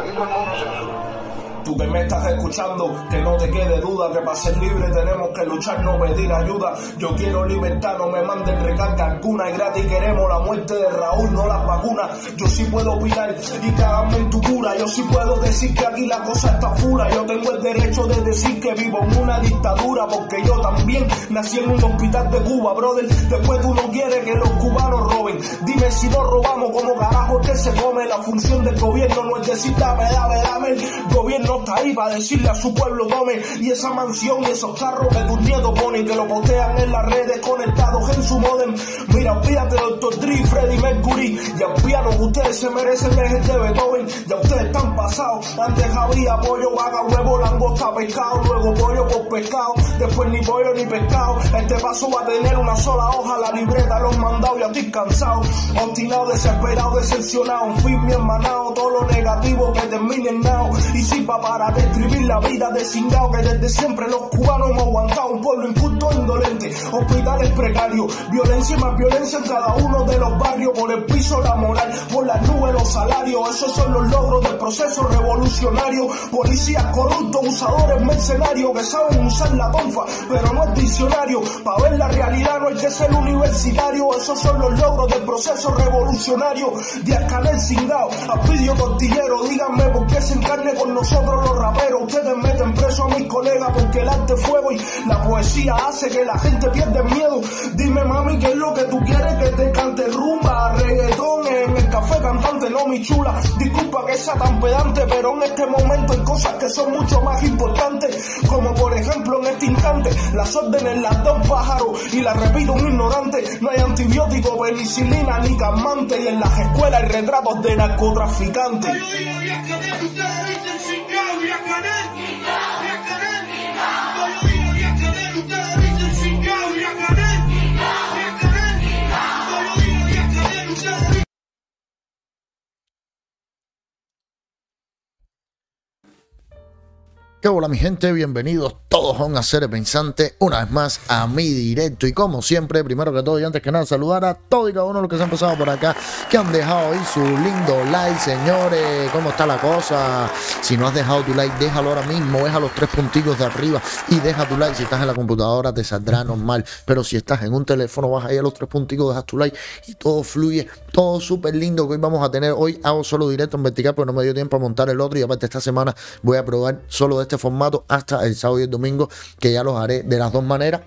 le monde, de sûr. tú que me estás escuchando, que no te quede duda que para ser libre tenemos que luchar, no pedir ayuda. Yo quiero libertad, no me manden recarga alguna y gratis queremos la muerte de Raúl, no las vacunas. Yo sí puedo opinar y cagarme en tu cura, yo sí puedo decir que aquí la cosa está fula. Yo tengo el derecho de decir que vivo en una dictadura porque yo también nací en un hospital de Cuba, brother. Después tú no quieres que los cubanos roben. Dime si no robamos, como carajo que se come? La función del gobierno no es decir dame, dame, dame. El gobierno Ahí ahí a decirle a su pueblo Gómez y esa mansión y esos carros que tus nietos ponen que lo postean en las redes conectados en su modem. Mira, olvídate doctor Dre Freddy Mercury, ya olvídanos, ustedes se merecen el gente de Beethoven, ya ustedes están pasados, antes había pollo, vaca, huevo, langosta, pescado, luego pollo por pescado, después ni pollo ni pescado, este paso va a tener una sola hoja, la libreta los mandados, ya estoy cansado, obstinado, desesperado, decepcionado, Fui fin, mi hermanado, todo lo negativo que termine now, y si para describir la vida de Singao que desde siempre los cubanos hemos aguantado. Un pueblo injusto, e indolente, hospitales precarios, violencia y más violencia en cada uno de los barrios. Por el piso la moral, por las nubes los salarios. Esos son los logros del proceso revolucionario. Policías corruptos, usadores mercenarios que saben usar la tonfa, pero no es diccionario. Para ver la realidad no hay que ser universitario. Esos son los logros del proceso revolucionario. De Canel Cingao, Pidio, Tortillero, díganme por qué se encarne con nosotros los raperos. Ustedes meten preso a mis colegas porque el arte fuego y la poesía hace que la gente pierda miedo. Dime, mami, ¿qué es lo que tú quieres que te cante rumba, reggaetón en el café cantante? No, mi chula, disculpa que sea tan pedante, pero en este momento hay cosas que son mucho más importantes. Como por ejemplo en este instante, las órdenes las dos un pájaro y la repito un ignorante. No hay antibiótico, penicilina ni calmante. Y en las escuelas hay retratos de narcotraficantes. Hallelujah, Kanan. ¿Qué hola mi gente? Bienvenidos todos a un hacer pensante una vez más a mi directo y como siempre, primero que todo y antes que nada saludar a todo y cada uno de los que se han pasado por acá, que han dejado ahí su lindo like, señores, ¿cómo está la cosa? Si no has dejado tu like, déjalo ahora mismo, deja los tres puntitos de arriba y deja tu like, si estás en la computadora te saldrá normal, pero si estás en un teléfono vas ahí a los tres puntitos, dejas tu like y todo fluye, todo súper lindo que hoy vamos a tener, hoy hago solo directo en vertical pero no me dio tiempo a montar el otro y aparte esta semana voy a probar solo este este formato hasta el sábado y el domingo, que ya los haré de las dos maneras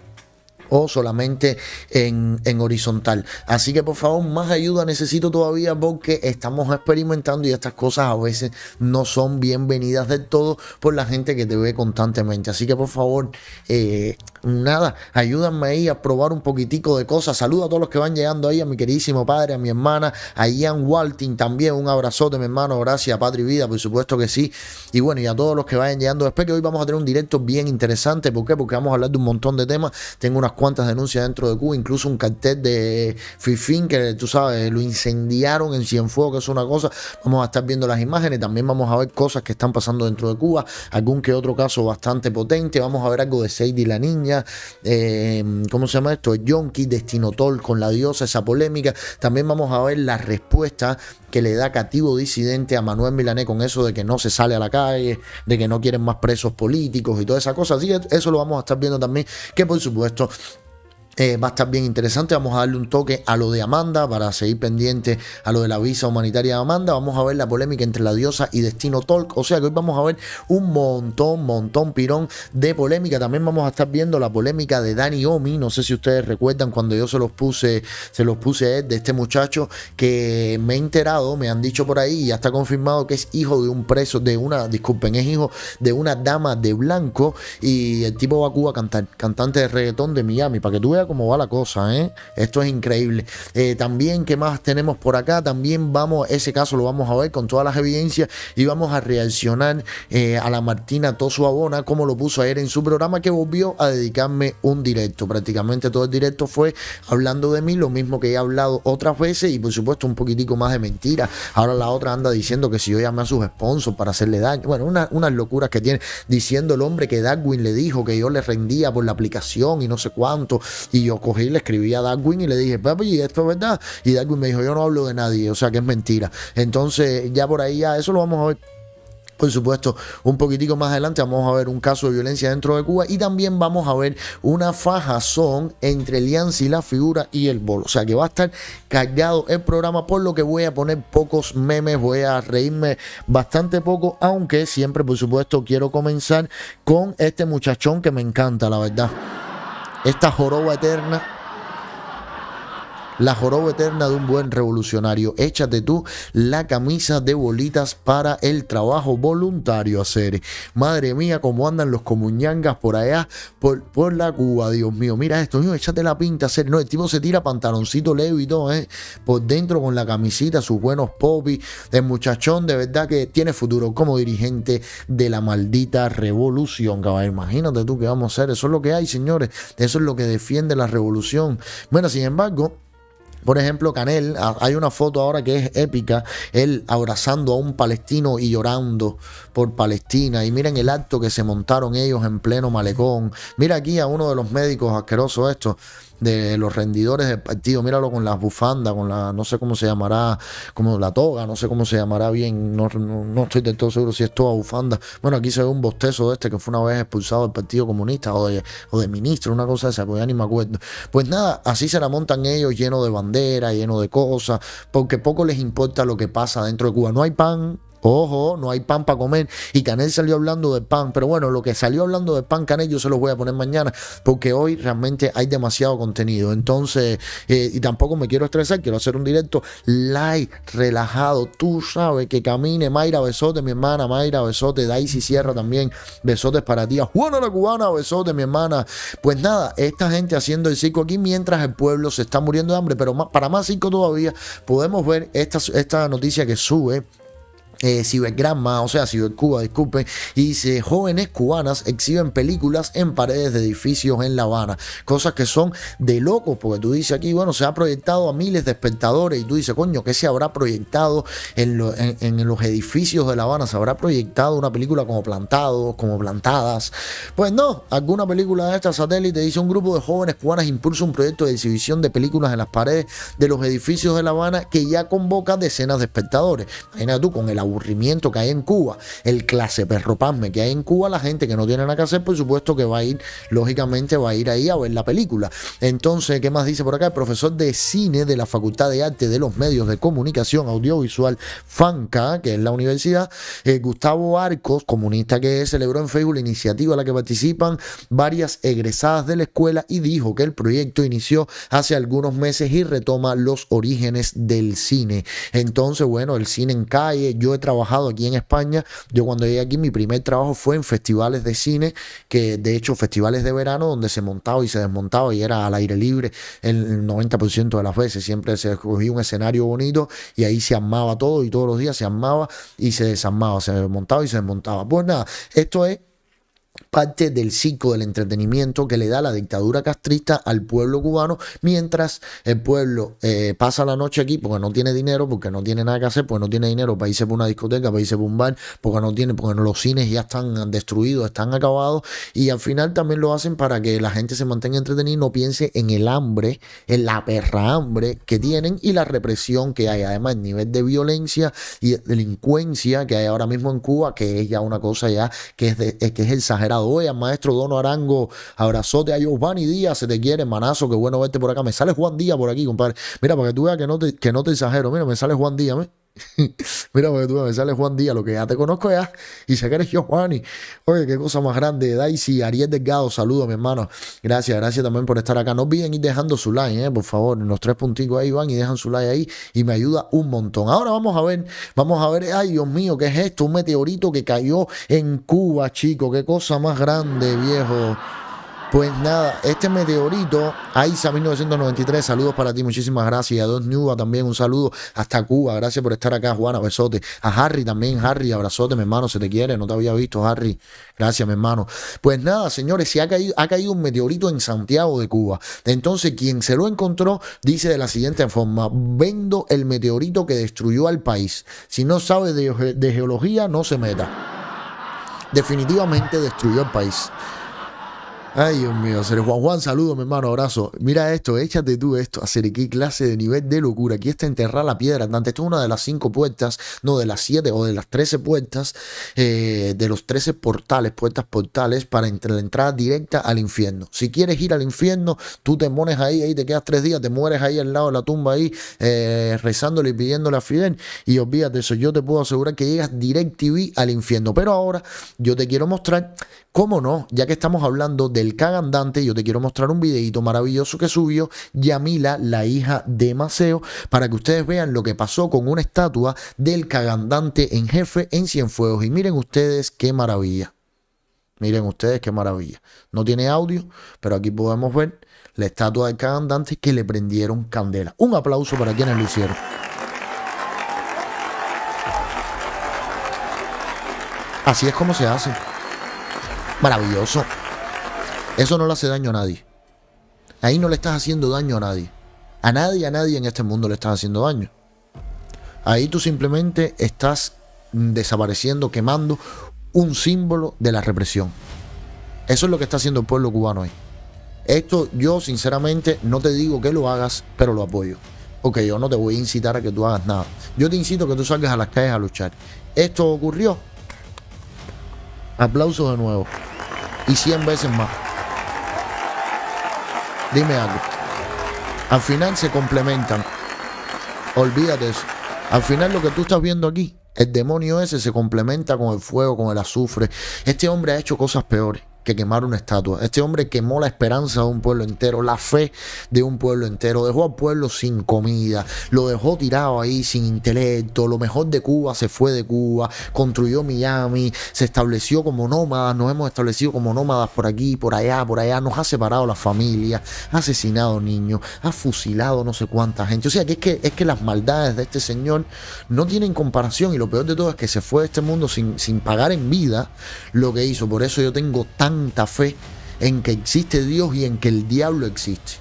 o solamente en, en, horizontal. Así que por favor, más ayuda necesito todavía porque estamos experimentando y estas cosas a veces no son bienvenidas del todo por la gente que te ve constantemente. Así que por favor, eh, nada, ayúdanme ahí a probar un poquitico de cosas. Saludo a todos los que van llegando ahí, a mi queridísimo padre, a mi hermana, a Ian Walting también, un abrazote, mi hermano, gracias, Padre y Vida, por supuesto que sí. Y bueno, y a todos los que vayan llegando después, que hoy vamos a tener un directo bien interesante, ¿por qué? Porque vamos a hablar de un montón de temas, tengo unas cuantas denuncias dentro de Cuba, incluso un cartel de Fifín, que tú sabes, lo incendiaron en Cienfuegos, que es una cosa, vamos a estar viendo las imágenes, también vamos a ver cosas que están pasando dentro de Cuba, algún que otro caso bastante potente, vamos a ver algo de Sadie la niña, Em, ¿cómo se llama esto? Yonki, destinotol con la diosa, esa polémica. También vamos a ver la respuesta que le da Cativo Disidente a Manuel Milané con eso de que no se sale a la calle, de que no quieren más presos políticos y toda esa cosa. Así eso lo vamos a estar viendo también, que por supuesto eh, va a estar bien interesante. Vamos a darle un toque a lo de Amanda para seguir pendiente a lo de la visa humanitaria de Amanda. Vamos a ver la polémica entre la diosa y Destino Talk. O sea que hoy vamos a ver un montón, montón, pirón de polémica. También vamos a estar viendo la polémica de Dani Omi. No sé si ustedes recuerdan cuando yo se los puse, se los puse de este muchacho que me he enterado, me han dicho por ahí y ya está confirmado que es hijo de un preso, de una, disculpen, es hijo de una dama de blanco y el tipo va a Cuba cantar, cantante de reggaetón de Miami. Para que tú veas cómo va la cosa, ¿eh? Esto es increíble. Eh, también, ¿qué más tenemos por acá? También vamos, ese caso lo vamos a ver con todas las evidencias y vamos a reaccionar eh, a la Martina Toso Abona, como lo puso ayer en su programa, que volvió a dedicarme un directo. Prácticamente todo el directo fue hablando de mí, lo mismo que he hablado otras veces y por supuesto un poquitico más de mentira. Ahora la otra anda diciendo que si yo llamé a sus sponsors para hacerle daño. Bueno, unas locuras que tiene, diciendo el hombre que Darwin le dijo que yo le rendía por la aplicación y no sé cuánto y yo cogí, le escribí a Darwin y le dije, papi, esto es verdad. Y Darwin me dijo, yo no hablo de nadie, o sea que es mentira. Entonces, ya por ahí, ya eso lo vamos a ver. Por supuesto, un poquitico más adelante vamos a ver un caso de violencia dentro de Cuba y también vamos a ver una fajazón entre y la figura y el bolo. O sea que va a estar cargado el programa, por lo que voy a poner pocos memes, voy a reírme bastante poco, aunque siempre, por supuesto, quiero comenzar con este muchachón que me encanta, la verdad esta joroba eterna la joroba eterna de un buen revolucionario. Échate tú la camisa de bolitas para el trabajo voluntario hacer. Madre mía, cómo andan los comuñangas por allá, por, la Cuba, Dios mío. Mira esto, échate la pinta hacer. No, el tipo se tira pantaloncito leo y todo, ¿eh? Por dentro con la camisita, sus buenos popis. El muchachón de verdad que tiene futuro como dirigente de la maldita revolución, caballero. Imagínate tú que vamos a hacer. Eso es lo que hay, señores. Eso es lo que defiende la revolución. Bueno, sin embargo, por ejemplo, Canel, ah, hay una foto ahora que es épica, él abrazando a un palestino y llorando por Palestina. Y miren el acto que se montaron ellos en pleno malecón. Mira aquí a uno de los médicos asquerosos estos de los rendidores del partido. Míralo con las bufandas, con la, no sé cómo se llamará, como la toga, no sé cómo se llamará bien, no, no, estoy del todo seguro si es toda bufanda. Bueno, aquí se ve un bostezo de este que fue una vez expulsado del Partido Comunista o de, o de ministro, una cosa de esa, pues ya ni me acuerdo. Pues nada, así se la montan ellos, lleno de bandera, lleno de cosas, porque poco les importa lo que pasa dentro de Cuba. No hay pan, Ojo, no hay pan para comer. Y Canel salió hablando de pan. Pero bueno, lo que salió hablando de pan, Canel, yo se los voy a poner mañana. Porque hoy realmente hay demasiado contenido. Entonces, eh, y tampoco me quiero estresar. Quiero hacer un directo Like, relajado. Tú sabes que camine. Mayra, besote, mi hermana. Mayra, besote. Daisy Sierra también. Besotes para ti. Juana la cubana, besote, mi hermana. Pues nada, esta gente haciendo el circo aquí mientras el pueblo se está muriendo de hambre. Pero para más circo todavía, podemos ver esta noticia que sube eh, Cibergramma, o sea, Cibercuba, disculpen, y dice, jóvenes cubanas exhiben películas en paredes de edificios en La Habana, cosas que son de locos, porque tú dices aquí, bueno, se ha proyectado a miles de espectadores y tú dices, coño, ¿qué se habrá proyectado en, los edificios de La Habana? ¿Se habrá proyectado una película como Plantados, como Plantadas? Pues no, alguna película de esta satélite dice, un grupo de jóvenes cubanas impulsa un proyecto de exhibición de películas en las paredes de los edificios de La Habana que ya convoca decenas de espectadores. Imagina tú, con el aburrimiento que hay en Cuba, el clase perro panme que hay en Cuba, la gente que no tiene nada que hacer, por supuesto que va a ir, lógicamente va a ir ahí a ver la película. Entonces, ¿qué más dice por acá? El profesor de cine de la Facultad de Arte de los Medios de Comunicación Audiovisual, FANCA, que es la universidad, eh, Gustavo Arcos, comunista que es, celebró en Facebook la iniciativa a la que participan varias egresadas de la escuela y dijo que el proyecto inició hace algunos meses y retoma los orígenes del cine. Entonces, bueno, el cine en calle, yo he trabajado aquí en España, yo cuando llegué aquí mi primer trabajo fue en festivales de cine, que de hecho festivales de verano donde se montaba y se desmontaba y era al aire libre el 90% de las veces, siempre se escogía un escenario bonito y ahí se armaba todo y todos los días se armaba y se desarmaba, se montaba y se desmontaba. Pues nada, esto es parte del ciclo del entretenimiento que le da la dictadura castrista al pueblo cubano, mientras el pueblo eh, pasa la noche aquí porque no tiene dinero, porque no tiene nada que hacer, porque no tiene dinero para irse por una discoteca, para irse por un bar, porque no tiene, porque los cines ya están destruidos, están acabados, y al final también lo hacen para que la gente se mantenga entretenida y no piense en el hambre, en la perra hambre que tienen y la represión que hay, además el nivel de violencia y delincuencia que hay ahora mismo en Cuba, que es ya una cosa ya que es, que es exagerado a maestro Dono Arango, abrazote a Giovanni Díaz, se te quiere, manazo, qué bueno verte por acá. Me sale Juan Díaz por aquí, compadre. Mira, para que tú veas que no te, que no te exagero, mira, me sale Juan Díaz, ¿me? Mira, porque tú me sale Juan Díaz, lo que ya te conozco ya, y sé que eres Juan Oye, qué cosa más grande. Daisy, Ariel Delgado, saludo, mi hermano. Gracias, gracias también por estar acá. No olviden ir dejando su like, eh, por favor. En Los tres puntitos ahí van y dejan su like ahí y me ayuda un montón. Ahora vamos a ver, vamos a ver, ay Dios mío, ¿qué es esto? Un meteorito que cayó en Cuba, chico. Qué cosa más grande, viejo. Pues nada, este meteorito, Aiza 1993, saludos para ti, muchísimas gracias. A Dos Nuba también, un saludo hasta Cuba, gracias por estar acá, Juana, besote. A Harry también, Harry, abrazote, mi hermano, se te quiere, no te había visto, Harry. Gracias, mi hermano. Pues nada, señores, si ha caído, un meteorito en Santiago de Cuba. Entonces, quien se lo encontró dice de la siguiente forma: vendo el meteorito que destruyó al país. Si no sabe de, de geología, no se meta. Definitivamente destruyó el país. Ay, Dios mío, Cere. Juan Juan, saludo, mi hermano, abrazo. Mira esto, échate tú esto, hacer qué clase de nivel de locura. Aquí está enterrada la piedra Antes Esto es una de las cinco puertas, no de las siete o de las trece puertas, eh, de los trece portales, puertas portales, para entrar la entrada directa al infierno. Si quieres ir al infierno, tú te mones ahí, ahí te quedas tres días, te mueres ahí al lado de la tumba, ahí eh, rezándole y pidiéndole a Fidel. Y olvídate eso, yo te puedo asegurar que llegas directo al infierno. Pero ahora yo te quiero mostrar cómo no, ya que estamos hablando de Cagandante. Yo te quiero mostrar un videito maravilloso que subió Yamila, la hija de Maceo, para que ustedes vean lo que pasó con una estatua del Cagandante en jefe en Cienfuegos. Y miren ustedes qué maravilla. Miren ustedes qué maravilla. No tiene audio, pero aquí podemos ver la estatua del cagandante que le prendieron candela. Un aplauso para quienes lo hicieron. Así es como se hace. Maravilloso. Eso no le hace daño a nadie. Ahí no le estás haciendo daño a nadie. A nadie, a nadie en este mundo le estás haciendo daño. Ahí tú simplemente estás desapareciendo, quemando un símbolo de la represión. Eso es lo que está haciendo el pueblo cubano ahí. Esto yo sinceramente no te digo que lo hagas, pero lo apoyo. Porque yo no te voy a incitar a que tú hagas nada. Yo te incito que tú salgas a las calles a luchar. Esto ocurrió. Aplausos de nuevo. Y 100 veces más. Dime algo. Al final se complementan. Olvídate eso. Al final lo que tú estás viendo aquí, el demonio ese se complementa con el fuego, con el azufre. Este hombre ha hecho cosas peores que quemaron una estatua. Este hombre quemó la esperanza de un pueblo entero, la fe de un pueblo entero. Dejó al pueblo sin comida, lo dejó tirado ahí sin intelecto. Lo mejor de Cuba se fue de Cuba, construyó Miami, se estableció como nómadas. Nos hemos establecido como nómadas por aquí, por allá, por allá. Nos ha separado la familia, ha asesinado niños, ha fusilado no sé cuánta gente. O sea que es que, es que las maldades de este señor no tienen comparación. Y lo peor de todo es que se fue de este mundo sin, sin pagar en vida lo que hizo. Por eso yo tengo tan tanta fe en que existe Dios y en que el diablo existe.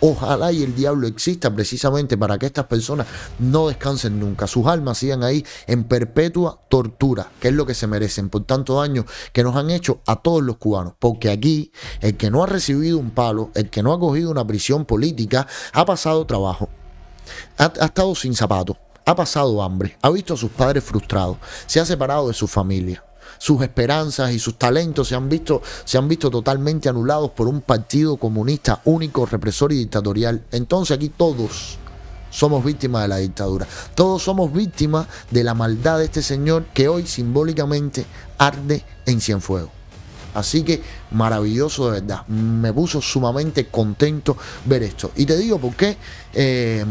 Ojalá y el diablo exista precisamente para que estas personas no descansen nunca, sus almas sigan ahí en perpetua tortura, que es lo que se merecen por tanto daño que nos han hecho a todos los cubanos. Porque aquí el que no ha recibido un palo, el que no ha cogido una prisión política, ha pasado trabajo, ha, ha estado sin zapatos, ha pasado hambre, ha visto a sus padres frustrados, se ha separado de su familia sus esperanzas y sus talentos se han visto, se han visto totalmente anulados por un partido comunista único, represor y dictatorial. Entonces aquí todos somos víctimas de la dictadura. Todos somos víctimas de la maldad de este señor que hoy simbólicamente arde en Cienfuegos. Así que maravilloso de verdad. Me puso sumamente contento ver esto. Y te digo por qué. Eh,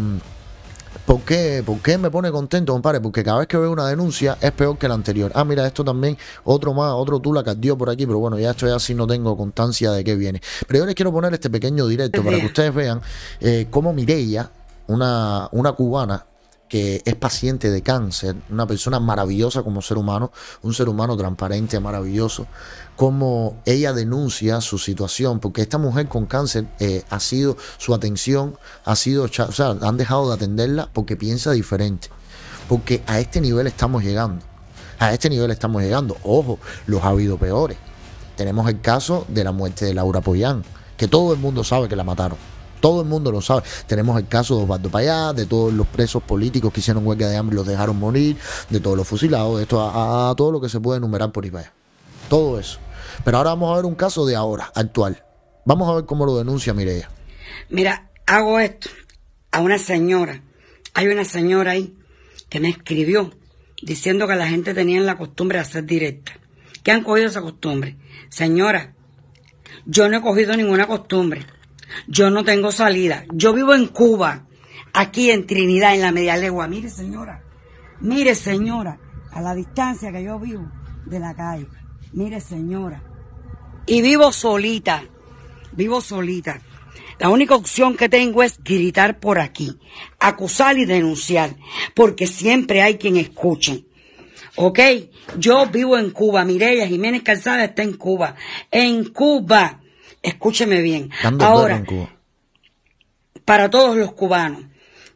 ¿Por qué? ¿Por qué me pone contento, compadre? Porque cada vez que veo una denuncia es peor que la anterior. Ah, mira, esto también, otro más, otro Tula que dio por aquí, pero bueno, ya esto ya sí no tengo constancia de qué viene. Pero yo les quiero poner este pequeño directo para que ustedes vean eh, cómo Mireia, una, una cubana, que es paciente de cáncer, una persona maravillosa como ser humano, un ser humano transparente, maravilloso, como ella denuncia su situación, porque esta mujer con cáncer eh, ha sido, su atención ha sido, o sea, han dejado de atenderla porque piensa diferente, porque a este nivel estamos llegando, a este nivel estamos llegando, ojo, los ha habido peores. Tenemos el caso de la muerte de Laura Poyán que todo el mundo sabe que la mataron todo el mundo lo sabe. Tenemos el caso de Osvaldo Payá, de todos los presos políticos que hicieron huelga de hambre y los dejaron morir, de todos los fusilados, de esto, a, todo lo que se puede enumerar por ahí Todo eso. Pero ahora vamos a ver un caso de ahora, actual. Vamos a ver cómo lo denuncia Mireya. Mira, hago esto a una señora. Hay una señora ahí que me escribió diciendo que la gente tenía la costumbre de hacer directa. ¿Qué han cogido esa costumbre. Señora, yo no he cogido ninguna costumbre. Yo no tengo salida. Yo vivo en Cuba, aquí en Trinidad, en la media legua. Mire, señora, mire, señora, a la distancia que yo vivo de la calle. Mire, señora. Y vivo solita, vivo solita. La única opción que tengo es gritar por aquí, acusar y denunciar, porque siempre hay quien escuche. ¿Ok? Yo vivo en Cuba, Mireya Jiménez Calzada está en Cuba. En Cuba Escúcheme bien. Ahora, para todos los cubanos,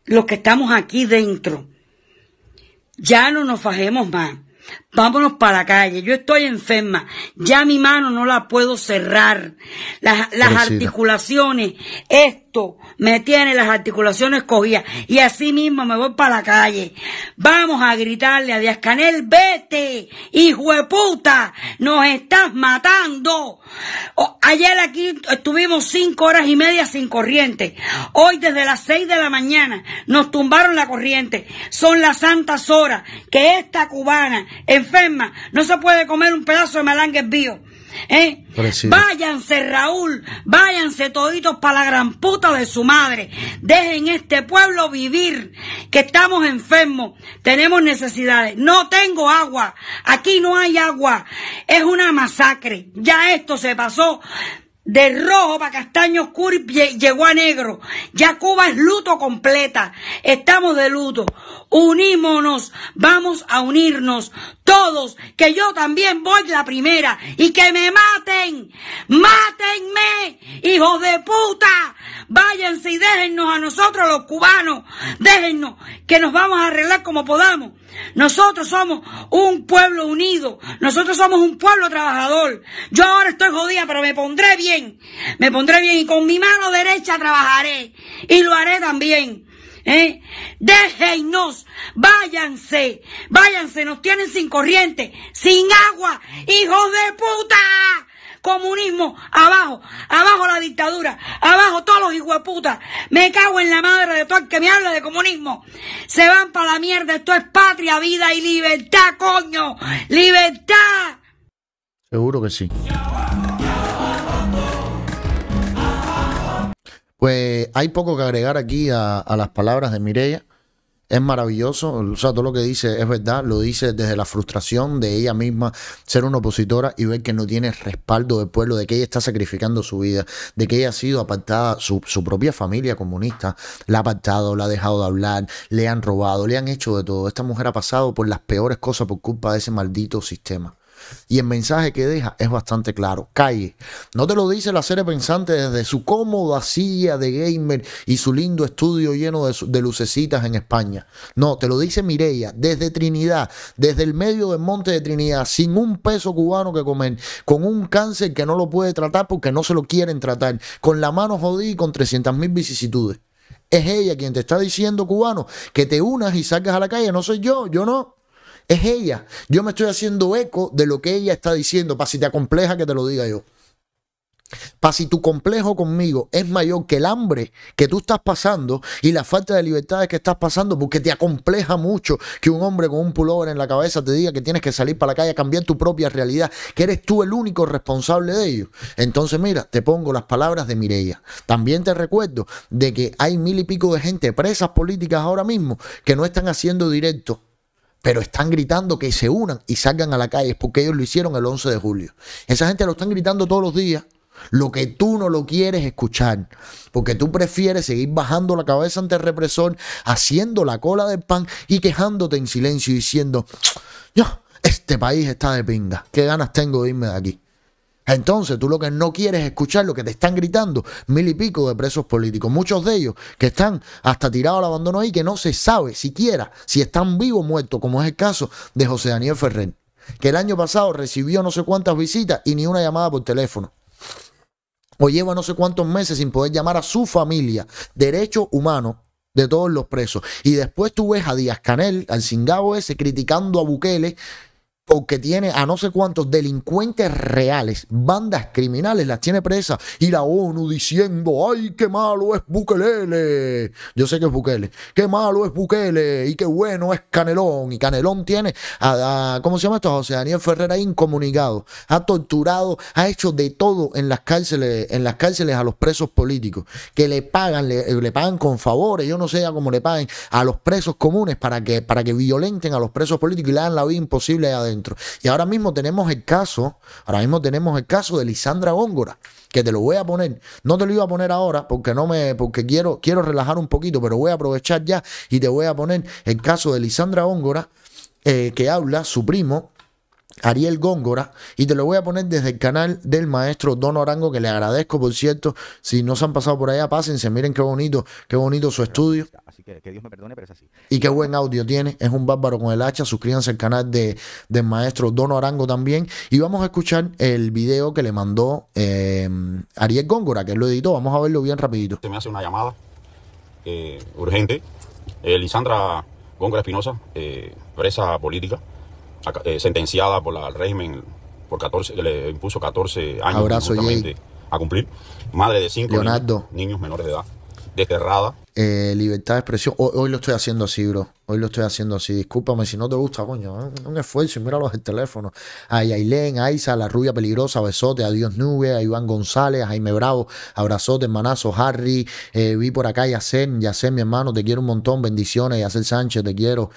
los que estamos aquí dentro, ya no nos fajemos más. Vámonos para la calle. Yo estoy enferma. Ya mi mano no la puedo cerrar. Las, articulaciones, esto me tiene las articulaciones cogidas. Y así mismo me voy para la calle. Vamos a gritarle a Díaz Canel, vete, hijo de puta, nos estás matando. ayer aquí estuvimos cinco horas y media sin corriente. Hoy desde las seis de la mañana nos tumbaron la corriente. Son las santas horas que esta cubana enferma, no se puede comer un pedazo de melangue bio. ¿Eh? Váyanse, Raúl, váyanse toditos para la gran puta de su madre. Dejen este pueblo vivir, que estamos enfermos, tenemos necesidades. No tengo agua, aquí no hay agua, es una masacre. Ya esto se pasó de rojo para castaño oscuro y llegó a negro. Ya Cuba es luto completa. Estamos de luto. Unímonos. Vamos a unirnos todos. Que yo también voy la primera. Y que me maten. matenme, Hijos de puta. Váyanse y déjennos a nosotros los cubanos. Déjennos. Que nos vamos a arreglar como podamos. Nosotros somos un pueblo unido. Nosotros somos un pueblo trabajador. Yo ahora estoy jodida, pero me pondré bien. Me pondré bien y con mi mano derecha trabajaré. Y lo haré también. ¿Eh? Déjennos, váyanse, váyanse, nos tienen sin corriente, sin agua, hijos de puta comunismo, abajo, abajo la dictadura, abajo todos los puta. Me cago en la madre de todo el que me habla de comunismo. Se van para la mierda, esto es patria, vida y libertad, coño, libertad. Seguro que sí. Pues hay poco que agregar aquí a, a las palabras de Mireia. Es maravilloso, o sea, todo lo que dice es verdad, lo dice desde la frustración de ella misma ser una opositora y ver que no tiene respaldo del pueblo, de que ella está sacrificando su vida, de que ella ha sido apartada, su, su propia familia comunista la ha apartado, la ha dejado de hablar, le han robado, le han hecho de todo. Esta mujer ha pasado por las peores cosas por culpa de ese maldito sistema y el mensaje que deja es bastante claro. Calle. No te lo dice la serie pensante desde su cómoda silla de gamer y su lindo estudio lleno de, lucecitas en España. No, te lo dice Mireia desde Trinidad, desde el medio del monte de Trinidad, sin un peso cubano que comer, con un cáncer que no lo puede tratar porque no se lo quieren tratar, con la mano jodida y con 300 mil vicisitudes. Es ella quien te está diciendo, cubano, que te unas y salgas a la calle. No soy yo, yo no. Es ella. Yo me estoy haciendo eco de lo que ella está diciendo, para si te acompleja que te lo diga yo. Para si tu complejo conmigo es mayor que el hambre que tú estás pasando y la falta de libertades que estás pasando, porque te acompleja mucho que un hombre con un pullover en la cabeza te diga que tienes que salir para la calle a cambiar tu propia realidad, que eres tú el único responsable de ello. Entonces, mira, te pongo las palabras de Mireia. También te recuerdo de que hay mil y pico de gente presas políticas ahora mismo que no están haciendo directo pero están gritando que se unan y salgan a la calle, es porque ellos lo hicieron el 11 de julio. Esa gente lo están gritando todos los días. Lo que tú no lo quieres escuchar, porque tú prefieres seguir bajando la cabeza ante el represor, haciendo la cola del pan y quejándote en silencio diciendo, yo, este país está de pinga, qué ganas tengo de irme de aquí. Entonces tú lo que no quieres es escuchar lo que te están gritando mil y pico de presos políticos, muchos de ellos que están hasta tirados al abandono ahí, que no se sabe siquiera si están vivos o muertos, como es el caso de José Daniel Ferrer, que el año pasado recibió no sé cuántas visitas y ni una llamada por teléfono o lleva no sé cuántos meses sin poder llamar a su familia. Derecho humano de todos los presos. Y después tú ves a Díaz Canel, al cingado ese, criticando a Bukele o que tiene a no sé cuántos delincuentes reales, bandas criminales, las tiene presas y la ONU diciendo, ay, qué malo es Bukele, yo sé que es Bukele, qué malo es Bukele y qué bueno es Canelón, y Canelón tiene a, ¿cómo se llama esto? José Daniel Ferrera incomunicado, ha torturado, ha hecho de todo en las cárceles, en las cárceles a los presos políticos, que le pagan, eh, le, pagan con favores, yo no sé ya cómo le paguen a los presos comunes para que, para que violenten a los presos políticos y le hagan la vida imposible a y ahora mismo tenemos el caso, ahora mismo tenemos el caso de Lisandra Góngora, que te lo voy a poner. No te lo iba a poner ahora porque no me, porque quiero, quiero relajar un poquito, pero voy a aprovechar ya y te voy a poner el caso de Lisandra Góngora, eh, que habla su primo, Ariel Góngora y te lo voy a poner desde el canal del maestro Don Arango que le agradezco por cierto si no se han pasado por allá pásense miren qué bonito qué bonito su estudio así que, Dios me perdone pero es así y qué buen audio tiene es un bárbaro con el hacha suscríbanse al canal de, del maestro Dono Arango también y vamos a escuchar el video que le mandó eh, Ariel Góngora que lo editó vamos a verlo bien rapidito se me hace una llamada eh, urgente eh, Lisandra Góngora Espinosa presa política eh, sentenciada por el régimen, por 14, le impuso 14 años Abrazo, a cumplir, madre de cinco niños, niños menores de edad, desterrada eh, libertad de expresión. Hoy, lo estoy haciendo así, bro. Hoy lo estoy haciendo así. Discúlpame si no te gusta, coño. ¿eh? Un, esfuerzo y míralos el teléfono. A Yailén, a La Rubia Peligrosa, Besote, a Dios Nube, a Iván González, a Jaime Bravo, Abrazote, Hermanazo, Harry. Eh, vi por acá Yacen, Yacen, mi hermano, te quiero un montón. Bendiciones, Yacen Sánchez, te quiero.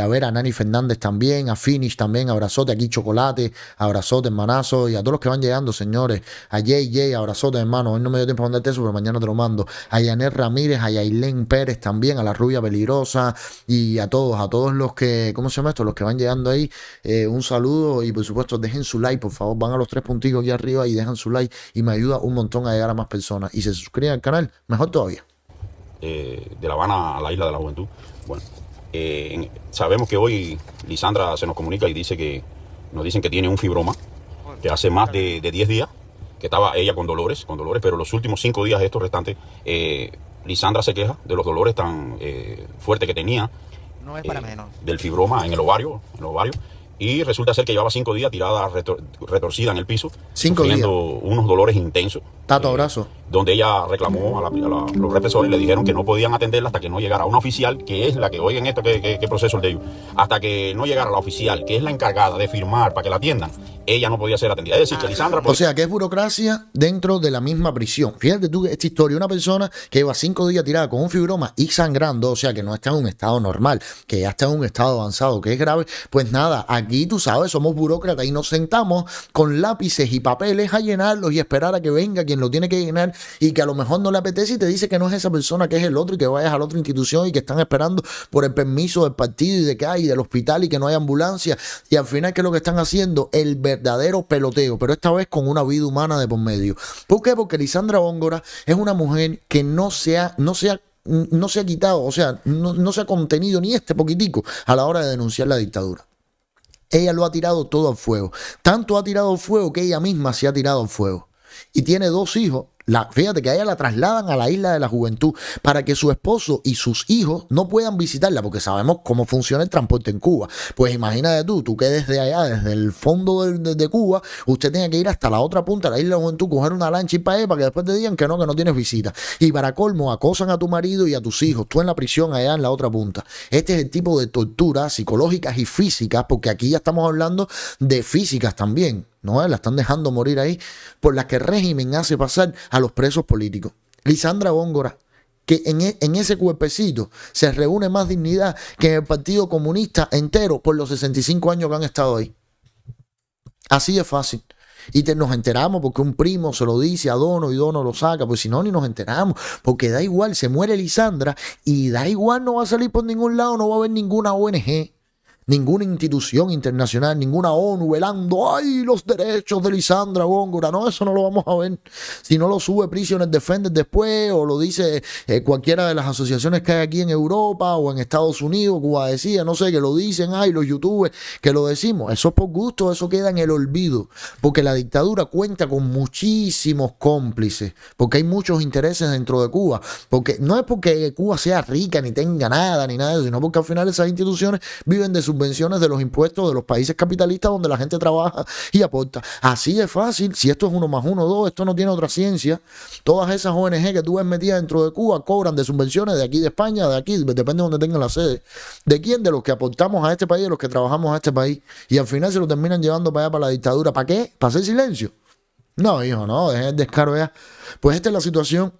a ver, a Nani Fernández también, a Finish también, Abrazote, aquí Chocolate, Abrazote, Hermanazo, y a todos los que van llegando, señores. A JJ, Abrazote, hermano. Hoy no me dio tiempo a mandarte eso, pero mañana te lo mando. A Yanet Ramírez, a Pérez también, a la rubia peligrosa y a todos, a todos los que, ¿cómo se llama esto? Los que van llegando ahí, eh, un saludo y por supuesto dejen su like, por favor, van a los tres puntitos aquí arriba y dejan su like y me ayuda un montón a llegar a más personas y se suscriben al canal, mejor todavía. Eh, de La Habana a la Isla de la Juventud. Bueno, eh, sabemos que hoy Lisandra se nos comunica y dice que nos dicen que tiene un fibroma que hace más de, 10 días que estaba ella con dolores, con dolores, pero los últimos cinco días estos restantes eh, Lisandra se queja de los dolores tan eh, fuertes que tenía. No es para eh, menos. Del fibroma en el ovario, en el ovario. Y resulta ser que llevaba cinco días tirada retorcida en el piso. Cinco días. unos dolores intensos. Tato eh, abrazo. donde ella reclamó a, la, a y le dijeron que no podían atenderla hasta que no llegara una oficial, que es la que, oigan esto, este proceso el de ellos, hasta que no llegara la oficial, que es la encargada de firmar para que la atiendan ella no podía ser atendida. Es ah, O sea, que es burocracia dentro de la misma prisión. Fíjate tú esta historia: una persona que lleva cinco días tirada con un fibroma y sangrando, o sea, que no está en un estado normal, que ya está en un estado avanzado, que es grave. Pues nada, aquí tú sabes, somos burócratas y nos sentamos con lápices y papeles a llenarlos y esperar a que venga quien lo tiene que llenar y que a lo mejor no le apetece y te dice que no es esa persona, que es el otro y que vayas a la otra institución y que están esperando por el permiso del partido y de que hay, del hospital y que no hay ambulancia. Y al final, ¿qué es lo que están haciendo? El verdadero peloteo, pero esta vez con una vida humana de por medio. ¿Por qué? Porque Lisandra Ongora es una mujer que no se ha, no se no se ha quitado, o sea, no, no, se ha contenido ni este poquitico a la hora de denunciar la dictadura. Ella lo ha tirado todo al fuego. Tanto ha tirado al fuego que ella misma se ha tirado al fuego. Y tiene dos hijos fíjate que a ella la trasladan a la isla de la juventud para que su esposo y sus hijos no puedan visitarla, porque sabemos cómo funciona el transporte en Cuba. Pues imagínate tú, tú que desde allá, desde el fondo de, Cuba, usted tiene que ir hasta la otra punta, de la isla de la juventud, coger una lancha y para para que después te digan que no, que no tienes visita. Y para colmo, acosan a tu marido y a tus hijos, tú en la prisión allá en la otra punta. Este es el tipo de torturas psicológicas y físicas, porque aquí ya estamos hablando de físicas también. No, eh, la están dejando morir ahí, por las que el régimen hace pasar a los presos políticos. Lisandra Góngora, que e, en, ese cuerpecito se reúne más dignidad que en el Partido Comunista entero por los 65 años que han estado ahí. Así es fácil. Y te, nos enteramos porque un primo se lo dice a Dono y Dono lo saca, pues si no, ni nos enteramos, porque da igual, se muere Lisandra y da igual, no va a salir por ningún lado, no va a haber ninguna ONG, ninguna institución internacional, ninguna ONU velando, ay, los derechos de Lisandra Góngora. No, eso no lo vamos a ver. Si no lo sube prisiones Defender después, o lo dice eh, cualquiera de las asociaciones que hay aquí en Europa o en Estados Unidos, Cuba decía, no sé, que lo dicen, ay, los youtubers, que lo decimos. Eso por gusto, eso queda en el olvido. Porque la dictadura cuenta con muchísimos cómplices, porque hay muchos intereses dentro de Cuba. Porque no es porque Cuba sea rica ni tenga nada ni nada, sino porque al final esas instituciones viven de su subvenciones de los impuestos de los países capitalistas donde la gente trabaja y aporta. Así es fácil, si esto es uno más uno, dos, esto no tiene otra ciencia. Todas esas ONG que tú ves metidas dentro de Cuba cobran de subvenciones de aquí de España, de aquí, depende de donde tengan la sede. ¿De quién? De los que aportamos a este país, de los que trabajamos a este país. Y al final se lo terminan llevando para allá, para la dictadura. ¿Para qué? ¿Para hacer silencio? No, hijo, no, dejen el descaro ya. Pues esta es la situación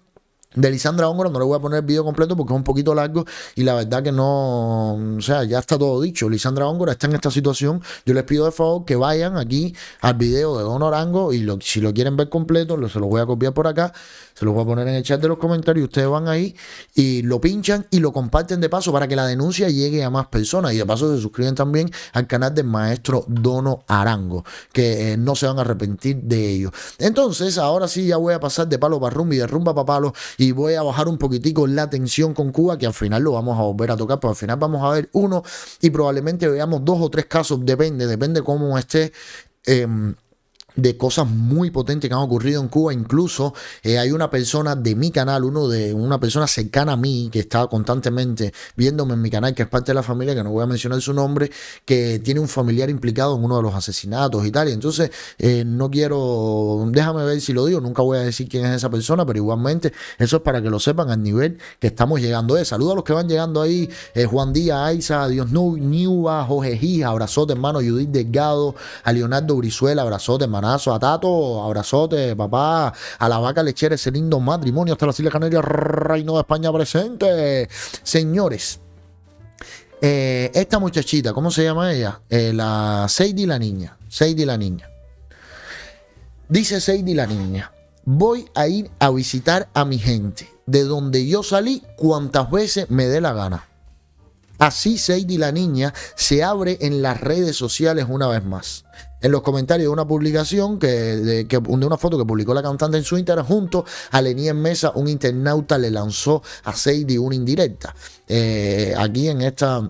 de Lisandra Ongora no le voy a poner el video completo porque es un poquito largo y la verdad que no, o sea, ya está todo dicho. Lisandra Ongora está en esta situación. Yo les pido de favor que vayan aquí al video de Don Orango y lo, si lo quieren ver completo, lo, se lo voy a copiar por acá. Se los voy a poner en el chat de los comentarios. Ustedes van ahí y lo pinchan y lo comparten de paso para que la denuncia llegue a más personas. Y de paso se suscriben también al canal del maestro Dono Arango, que eh, no se van a arrepentir de ello. Entonces, ahora sí ya voy a pasar de palo para rumbo y de rumba para palo y voy a bajar un poquitico la tensión con Cuba, que al final lo vamos a volver a tocar, pero pues al final vamos a ver uno y probablemente veamos dos o tres casos, depende, depende cómo esté. Em, de cosas muy potentes que han ocurrido en Cuba. Incluso eh, hay una persona de mi canal, uno de una persona cercana a mí que está constantemente viéndome en mi canal, que es parte de la familia, que no voy a mencionar su nombre, que tiene un familiar implicado en uno de los asesinatos y tal. entonces eh, no quiero, déjame ver si lo digo, nunca voy a decir quién es esa persona, pero igualmente eso es para que lo sepan al nivel que estamos llegando. Eh, saludos a los que van llegando ahí, eh, Juan Díaz, Aiza, Dios Niuba, Jorge Gija, abrazote hermano, Judith Delgado, a Leonardo Brizuela, abrazote hermano a Tato, abrazote, papá, a la vaca lechera, ese lindo matrimonio hasta la Islas canaria, Reino de España presente. Señores, eh, esta muchachita, ¿cómo se llama ella? Eh, la Seidi la niña. Sadie la niña. Dice Sadie la niña, voy a ir a visitar a mi gente, de donde yo salí cuantas veces me dé la gana. Así Sadie la niña se abre en las redes sociales una vez más en los comentarios de una publicación que de, una foto que publicó la cantante en su Instagram junto a Lenín Mesa, un internauta le lanzó a y una indirecta. Eh, aquí en esta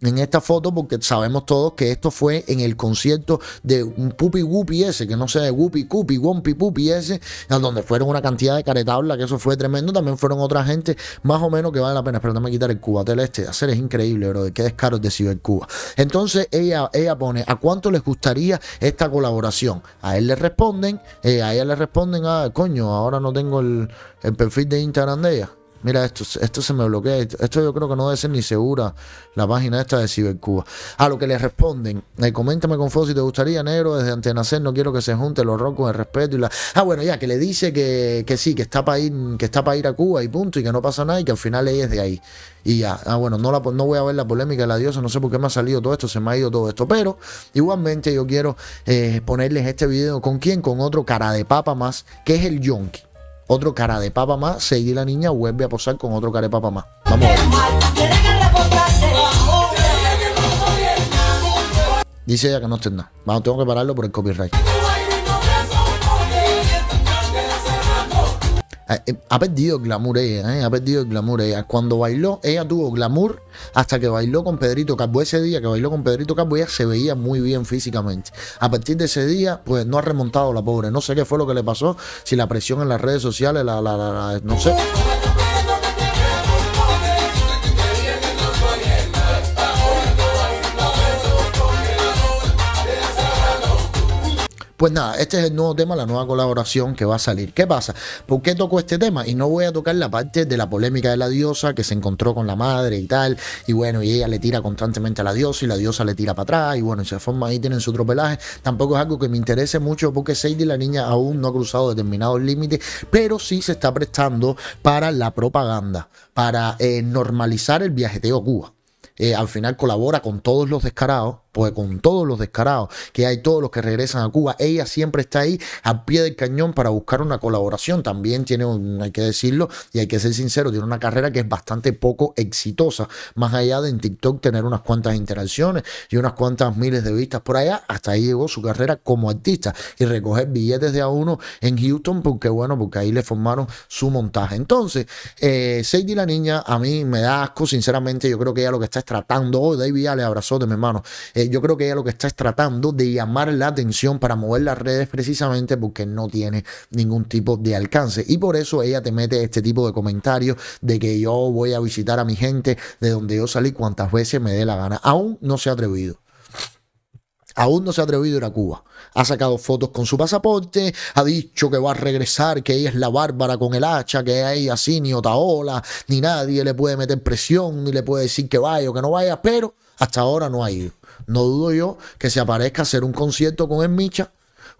en esta foto porque sabemos todos que esto fue en el concierto de un Pupi Whoopi ese, que no sé, de Gupi Cupi, Wompi Pupi ese, donde fueron una cantidad de caretabla, que eso fue tremendo. También fueron otra gente más o menos que vale la pena. Pero me quitar el cubatel este. Hacer es increíble, bro. Qué descaro de Ciber Cuba. Entonces ella, ella pone, ¿a cuánto les gustaría esta colaboración? A él le responden, eh, a ella le responden, ah, coño, ahora no tengo el, el perfil de Instagram de ella. Mira, esto, esto se me bloquea. Esto yo creo que no debe ser ni segura la página esta de Cibercuba. A lo que le responden, eh, coméntame con fuego si te gustaría, negro, desde antes de no quiero que se junte los rocos con respeto y la. Ah, bueno, ya, que le dice que, sí, que está para ir, que está para ir a Cuba y punto, y que no pasa nada, y que al final ella es de ahí. Y ya, ah, bueno, no, no voy a ver la polémica de la diosa, no sé por qué me ha salido todo esto, se me ha ido todo esto. Pero igualmente yo quiero eh, ponerles este video con quién, con otro cara de papa más, que es el Yonki otro cara de papa más, seguí la niña, vuelve a posar con otro cara de papa más. Vamos Dice ella que no estén nada. Vamos, tengo que pararlo por el copyright. Eh, eh, ha perdido el glamour ella, ¿eh? ha perdido el glamour ella. Cuando bailó, ella tuvo glamour hasta que bailó con Pedrito Cabo Ese día que bailó con Pedrito Cabo, ella se veía muy bien físicamente. A partir de ese día, pues no ha remontado la pobre. No sé qué fue lo que le pasó, si la presión en las redes sociales, la, la, la no sé. Pues nada, este es el nuevo tema, la nueva colaboración que va a salir. ¿Qué pasa? ¿Por qué toco este tema? Y no voy a tocar la parte de la polémica de la diosa que se encontró con la madre y tal. Y bueno, y ella le tira constantemente a la diosa y la diosa le tira para atrás. Y bueno, y se forma ahí, tienen su tropelaje. Tampoco es algo que me interese mucho porque Sadie, la niña, aún no ha cruzado determinados límites, pero sí se está prestando para la propaganda, para eh, normalizar el viajeteo a Cuba. Eh, al final colabora con todos los descarados, pues con todos los descarados que hay, todos los que regresan a Cuba, ella siempre está ahí a pie del cañón para buscar una colaboración. También tiene, un, hay que decirlo y hay que ser sincero, tiene una carrera que es bastante poco exitosa, más allá de en TikTok tener unas cuantas interacciones y unas cuantas miles de vistas por allá, hasta ahí llegó su carrera como artista y recoger billetes de a uno en Houston, porque bueno, porque ahí le formaron su montaje. Entonces, eh, Sadie la niña a mí me da asco, sinceramente, yo creo que ella lo que está tratando, oh, David Ale, de mi hermano. Eh, yo creo que ella lo que está es tratando de llamar la atención para mover las redes precisamente porque no tiene ningún tipo de alcance. Y por eso ella te mete este tipo de comentarios de que yo voy a visitar a mi gente de donde yo salí cuantas veces me dé la gana. Aún no se ha atrevido. Aún no se ha atrevido a ir a Cuba ha sacado fotos con su pasaporte, ha dicho que va a regresar, que ella es la bárbara con el hacha, que ahí así ni Otaola, ni nadie le puede meter presión, ni le puede decir que vaya o que no vaya, pero hasta ahora no ha ido. No dudo yo que se aparezca a hacer un concierto con el Micha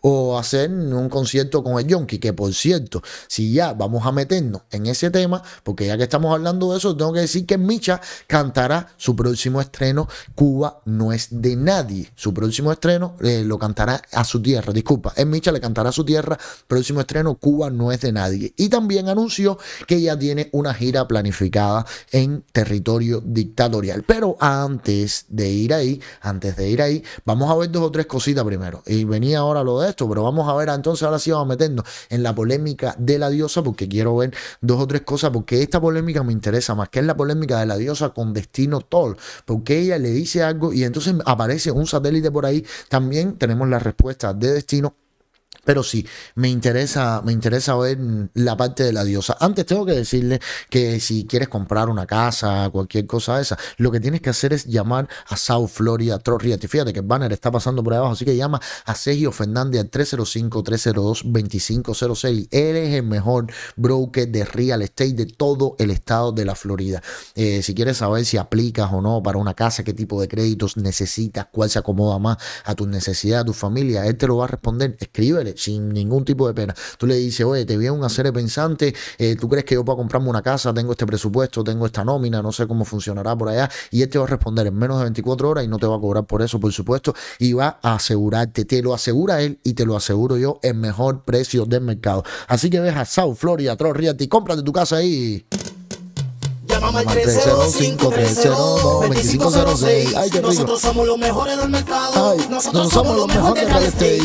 o hacer un concierto con el Yonki, que por cierto, si ya vamos a meternos en ese tema, porque ya que estamos hablando de eso, tengo que decir que Micha cantará su próximo estreno, Cuba no es de nadie. Su próximo estreno eh, lo cantará a su tierra, disculpa, es Micha le cantará a su tierra, próximo estreno, Cuba no es de nadie. Y también anunció que ya tiene una gira planificada en territorio dictatorial. Pero antes de ir ahí, antes de ir ahí, vamos a ver dos o tres cositas primero. Y venía ahora lo de esto, pero vamos a ver, entonces ahora sí vamos metiendo en la polémica de la diosa, porque quiero ver dos o tres cosas, porque esta polémica me interesa más, que es la polémica de la diosa con destino Toll, porque ella le dice algo y entonces aparece un satélite por ahí, también tenemos la respuesta de destino pero sí, me interesa, me interesa ver la parte de la diosa. Antes tengo que decirle que si quieres comprar una casa, cualquier cosa esa, lo que tienes que hacer es llamar a South Florida y Fíjate que el banner está pasando por ahí abajo, así que llama a Sergio Fernández al 305-302-2506. es el mejor broker de real estate de todo el estado de la Florida. Eh, si quieres saber si aplicas o no para una casa, qué tipo de créditos necesitas, cuál se acomoda más a tus necesidades, a tu familia, él te lo va a responder. Escríbele sin ningún tipo de pena. Tú le dices, oye, te viene un hacer pensante, eh, tú crees que yo puedo comprarme una casa, tengo este presupuesto, tengo esta nómina, no sé cómo funcionará por allá, y él te va a responder en menos de 24 horas y no te va a cobrar por eso, por supuesto, y va a asegurarte, te lo asegura él y te lo aseguro yo, en mejor precio del mercado. Así que ves a South Florida, Troll Realty, cómprate tu casa ahí. Llámame al 305-302-2506. Nosotros somos los mejores del mercado. Ay, nosotros, somos los mejores del real estate.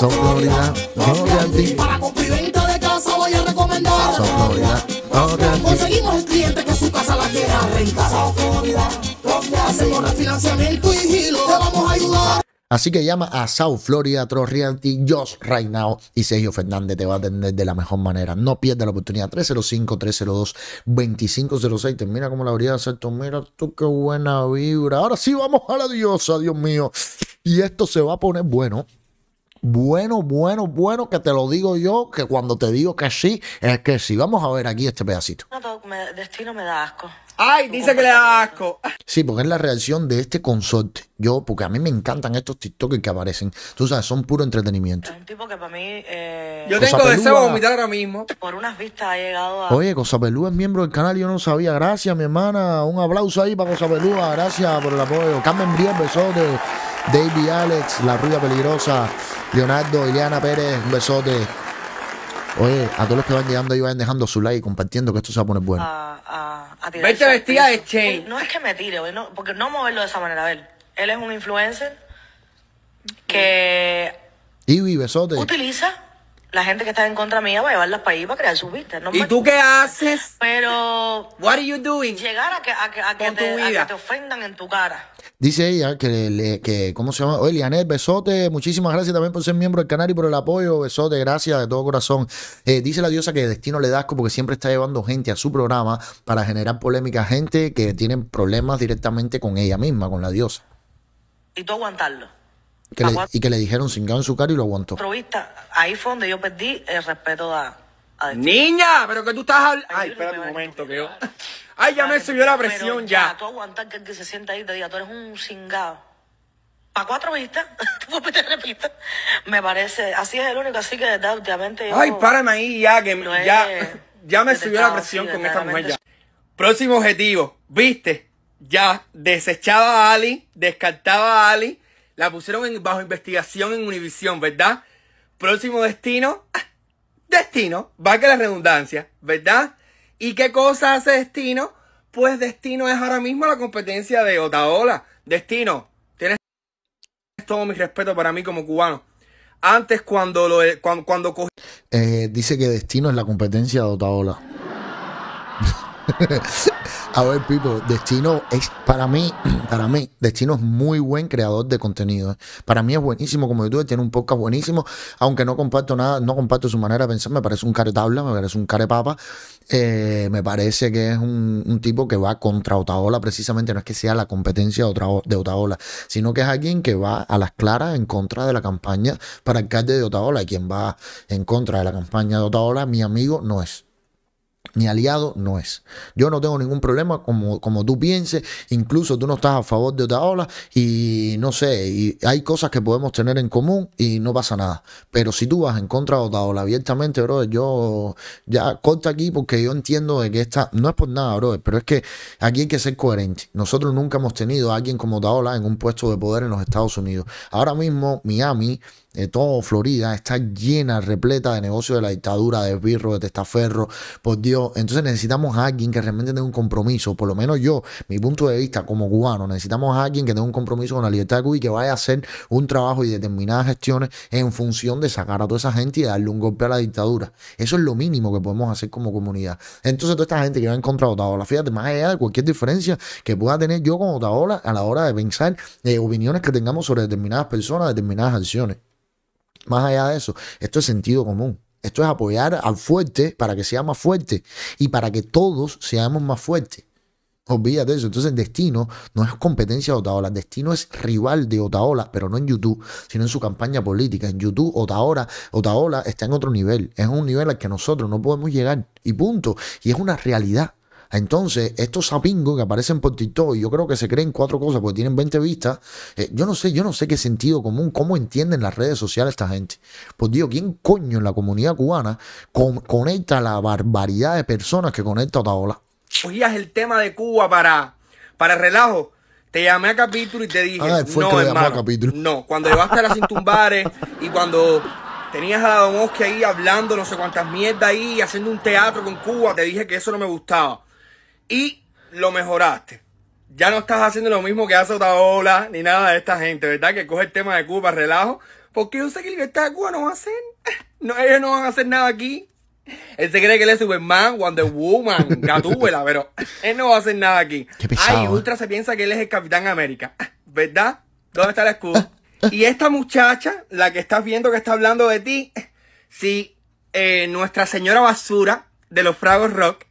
Somos Florida, no Para compra y venta de casa voy a recomendar. Somos Florida, no Conseguimos el cliente que su casa la quiera rentar. Hacemos refinanciamiento y giro, te vamos a ayudar. Así que llama a South Florida Trust Realty Josh Reinao y Sergio Fernández te va a atender de la mejor manera. No pierdas la oportunidad. 305-302-2506. mira cómo la habría de hacer Mira tú qué buena vibra. Ahora sí vamos a la diosa, Dios mío. Y esto se va a poner bueno bueno, bueno, bueno, que te lo digo yo, que cuando te digo que sí, es que sí. Vamos a ver aquí este pedacito. destino me da asco. Ay, dice que le da asco. Sí, porque es la reacción de este consorte. Yo, porque a mí me encantan estos TikTokers que aparecen. Tú sabes, son puro entretenimiento. Es un tipo que para mí. Eh, yo tengo deseo de vomitar ahora mismo. Por unas vistas ha llegado a. Oye, Cosa Pelúa es miembro del canal, yo no sabía. Gracias, mi hermana. Un aplauso ahí para Cosa Pelúa. Gracias por el apoyo. Carmen Brie, besote de. Davey Alex, La Rueda Peligrosa, Leonardo, Ileana Pérez, un besote. Oye, a todos los que van llegando y van dejando su like y compartiendo que esto se va a poner bueno. A, a, a Vete vestida de Shane. No es que me tire, no, porque no moverlo de esa manera. A ver, él es un influencer que... Ivy, besote. Utiliza la gente que está en contra mía va a llevarlas para ahí para crear sus vistas. ¿Y tú qué haces? Pero. What are you doing? Llegar a que, te, ofendan en tu cara. Dice ella que, le, ¿cómo se llama? Oye, Lianel, besote, muchísimas gracias también por ser miembro del canal y por el apoyo, besote, gracias de todo corazón. Eh, dice la diosa que el destino le da asco porque siempre está llevando gente a su programa para generar polémica, gente que tienen problemas directamente con ella misma, con la diosa. Y tú aguantarlo y que le dijeron cingado en su cara y lo aguantó. Ahí fue donde yo perdí el respeto a. Niña, pero que tú estás hablando. Ay, espérate un momento, que yo. Ay, ya me subió la presión ya. ya. Tú aguantas que el que se sienta ahí te diga, tú eres un cingado. a cuatro vistas, te repito. Me parece, así es el único, así que de últimamente. Ay, párame ahí ya, que ya, ya me subió la presión con esta mujer ya. Próximo objetivo, viste, ya desechaba a Ali, descartaba a Ali la pusieron en, bajo investigación en Univisión, ¿verdad? Próximo destino, destino, va que la redundancia, ¿verdad? ¿Y qué cosa hace destino? Pues destino es ahora mismo la competencia de Otaola. Destino, tienes todo mi respeto para mí como cubano. Antes cuando lo cuando, cogí... Eh, dice que destino es la competencia de Otaola. a ver, Pipo, Destino es para mí, para mí, Destino es muy buen creador de contenido. Para mí es buenísimo como youtuber, tiene un podcast buenísimo, aunque no comparto nada, no comparto su manera de pensar, me parece un tabla, me parece un carepapa. papa. Eh, me parece que es un, tipo que va contra Otaola, precisamente no es que sea la competencia de, otra, Otaola, sino que es alguien que va a las claras en contra de la campaña para alcalde de Otaola, y quien va en contra de la campaña de Otaola, mi amigo no es mi aliado no es. Yo no tengo ningún problema como, como tú pienses, incluso tú no estás a favor de Otaola y no sé, y hay cosas que podemos tener en común y no pasa nada. Pero si tú vas en contra de Otaola abiertamente, brother, yo ya corta aquí porque yo entiendo que esta, no es por nada, brother, pero es que aquí hay que ser coherente. Nosotros nunca hemos tenido a alguien como Otaola en un puesto de poder en los Estados Unidos. Ahora mismo Miami eh, todo Florida está llena, repleta de negocios de la dictadura, de esbirro, de testaferro, por Dios. Entonces necesitamos a alguien que realmente tenga un compromiso, por lo menos yo, mi punto de vista como cubano, necesitamos a alguien que tenga un compromiso con la libertad Cuba y que vaya a hacer un trabajo y determinadas gestiones en función de sacar a toda esa gente y darle un golpe a la dictadura. Eso es lo mínimo que podemos hacer como comunidad. Entonces toda esta gente que va en contra de Otaola, fíjate, más allá de cualquier diferencia que pueda tener yo con Otaola a la hora de pensar eh, opiniones que tengamos sobre determinadas personas, determinadas acciones. Más allá de eso, esto es sentido común. Esto es apoyar al fuerte para que sea más fuerte y para que todos seamos más fuertes. Olvídate de eso. Entonces, el destino no es competencia de Otaola. El destino es rival de Otaola, pero no en YouTube, sino en su campaña política. En YouTube, Otaola, Otaola está en otro nivel. Es un nivel al que nosotros no podemos llegar. Y punto. Y es una realidad. Entonces, estos sapingos que aparecen por TikTok, yo creo que se creen cuatro cosas porque tienen 20 vistas. Eh, yo no sé, yo no sé qué sentido común, cómo entienden las redes sociales esta gente. Pues digo, ¿quién coño en la comunidad cubana conecta la barbaridad de personas que conecta a Taola? es el tema de Cuba para, para relajo. Te llamé a capítulo y te dije, ah, no no, hermano, no, cuando llevaste a las intumbares y cuando tenías a Don Mosque ahí hablando no sé cuántas mierdas ahí, haciendo un teatro con Cuba, te dije que eso no me gustaba y lo mejoraste. Ya no estás haciendo lo mismo que hace ola ni nada de esta gente, ¿verdad? Que coge el tema de Cuba, relajo. Porque yo sé que el que está de Cuba no va a hacer. No, ellos no van a hacer nada aquí. Él se cree que él es Superman, Wonder Woman, Gatúbela, pero él no va a hacer nada aquí. Ay, eh. Ultra se piensa que él es el Capitán América, ¿verdad? ¿Dónde está la escudo? Y esta muchacha, la que estás viendo que está hablando de ti, si eh, nuestra señora basura de los Fragos Rock,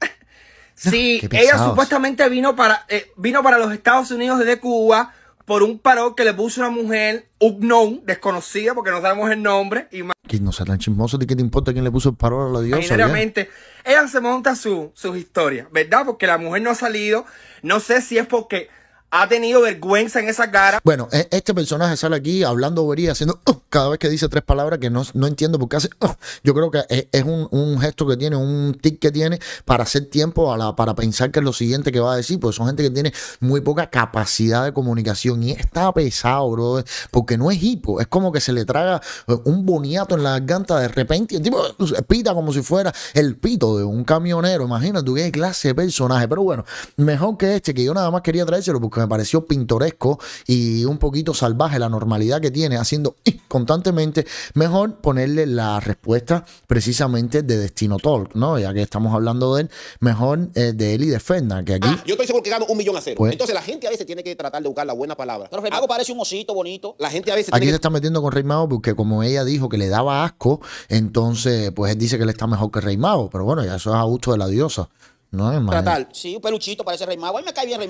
Sí, ella supuestamente vino para, eh, vino para los Estados Unidos desde Cuba por un paro que le puso una mujer unknown, desconocida, porque no sabemos el nombre. Y que no sea tan chismoso, ¿de qué te importa quién le puso el paro a la diosa? Generalmente, ella se monta su, sus historias, ¿verdad? Porque la mujer no ha salido. No sé si es porque ha tenido vergüenza en esa cara. Bueno, e-, este personaje sale aquí hablando vería, haciendo uh, cada vez que dice tres palabras que no, no entiendo por qué hace. Uh. yo creo que e-, es, un, gesto que tiene, un tic que tiene para hacer tiempo para pensar que es lo siguiente que va a decir, Porque son gente que tiene muy poca capacidad de comunicación y está pesado, bro, porque no es hipo, es como que se le traga uh, un boniato en la garganta de repente y el tipo pita como si fuera el pito de un camionero. Imagínate tú qué clase de personaje, pero bueno, mejor que este que yo nada más quería traérselo porque me pareció pintoresco y un poquito salvaje la normalidad que tiene haciendo constantemente, mejor ponerle la respuesta precisamente de Destino Talk, ¿no? Ya que estamos hablando de él, mejor eh, de él y defenda, que aquí... Ah, yo estoy seguro que gano un millón a cero. Pues entonces la gente a veces tiene que tratar de buscar la buena palabra. Pero Rey parece un osito bonito. La gente a veces... Aquí se está metiendo con Rey porque como ella dijo que le daba asco, entonces pues él dice que le está mejor que Rey pero bueno, ya eso es a gusto de la diosa. No es malo. Sí, un peluchito parece Rey Mago. A me cae bien Rey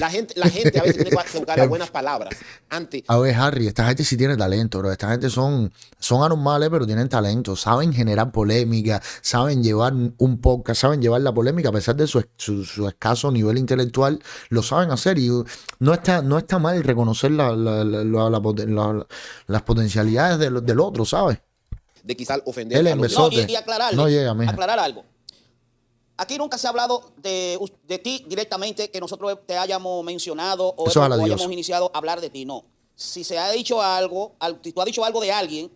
La gente, la gente a veces tiene que buscar buenas palabras. Antes. A ver, Harry, esta gente sí tiene talento, bro. Esta gente son, son anormales, pero tienen talento. Saben generar polémica, saben llevar un podcast, saben llevar la polémica, a pesar de su, escaso nivel intelectual, lo saben hacer. Y no está, no está mal reconocer las potencialidades del, otro, ¿sabes? De quizás ofender a no, y, aclarar algo Aquí nunca se ha hablado de, ti directamente, que nosotros te hayamos mencionado o, hayamos iniciado a hablar de ti. No. Si se ha dicho algo, si tú has dicho algo de alguien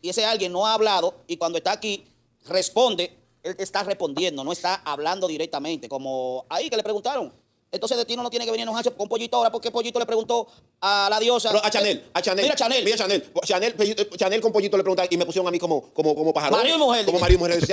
y ese alguien no ha hablado y cuando está aquí responde, él está respondiendo, no está hablando directamente. Como ahí que le preguntaron, entonces Destino no tiene que venir a enojarse con Pollito ahora porque Pollito le preguntó a la diosa. a Chanel, eh, a Chanel. Mira Chanel. Mira Chanel. Chanel, eh, Chanel con Pollito le preguntó y me pusieron a mí como, como, como pajarón. Marido y mujer. Como Mario y mujer.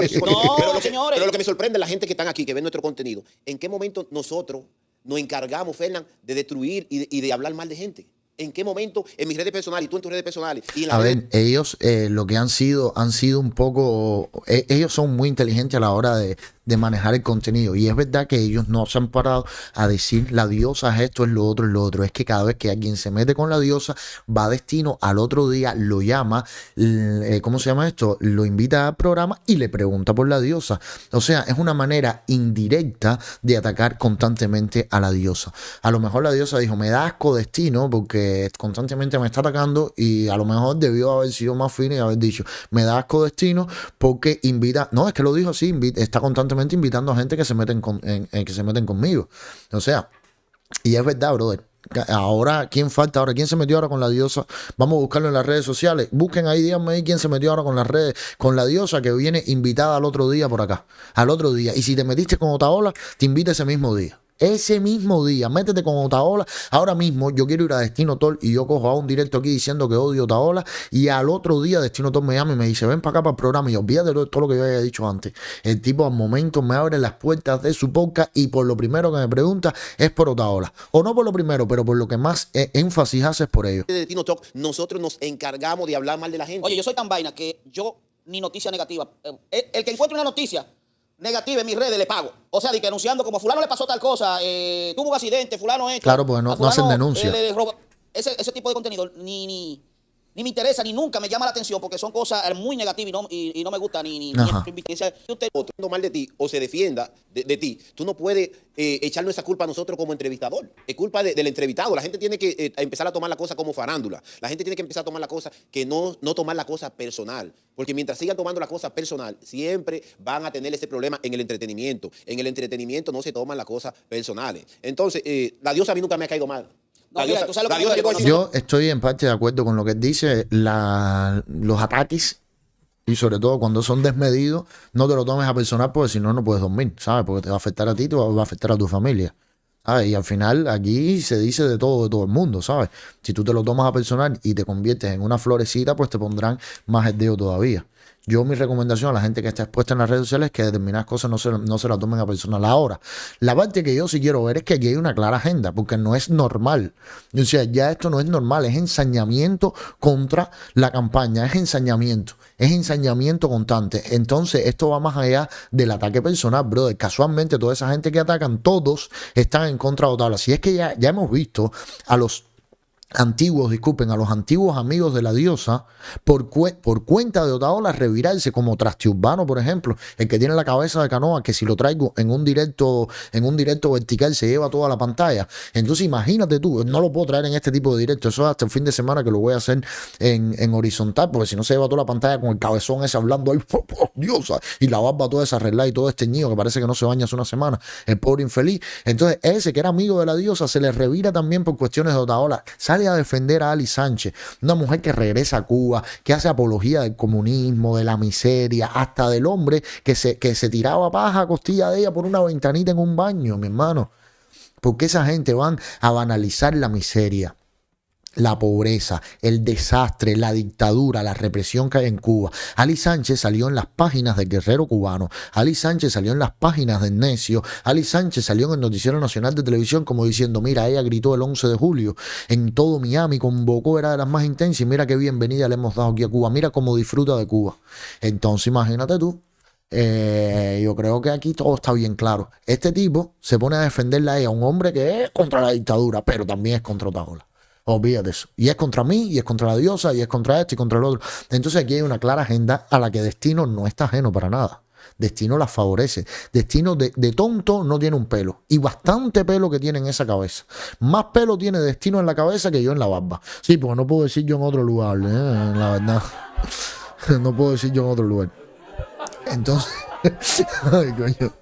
No, pero lo que, señores. Pero lo que me sorprende es la gente que están aquí, que ven nuestro contenido. ¿En qué momento nosotros nos encargamos, Fernán, de destruir y de, hablar mal de gente? en qué momento en mis redes personales y tú en tus redes personales. a ver, ellos eh, lo que han sido, han sido un poco, ellos son muy inteligentes a la hora de, de manejar el contenido. Y es verdad que ellos no se han parado a decir la diosa es esto, es lo otro, es lo otro. Es que cada vez que alguien se mete con la diosa, va a destino, al otro día lo llama, eh, ¿cómo se llama esto? Lo invita al programa y le pregunta por la diosa. O sea, es una manera indirecta de atacar constantemente a la diosa. A lo mejor la diosa dijo, me da asco destino porque constantemente me está atacando y a lo mejor debió haber sido más fino y haber dicho, me da asco destino porque invita, no, es que lo dijo así, está contando invitando a gente que se meten, con, que se meten conmigo. O sea, y es verdad, brother. Ahora, ¿quién falta ahora? ¿Quién se metió ahora con la diosa? Vamos a buscarlo en las redes sociales. Busquen ahí, díganme ahí quién se metió ahora con las redes, con la diosa que viene invitada al otro día por acá. Al otro día. Y si te metiste con ola, te invita ese mismo día. Ese mismo día, métete con Otaola. Ahora mismo yo quiero ir a Destino Talk y yo cojo a un directo aquí diciendo que odio Otaola. Y al otro día Destino Talk me llama y me dice, ven para acá para el programa. Y olvídate de todo lo que yo había dicho antes. El tipo al momento me abre las puertas de su podcast y por lo primero que me pregunta es por Otaola. O no por lo primero, pero por lo que más eh, énfasis haces por ello. De Destino Talk, nosotros nos encargamos de hablar mal de la gente. Oye, yo soy tan vaina que yo ni noticia negativa. Eh, el, que encuentre una noticia negativo en mis redes, le pago. O sea, de como fulano le pasó tal cosa, eh, tuvo un accidente, fulano hecho Claro, porque no, no hacen eh, denuncia. Ese, ese, tipo de contenido ni, ni, ni me interesa, ni nunca me llama la atención porque son cosas eh, muy negativas y no, me gusta ni, ni, usted o mal de ti o se defienda de, ti, tú no puedes eh, echarnos esa culpa a nosotros como entrevistador. Es culpa del entrevistado. La gente tiene que eh, empezar a tomar la cosa como farándula. La gente tiene que empezar a tomar la cosa que no, no tomar la cosa personal. Porque mientras sigan tomando la cosa personal, siempre van a tener ese problema en el entretenimiento. En el entretenimiento no se toman las cosas personales. Entonces, la diosa a mí nunca me ha caído mal yo, estoy en parte de acuerdo con lo que dice. los ataques y sobre todo cuando son desmedidos, no te lo tomes a personal porque si no, no puedes dormir, ¿sabes? Porque te va a afectar a ti, te va a afectar a tu familia. ¿sabes? Y al final aquí se dice de todo, de todo el mundo, ¿sabes? Si tú te lo tomas a personal y te conviertes en una florecita, pues te pondrán más el todavía. Yo mi recomendación a la gente que está expuesta en las redes sociales es que determinadas cosas no se, no se las tomen a personal ahora. La parte que yo sí quiero ver es que aquí hay una clara agenda, porque no es normal. O sea, ya esto no es normal, es ensañamiento contra la campaña, es ensañamiento, es ensañamiento constante. Entonces, esto va más allá del ataque personal, brother. Casualmente, toda esa gente que atacan, todos están en contra de Otala. Si es que ya, ya hemos visto a los antiguos, disculpen, a los antiguos amigos de la diosa, por, por cuenta de Otaola revirarse, como Trastiurbano, por ejemplo, el que tiene la cabeza de canoa, que si lo traigo en un directo, en un directo vertical se lleva toda la pantalla. Entonces imagínate tú, no lo puedo traer en este tipo de directo, eso es hasta el fin de semana que lo voy a hacer en, horizontal, porque si no se lleva toda la pantalla con el cabezón ese hablando ahí, diosa, y la barba toda desarreglada y todo este esteñido, que parece que no se baña hace una semana, el pobre infeliz. Entonces ese que era amigo de la diosa se le revira también por cuestiones de Otaola a defender a Ali Sánchez, una mujer que regresa a Cuba, que hace apología del comunismo, de la miseria, hasta del hombre que se, que se tiraba paja a costilla de ella por una ventanita en un baño, mi hermano. Porque esa gente van a banalizar la miseria la pobreza, el desastre, la dictadura, la represión que hay en Cuba. Ali Sánchez salió en las páginas de Guerrero Cubano, Ali Sánchez salió en las páginas de Necio, Ali Sánchez salió en el Noticiero Nacional de Televisión como diciendo, mira, ella gritó el 11 de julio en todo Miami, convocó, era de las más intensas y mira qué bienvenida le hemos dado aquí a Cuba, mira cómo disfruta de Cuba. Entonces imagínate tú, eh, yo creo que aquí todo está bien claro. Este tipo se pone a defenderla a ella, un hombre que es contra la dictadura, pero también es contra Otagola. Olvídate oh, eso. Y es contra mí, y es contra la diosa, y es contra esto y contra el otro. Entonces aquí hay una clara agenda a la que Destino no está ajeno para nada. Destino la favorece. Destino de, tonto no tiene un pelo. Y bastante pelo que tiene en esa cabeza. Más pelo tiene Destino en la cabeza que yo en la barba. Sí, porque no puedo decir yo en otro lugar, ¿eh? la verdad. No puedo decir yo en otro lugar. Entonces, ay, coño.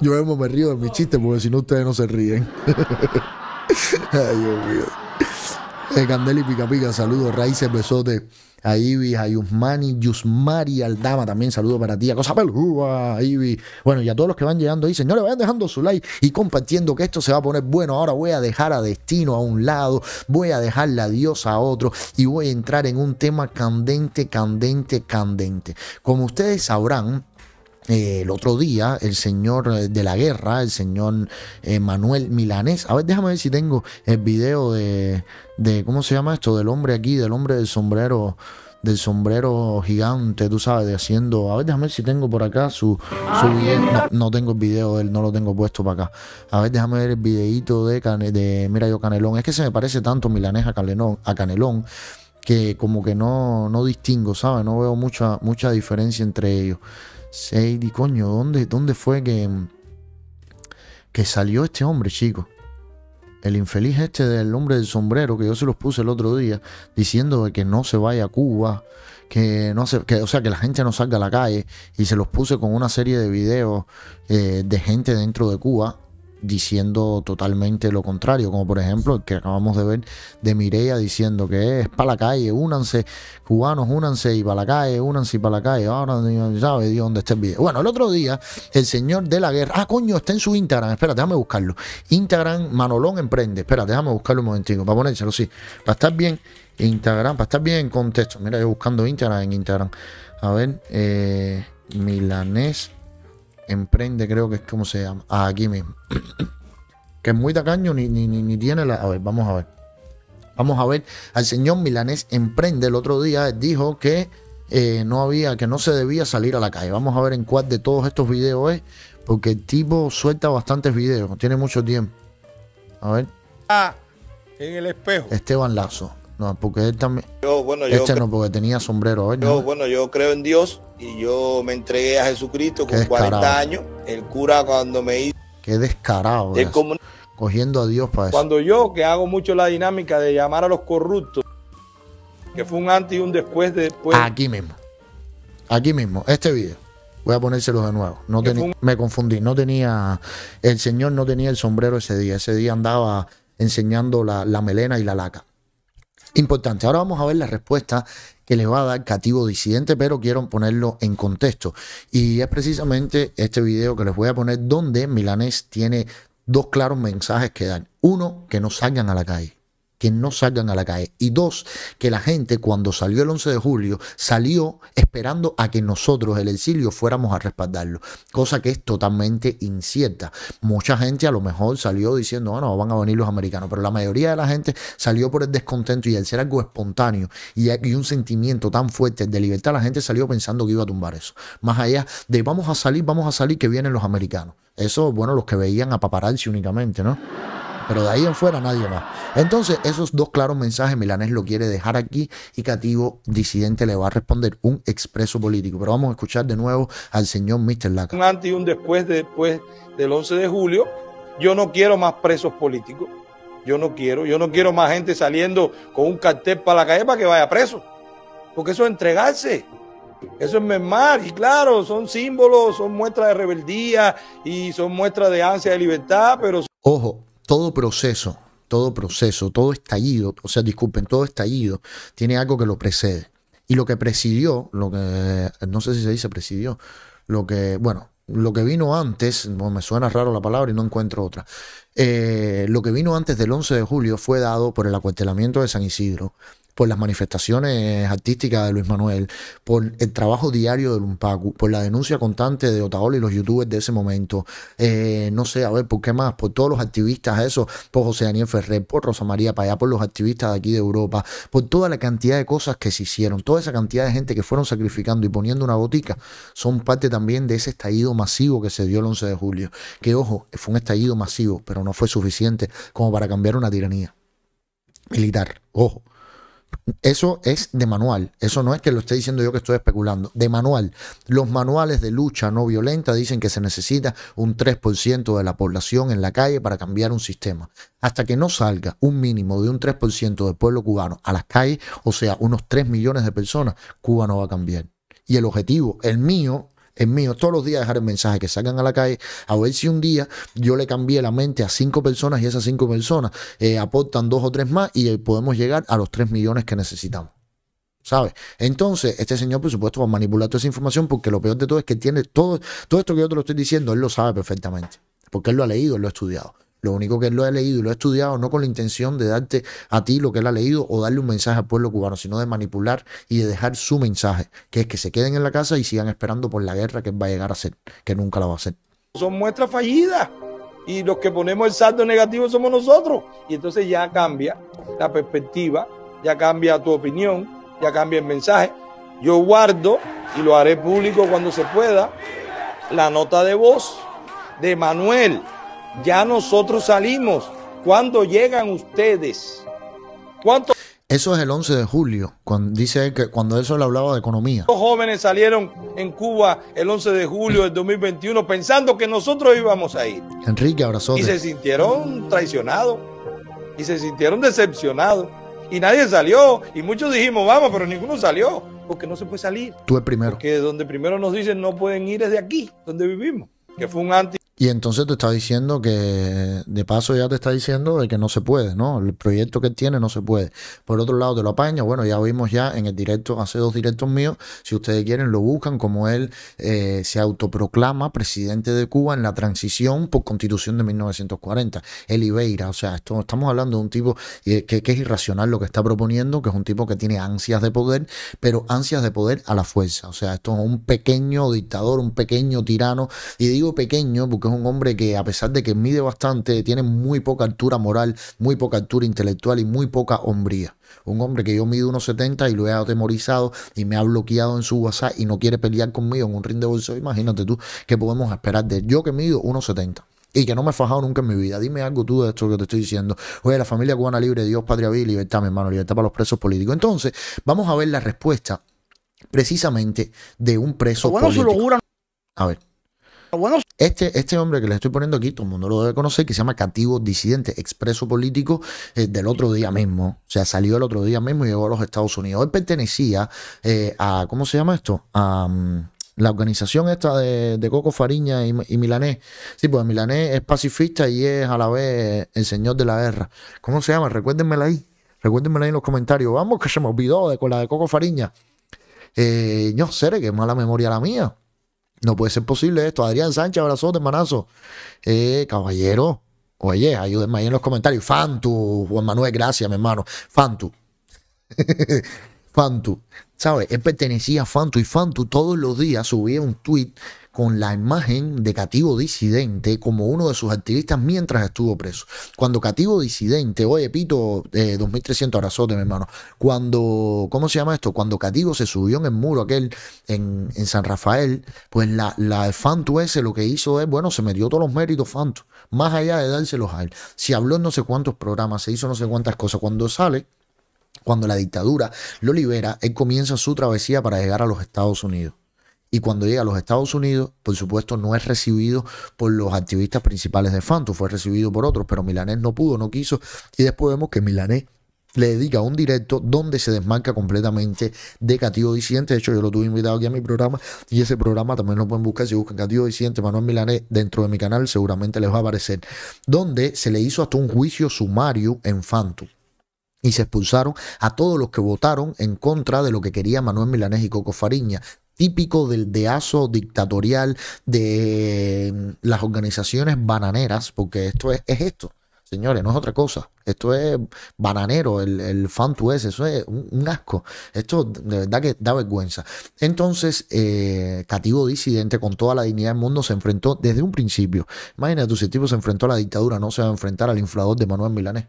Yo mismo me río de mis chistes porque si no ustedes no se ríen. ay, Dios mío. Eh, Candeli Pica Pica, saludos, Raíces Besote, a Ibi, a Yusmani, Yusmari Aldama, también saludos para ti, a Cosa Pelúa, a Bueno, y a todos los que van llegando ahí, señores, vayan dejando su like y compartiendo que esto se va a poner bueno. Ahora voy a dejar a Destino a un lado, voy a dejar la diosa a otro y voy a entrar en un tema candente, candente, candente. Como ustedes sabrán, eh, el otro día, el señor eh, de la guerra, el señor eh, Manuel Milanés. A ver, déjame ver si tengo el video de, ¿cómo se llama esto? Del hombre aquí, del hombre del sombrero, del sombrero gigante, tú sabes, de haciendo. A ver, déjame ver si tengo por acá su, su No, tengo el video, él no lo tengo puesto para acá. A ver, déjame ver el videito de, de mira yo Canelón. Es que se me parece tanto Milanés a Canelón. A Canelón que como que no, no distingo, ¿sabes? No veo mucha, mucha diferencia entre ellos. 6 coño, ¿dónde, dónde fue que, que salió este hombre, chico? El infeliz este del hombre del sombrero que yo se los puse el otro día diciendo que no se vaya a Cuba, que no se, que, o sea, que la gente no salga a la calle y se los puse con una serie de videos eh, de gente dentro de Cuba diciendo totalmente lo contrario, como por ejemplo el que acabamos de ver de Mireia diciendo que es para la calle, únanse, cubanos, únanse y para la calle, únanse y para la calle, ahora sabe dónde está el video. Bueno, el otro día el señor de la guerra, ah coño, está en su Instagram, espera, déjame buscarlo. Instagram Manolón Emprende, espera, déjame buscarlo un momentito, para ponérselo, sí, para estar bien Instagram, para estar bien en contexto, mira, yo buscando Instagram en Instagram, a ver, eh, milanés Emprende, creo que es como se llama. Ah, aquí mismo. que es muy tacaño, ni, ni, ni, tiene la. A ver, vamos a ver. Vamos a ver. Al señor Milanés Emprende el otro día dijo que eh, no había, que no se debía salir a la calle. Vamos a ver en cuál de todos estos videos es, porque el tipo suelta bastantes videos, tiene mucho tiempo. A ver. Ah, en el espejo. Esteban Lazo. No, porque él también. bueno, este no, porque tenía sombrero. ¿no? bueno, yo creo en Dios y yo me entregué a Jesucristo con 40 años. El cura cuando me hizo. Qué descarado. Cogiendo a Dios para eso. Cuando yo, que hago mucho la dinámica de llamar a los corruptos, que fue un antes y un después después. Aquí mismo. Aquí mismo, este video. Voy a ponérselo de nuevo. No Me confundí. No tenía. El señor no tenía el sombrero ese día. Ese día andaba enseñando la melena y la laca importante. Ahora vamos a ver la respuesta que les va a dar Cativo Disidente, pero quiero ponerlo en contexto. Y es precisamente este video que les voy a poner donde Milanés tiene dos claros mensajes que dar. Uno, que no salgan a la calle que no salgan a la calle. Y dos, que la gente cuando salió el 11 de julio salió esperando a que nosotros, el exilio, fuéramos a respaldarlo, cosa que es totalmente incierta. Mucha gente a lo mejor salió diciendo, bueno, ah, van a venir los americanos, pero la mayoría de la gente salió por el descontento y al ser algo espontáneo y, un sentimiento tan fuerte de libertad, la gente salió pensando que iba a tumbar eso. Más allá de vamos a salir, vamos a salir, que vienen los americanos. Eso, bueno, los que veían a paparazzi únicamente, ¿no? pero de ahí en fuera nadie más. Entonces, esos dos claros mensajes Milanés lo quiere dejar aquí y Cativo Disidente le va a responder un expreso político. Pero vamos a escuchar de nuevo al señor Mr. Laca. Un antes y un después, después del 11 de julio. Yo no quiero más presos políticos. Yo no quiero, yo no quiero más gente saliendo con un cartel para la calle para que vaya preso. Porque eso es entregarse. Eso es mermar, y claro, son símbolos, son muestras de rebeldía y son muestras de ansia de libertad, pero... Ojo, todo proceso, todo proceso, todo estallido, o sea, disculpen, todo estallido tiene algo que lo precede. Y lo que presidió, lo que, no sé si se dice presidió, lo que, bueno, lo que vino antes, me suena raro la palabra y no encuentro otra, eh, lo que vino antes del 11 de julio fue dado por el acuartelamiento de San Isidro por las manifestaciones artísticas de Luis Manuel, por el trabajo diario de Lumpacu, por la denuncia constante de Otaola y los youtubers de ese momento, eh, no sé, a ver, ¿por qué más? Por todos los activistas, eso, por José Daniel Ferrer, por Rosa María Payá, por los activistas de aquí de Europa, por toda la cantidad de cosas que se hicieron, toda esa cantidad de gente que fueron sacrificando y poniendo una botica, son parte también de ese estallido masivo que se dio el 11 de julio, que ojo, fue un estallido masivo, pero no fue suficiente como para cambiar una tiranía militar, ojo. Eso es de manual. Eso no es que lo esté diciendo yo que estoy especulando. De manual. Los manuales de lucha no violenta dicen que se necesita un 3% de la población en la calle para cambiar un sistema. Hasta que no salga un mínimo de un 3% del pueblo cubano a las calles, o sea, unos 3 millones de personas, Cuba no va a cambiar. Y el objetivo, el mío, es mío. Todos los días dejar el mensaje, que salgan a la calle, a ver si un día yo le cambié la mente a cinco personas y esas cinco personas eh, aportan dos o tres más y eh, podemos llegar a los tres millones que necesitamos. ¿Sabes? Entonces, este señor, por supuesto, va a manipular toda esa información porque lo peor de todo es que tiene todo, todo esto que yo te lo estoy diciendo, él lo sabe perfectamente. Porque él lo ha leído, él lo ha estudiado. Lo único que él lo ha leído y lo ha estudiado no con la intención de darte a ti lo que él ha leído o darle un mensaje al pueblo cubano, sino de manipular y de dejar su mensaje, que es que se queden en la casa y sigan esperando por la guerra que va a llegar a ser, que nunca la va a hacer. Son muestras fallidas y los que ponemos el saldo negativo somos nosotros. Y entonces ya cambia la perspectiva, ya cambia tu opinión, ya cambia el mensaje. Yo guardo y lo haré público cuando se pueda la nota de voz de Manuel ya nosotros salimos. ¿Cuándo llegan ustedes? ¿Cuántos? Eso es el 11 de julio, cuando dice que cuando eso le hablaba de economía. Los jóvenes salieron en Cuba el 11 de julio del 2021 pensando que nosotros íbamos a ir. Enrique abrazó. Y se sintieron traicionados y se sintieron decepcionados y nadie salió y muchos dijimos vamos, pero ninguno salió porque no se puede salir. Tú el primero. Porque donde primero nos dicen no pueden ir es de aquí, donde vivimos, que fue un anti y entonces te está diciendo que, de paso ya te está diciendo que no se puede, ¿no? El proyecto que tiene no se puede. Por otro lado, te lo apaña, bueno, ya vimos ya en el directo, hace dos directos míos, si ustedes quieren, lo buscan como él eh, se autoproclama presidente de Cuba en la transición por constitución de 1940, el Ibeira, o sea, esto, estamos hablando de un tipo que, que es irracional lo que está proponiendo, que es un tipo que tiene ansias de poder, pero ansias de poder a la fuerza, o sea, esto es un pequeño dictador, un pequeño tirano, y digo pequeño porque es un hombre que a pesar de que mide bastante, tiene muy poca altura moral, muy poca altura intelectual y muy poca hombría. Un hombre que yo mido 1,70 y lo he atemorizado y me ha bloqueado en su WhatsApp y no quiere pelear conmigo en un ring de bolso. Imagínate tú qué podemos esperar de Yo que mido 1,70 y que no me he fajado nunca en mi vida. Dime algo tú de esto que te estoy diciendo. Oye, la familia cubana libre, Dios, patria, vida y libertad, mi hermano, libertad para los presos políticos. Entonces, vamos a ver la respuesta precisamente de un preso político. A ver este, este hombre que le estoy poniendo aquí, todo el mundo lo debe conocer, que se llama Cativo Disidente, expreso político eh, del otro día mismo. O sea, salió el otro día mismo y llegó a los Estados Unidos. Él pertenecía eh, a, ¿cómo se llama esto? A mm, la organización esta de, Coco Fariña y, Milanés. Sí, pues Milanés es pacifista y es a la vez el señor de la guerra. ¿Cómo se llama? Recuérdenmela ahí. Recuérdenmela ahí en los comentarios. Vamos, que se me olvidó de con la de Coco Fariña. Eh, no sé, que mala memoria la mía. No puede ser posible esto. Adrián Sánchez, abrazos, hermanazo. Eh, caballero, oye, ayúdenme ahí en los comentarios. Fantu, Juan Manuel, gracias, mi hermano. Fantu. Fantu. ¿Sabes? Él pertenecía a Fantu y Fantu todos los días subía un tweet con la imagen de Cativo Disidente como uno de sus activistas mientras estuvo preso. Cuando Cativo Disidente, oye, Pito, 2300 eh, abrazote, mi hermano. Cuando, ¿cómo se llama esto? Cuando Cativo se subió en el muro aquel en, en San Rafael, pues la, la Fantu ese lo que hizo es, bueno, se me dio todos los méritos Fantu, más allá de dárselos a él. Si habló en no sé cuántos programas, se hizo no sé cuántas cosas. Cuando sale, cuando la dictadura lo libera, él comienza su travesía para llegar a los Estados Unidos y cuando llega a los Estados Unidos, por supuesto, no es recibido por los activistas principales de FANTU fue recibido por otros, pero Milanés no pudo, no quiso, y después vemos que Milanés le dedica un directo donde se desmarca completamente de Cativo Diciente. De hecho, yo lo tuve invitado aquí a mi programa y ese programa también lo pueden buscar. Si buscan Cativo Disidente, Manuel Milanés, dentro de mi canal seguramente les va a aparecer. Donde se le hizo hasta un juicio sumario en Fantu y se expulsaron a todos los que votaron en contra de lo que quería Manuel Milanés y Coco Fariña típico del deazo dictatorial de mm, las organizaciones bananeras, porque esto es, esto, señores, no es otra cosa. Esto es bananero, el, el fan to ese, eso es un, asco. Esto de verdad que da vergüenza. Entonces, eh, Cativo disidente con toda la dignidad del mundo se enfrentó desde un principio. Imagínate, si el tipo se enfrentó a la dictadura, no se va a enfrentar al inflador de Manuel Milanés.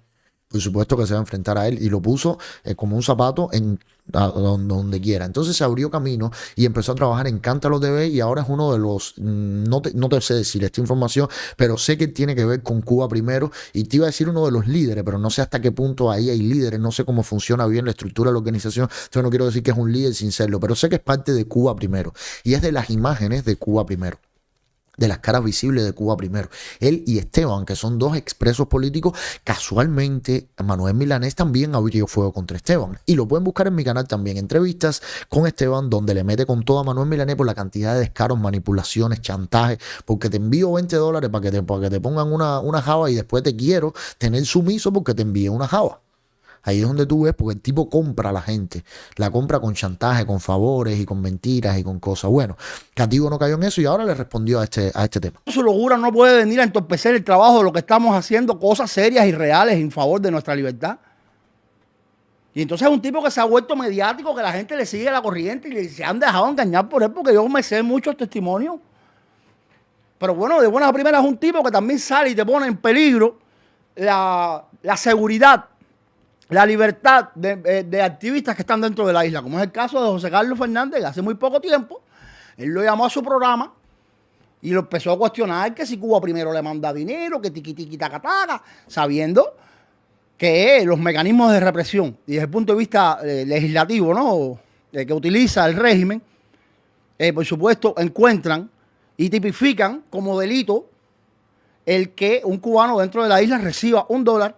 Por supuesto que se va a enfrentar a él y lo puso eh, como un zapato en donde quiera. Entonces se abrió camino y empezó a trabajar en Cántalo TV y ahora es uno de los, mm, no te, no te sé decir esta información, pero sé que tiene que ver con Cuba primero y te iba a decir uno de los líderes, pero no sé hasta qué punto ahí hay líderes, no sé cómo funciona bien la estructura de la organización, yo no quiero decir que es un líder sin serlo, pero sé que es parte de Cuba primero y es de las imágenes de Cuba primero de las caras visibles de Cuba primero. Él y Esteban, que son dos expresos políticos, casualmente Manuel Milanés también ha abrió fuego contra Esteban. Y lo pueden buscar en mi canal también, entrevistas con Esteban, donde le mete con todo a Manuel Milanés por la cantidad de descaros, manipulaciones, chantajes, porque te envío 20 dólares para que te, que te pongan una, una java y después te quiero tener sumiso porque te envíe una java. Ahí es donde tú ves, porque el tipo compra a la gente. La compra con chantaje, con favores y con mentiras y con cosas. Bueno, Cativo no cayó en eso y ahora le respondió a este, este tema. Su locura no puede venir a entorpecer el trabajo de lo que estamos haciendo, cosas serias y reales en favor de nuestra libertad. Y entonces es un tipo que se ha vuelto mediático, que la gente le sigue la corriente y se han dejado engañar por él, porque yo me sé muchos testimonios. Pero bueno, de buenas a primeras es un tipo que también sale y te pone en peligro la, la seguridad la libertad eh, de, activistas que están dentro de la isla, como es el caso de José Carlos Fernández, hace muy poco tiempo, él lo llamó a su programa y lo empezó a cuestionar que si Cuba primero le manda dinero, que tiqui tiqui sabiendo que los mecanismos de represión y desde el punto de vista eh, legislativo, ¿no? Eh, que utiliza el régimen, por supuesto, encuentran y tipifican como delito el que un cubano dentro de la isla reciba un dólar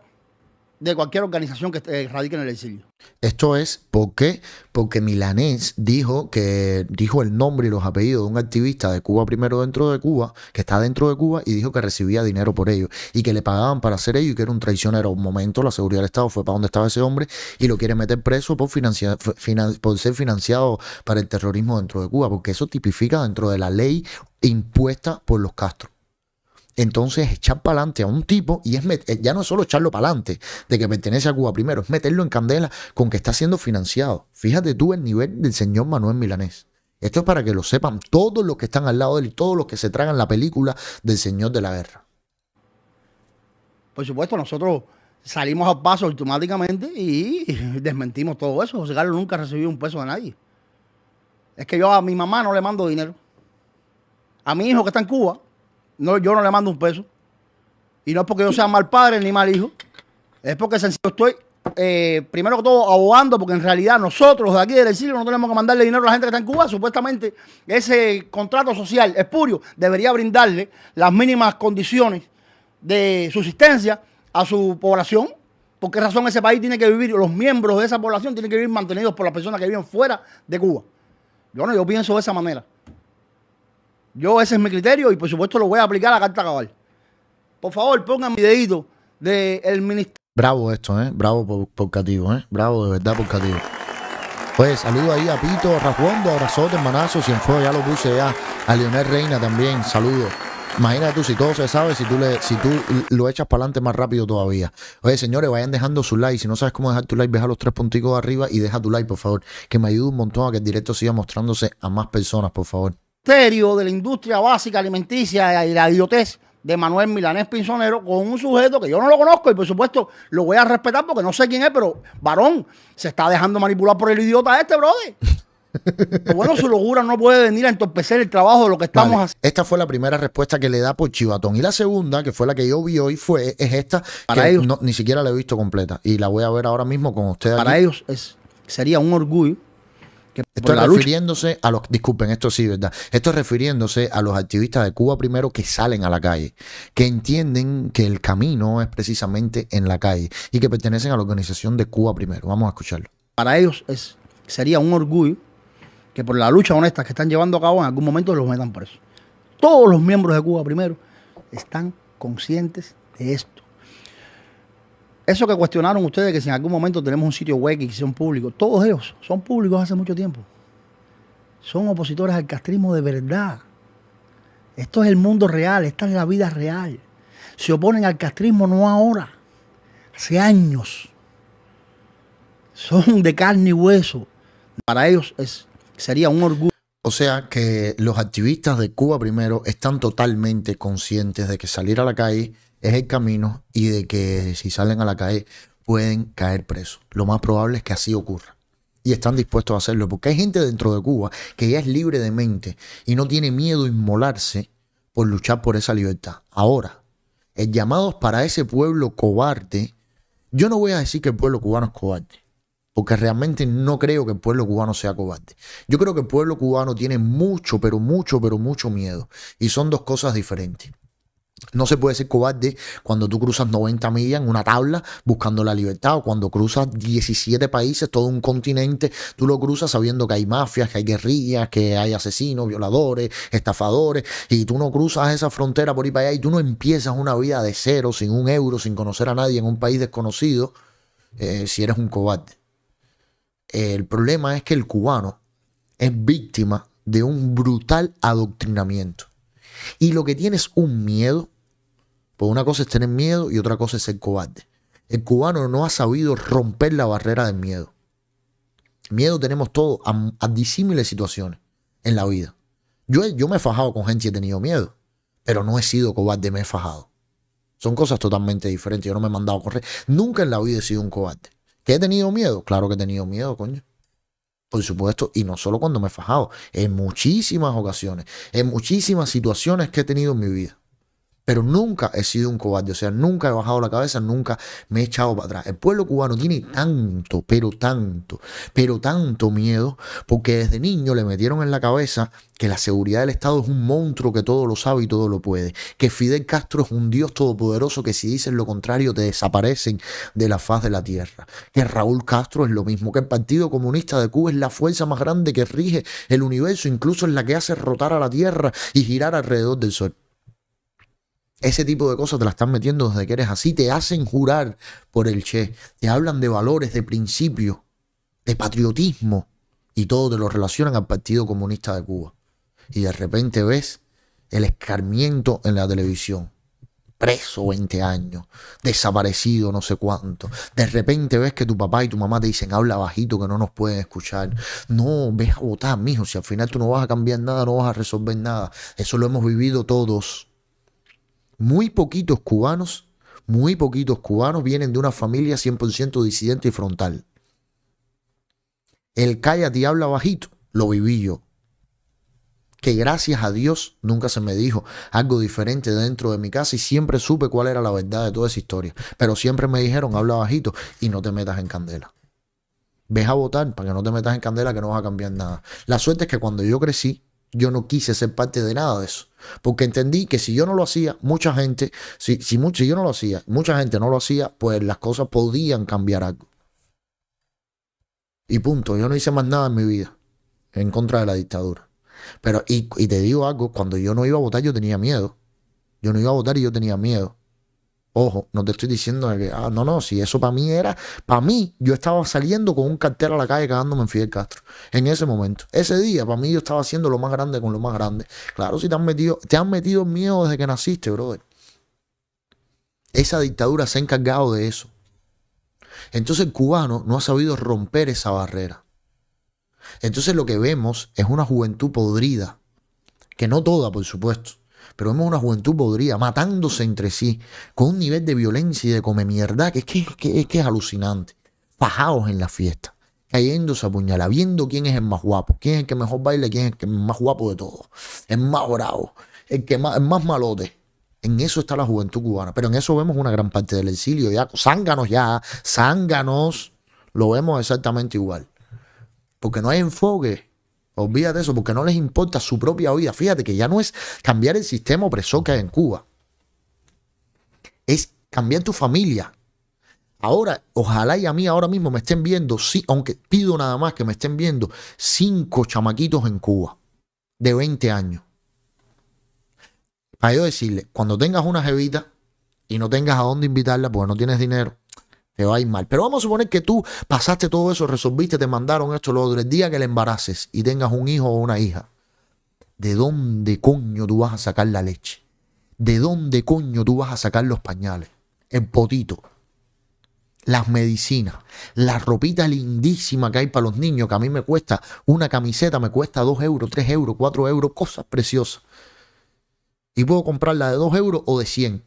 de cualquier organización que eh, radique en el exilio. Esto es porque, porque Milanés dijo que dijo el nombre y los apellidos de un activista de Cuba primero dentro de Cuba, que está dentro de Cuba, y dijo que recibía dinero por ello y que le pagaban para hacer ello y que era un traicionero. Un momento la seguridad del Estado fue para donde estaba ese hombre y lo quiere meter preso por, por ser financiado para el terrorismo dentro de Cuba, porque eso tipifica dentro de la ley impuesta por los Castro entonces echar para adelante a un tipo y es eh, ya no es solo echarlo para adelante de que pertenece a Cuba primero, es meterlo en candela con que está siendo financiado. Fíjate tú el nivel del señor Manuel Milanés. Esto es para que lo sepan todos los que están al lado de él todos los que se tragan la película del Señor de la Guerra. Por supuesto, nosotros salimos a paso automáticamente y desmentimos todo eso. José Carlos nunca recibió un peso de nadie. Es que yo a mi mamá no le mando dinero. A mi hijo que está en Cuba, no, yo no le mando un peso. Y no es porque yo sea mal padre ni mal hijo. Es porque sencillo estoy, eh, primero que todo, abogando, porque en realidad nosotros de aquí del exilio no tenemos que mandarle dinero a la gente que está en Cuba. Supuestamente ese contrato social espurio debería brindarle las mínimas condiciones de subsistencia a su población. ¿Por qué razón ese país tiene que vivir, los miembros de esa población tienen que vivir mantenidos por las personas que viven fuera de Cuba? Yo no, yo pienso de esa manera. Yo ese es mi criterio y por supuesto lo voy a aplicar a la carta cabal. Por favor, pongan mi del de ministerio. Bravo esto, ¿eh? Bravo por, cativo, ¿eh? Bravo de verdad por cativo. Pues saludo ahí a Pito, a Rajondo, abrazote, en fuego ya lo puse ya. A Leonel Reina también, saludo. Imagínate tú, si todo se sabe, si tú, le, si tú lo echas para adelante más rápido todavía. Oye, señores, vayan dejando su like. Si no sabes cómo dejar tu like, deja los tres punticos arriba y deja tu like, por favor. Que me ayude un montón a que el directo siga mostrándose a más personas, por favor de la industria básica alimenticia y la idiotez de Manuel Milanés Pinzonero con un sujeto que yo no lo conozco y por supuesto lo voy a respetar porque no sé quién es, pero varón, se está dejando manipular por el idiota este, brother. bueno, su locura no puede venir a entorpecer el trabajo de lo que estamos haciendo. Esta fue la primera respuesta que le da por Chivatón. Y la segunda, que fue la que yo vi hoy, fue, es esta, Para que ellos, ni siquiera la he visto completa. Y la voy a ver ahora mismo con ustedes. Para ellos es, sería un orgullo esto es refiriéndose a los, disculpen, esto sí, ¿verdad? Esto refiriéndose a los activistas de Cuba primero que salen a la calle, que entienden que el camino es precisamente en la calle y que pertenecen a la organización de Cuba primero. Vamos a escucharlo. Para ellos es, sería un orgullo que por la lucha honesta que están llevando a cabo en algún momento los metan presos. Todos los miembros de Cuba primero están conscientes de esto eso que cuestionaron ustedes, que si en algún momento tenemos un sitio web y que son públicos, todos ellos son públicos hace mucho tiempo. Son opositores al castrismo de verdad. Esto es el mundo real, esta es la vida real. Se oponen al castrismo no ahora, hace años. Son de carne y hueso. Para ellos es, sería un orgullo. O sea que los activistas de Cuba primero están totalmente conscientes de que salir a la calle es el camino y de que si salen a la calle pueden caer presos. Lo más probable es que así ocurra. Y están dispuestos a hacerlo, porque hay gente dentro de Cuba que ya es libre de mente y no tiene miedo a inmolarse por luchar por esa libertad. Ahora, el llamado para ese pueblo cobarde, yo no voy a decir que el pueblo cubano es cobarde, porque realmente no creo que el pueblo cubano sea cobarde. Yo creo que el pueblo cubano tiene mucho, pero mucho, pero mucho miedo. Y son dos cosas diferentes. No se puede ser cobarde cuando tú cruzas 90 millas en una tabla buscando la libertad o cuando cruzas 17 países, todo un continente, tú lo cruzas sabiendo que hay mafias, que hay guerrillas, que hay asesinos, violadores, estafadores y tú no cruzas esa frontera por ahí para allá y tú no empiezas una vida de cero, sin un euro, sin conocer a nadie en un país desconocido, eh, si eres un cobarde. El problema es que el cubano es víctima de un brutal adoctrinamiento y lo que tiene es un miedo. Pues una cosa es tener miedo y otra cosa es ser cobarde. El cubano no ha sabido romper la barrera del miedo. Miedo tenemos todos a, disímiles situaciones en la vida. Yo, yo me he fajado con gente y he tenido miedo, pero no he sido cobarde, me he fajado. Son cosas totalmente diferentes. Yo no me he mandado a correr. Nunca en la vida he sido un cobarde. ¿Que he tenido miedo? Claro que he tenido miedo, coño por supuesto, y no solo cuando me he fajado, en muchísimas ocasiones, en muchísimas situaciones que he tenido en mi vida pero nunca he sido un cobarde, o sea, nunca he bajado la cabeza, nunca me he echado para atrás. El pueblo cubano tiene tanto, pero tanto, pero tanto miedo, porque desde niño le metieron en la cabeza que la seguridad del Estado es un monstruo que todo lo sabe y todo lo puede, que Fidel Castro es un Dios todopoderoso que si dicen lo contrario te desaparecen de la faz de la tierra, que Raúl Castro es lo mismo, que el Partido Comunista de Cuba es la fuerza más grande que rige el universo, incluso es la que hace rotar a la tierra y girar alrededor del sol. Ese tipo de cosas te la están metiendo desde que eres así. Te hacen jurar por el Che. Te hablan de valores, de principios, de patriotismo. Y todo te lo relacionan al Partido Comunista de Cuba. Y de repente ves el escarmiento en la televisión. Preso 20 años, desaparecido no sé cuánto. De repente ves que tu papá y tu mamá te dicen, habla bajito que no nos pueden escuchar. No, ves a votar, mijo. Si al final tú no vas a cambiar nada, no vas a resolver nada. Eso lo hemos vivido todos. Muy poquitos cubanos, muy poquitos cubanos vienen de una familia 100% disidente y frontal. El cállate y habla bajito, lo viví yo. Que gracias a Dios nunca se me dijo algo diferente dentro de mi casa y siempre supe cuál era la verdad de toda esa historia. Pero siempre me dijeron, habla bajito y no te metas en candela. Ves a votar para que no te metas en candela que no vas a cambiar nada. La suerte es que cuando yo crecí, yo no quise ser parte de nada de eso. Porque entendí que si yo no lo hacía, mucha gente, si, si, yo no lo hacía, mucha gente no lo hacía, pues las cosas podían cambiar algo. Y punto, yo no hice más nada en mi vida en contra de la dictadura. Pero, y, y te digo algo, cuando yo no iba a votar yo tenía miedo. Yo no iba a votar y yo tenía miedo. Ojo, no te estoy diciendo que, ah, no, no, si eso para mí era, para mí yo estaba saliendo con un cartel a la calle cagándome en Fidel Castro, en ese momento. Ese día, para mí yo estaba haciendo lo más grande con lo más grande. Claro, si te han metido, te han metido miedo desde que naciste, brother. Esa dictadura se ha encargado de eso. Entonces el cubano no ha sabido romper esa barrera. Entonces lo que vemos es una juventud podrida, que no toda, por supuesto, pero vemos una juventud podrida, matándose entre sí, con un nivel de violencia y de come mierda que es que, es alucinante. Fajados en la fiesta, cayéndose a puñalada, viendo quién es el más guapo, quién es el que mejor baile, quién es el, más guapo de todos, el más bravo, el, que más, más malote. En eso está la juventud cubana, pero en eso vemos una gran parte del exilio, ya, zánganos ya, zánganos, lo vemos exactamente igual. Porque no hay enfoque Olvídate eso, porque no les importa su propia vida. Fíjate que ya no es cambiar el sistema opresor que hay en Cuba. Es cambiar tu familia. Ahora, ojalá y a mí ahora mismo me estén viendo, sí, aunque pido nada más que me estén viendo, cinco chamaquitos en Cuba de 20 años. Para yo decirle, cuando tengas una jevita y no tengas a dónde invitarla porque no tienes dinero, va a ir mal. Pero vamos a suponer que tú pasaste todo eso, resolviste, te mandaron esto, lo otro, el día que le embaraces y tengas un hijo o una hija. ¿De dónde coño tú vas a sacar la leche? ¿De dónde coño tú vas a sacar los pañales? El potito las medicinas, la ropita lindísima que hay para los niños, que a mí me cuesta una camiseta, me cuesta 2 euros, 3 euros, 4 euros, cosas preciosas. Y puedo comprarla de 2 euros o de 100,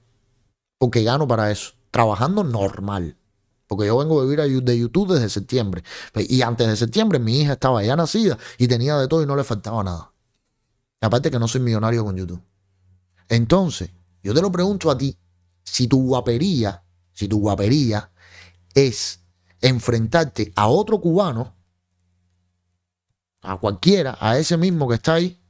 o que gano para eso, trabajando normal porque yo vengo a vivir de YouTube desde septiembre. Pues, y antes de septiembre mi hija estaba ya nacida y tenía de todo y no le faltaba nada. Aparte que no soy millonario con YouTube. Entonces, yo te lo pregunto a ti, si tu guapería, si tu guapería es enfrentarte a otro cubano, a cualquiera, a ese mismo que está ahí,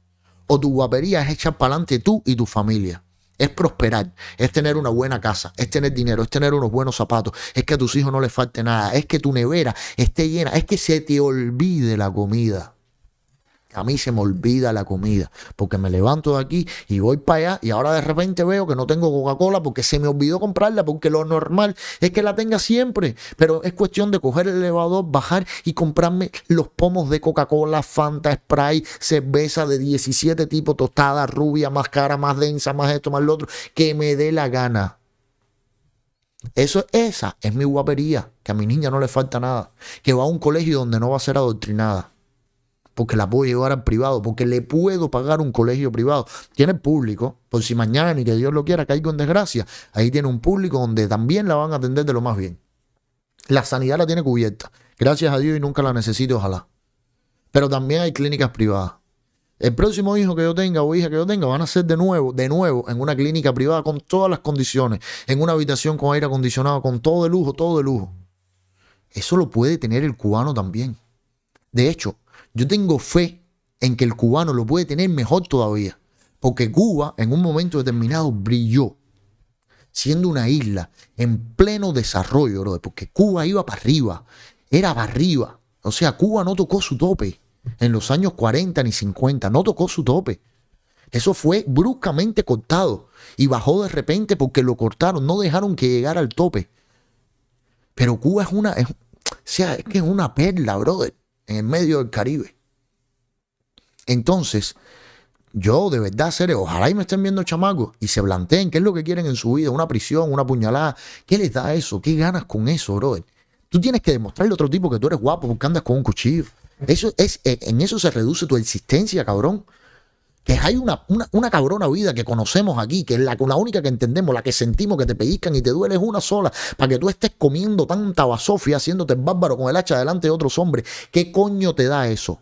o tu guapería es echar para adelante tú y tu familia es prosperar, es tener una buena casa, es tener dinero, es tener unos buenos zapatos, es que a tus hijos no les falte nada, es que tu nevera esté llena, es que se te olvide la comida a mí se me olvida la comida, porque me levanto de aquí y voy para allá y ahora de repente veo que no tengo Coca-Cola porque se me olvidó comprarla, porque lo normal es que la tenga siempre, pero es cuestión de coger el elevador, bajar y comprarme los pomos de Coca-Cola, Fanta, Sprite, cerveza de 17 tipos, tostada, rubia, más cara, más densa, más esto, más lo otro, que me dé la gana. Eso, esa es mi guapería, que a mi niña no le falta nada, que va a un colegio donde no va a ser adoctrinada porque la puedo llevar al privado, porque le puedo pagar un colegio privado. Tiene público, por si mañana ni que Dios lo quiera caigo en desgracia, ahí tiene un público donde también la van a atender de lo más bien. La sanidad la tiene cubierta, gracias a Dios y nunca la necesito, ojalá. Pero también hay clínicas privadas. El próximo hijo que yo tenga o hija que yo tenga van a ser de nuevo, de nuevo, en una clínica privada con todas las condiciones, en una habitación con aire acondicionado, con todo de lujo, todo de lujo. Eso lo puede tener el cubano también. De hecho, yo tengo fe en que el cubano lo puede tener mejor todavía, porque Cuba en un momento determinado brilló, siendo una isla en pleno desarrollo, brother. porque Cuba iba para arriba, era para arriba. O sea, Cuba no tocó su tope en los años 40 ni 50, no tocó su tope. Eso fue bruscamente cortado y bajó de repente porque lo cortaron, no dejaron que llegara al tope. Pero Cuba es una, o sea, es que es una perla, brother en el medio del Caribe. Entonces, yo de verdad, seré ojalá y me estén viendo chamacos y se planteen qué es lo que quieren en su vida, una prisión, una puñalada, ¿qué les da eso? ¿Qué ganas con eso, bro? Tú tienes que demostrarle a otro tipo que tú eres guapo porque andas con un cuchillo. Eso es, en eso se reduce tu existencia, cabrón que hay una, una, cabrona vida que conocemos aquí, que es la, la, única que entendemos, la que sentimos que te pellizcan y te duele una sola, para que tú estés comiendo tanta basofia, haciéndote bárbaro con el hacha delante de otros hombres. ¿Qué coño te da eso?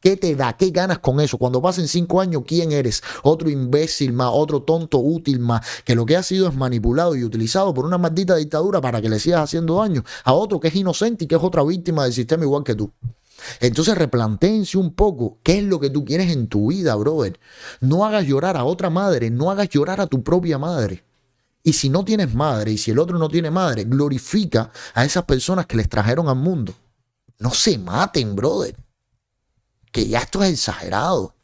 ¿Qué te da? ¿Qué ganas con eso? Cuando pasen cinco años, ¿quién eres? Otro imbécil más, otro tonto útil más, que lo que ha sido es manipulado y utilizado por una maldita dictadura para que le sigas haciendo daño a otro que es inocente y que es otra víctima del sistema igual que tú. Entonces replanteense un poco qué es lo que tú quieres en tu vida, brother. No hagas llorar a otra madre, no hagas llorar a tu propia madre. Y si no tienes madre y si el otro no tiene madre, glorifica a esas personas que les trajeron al mundo. No se maten, brother. Que ya esto es exagerado.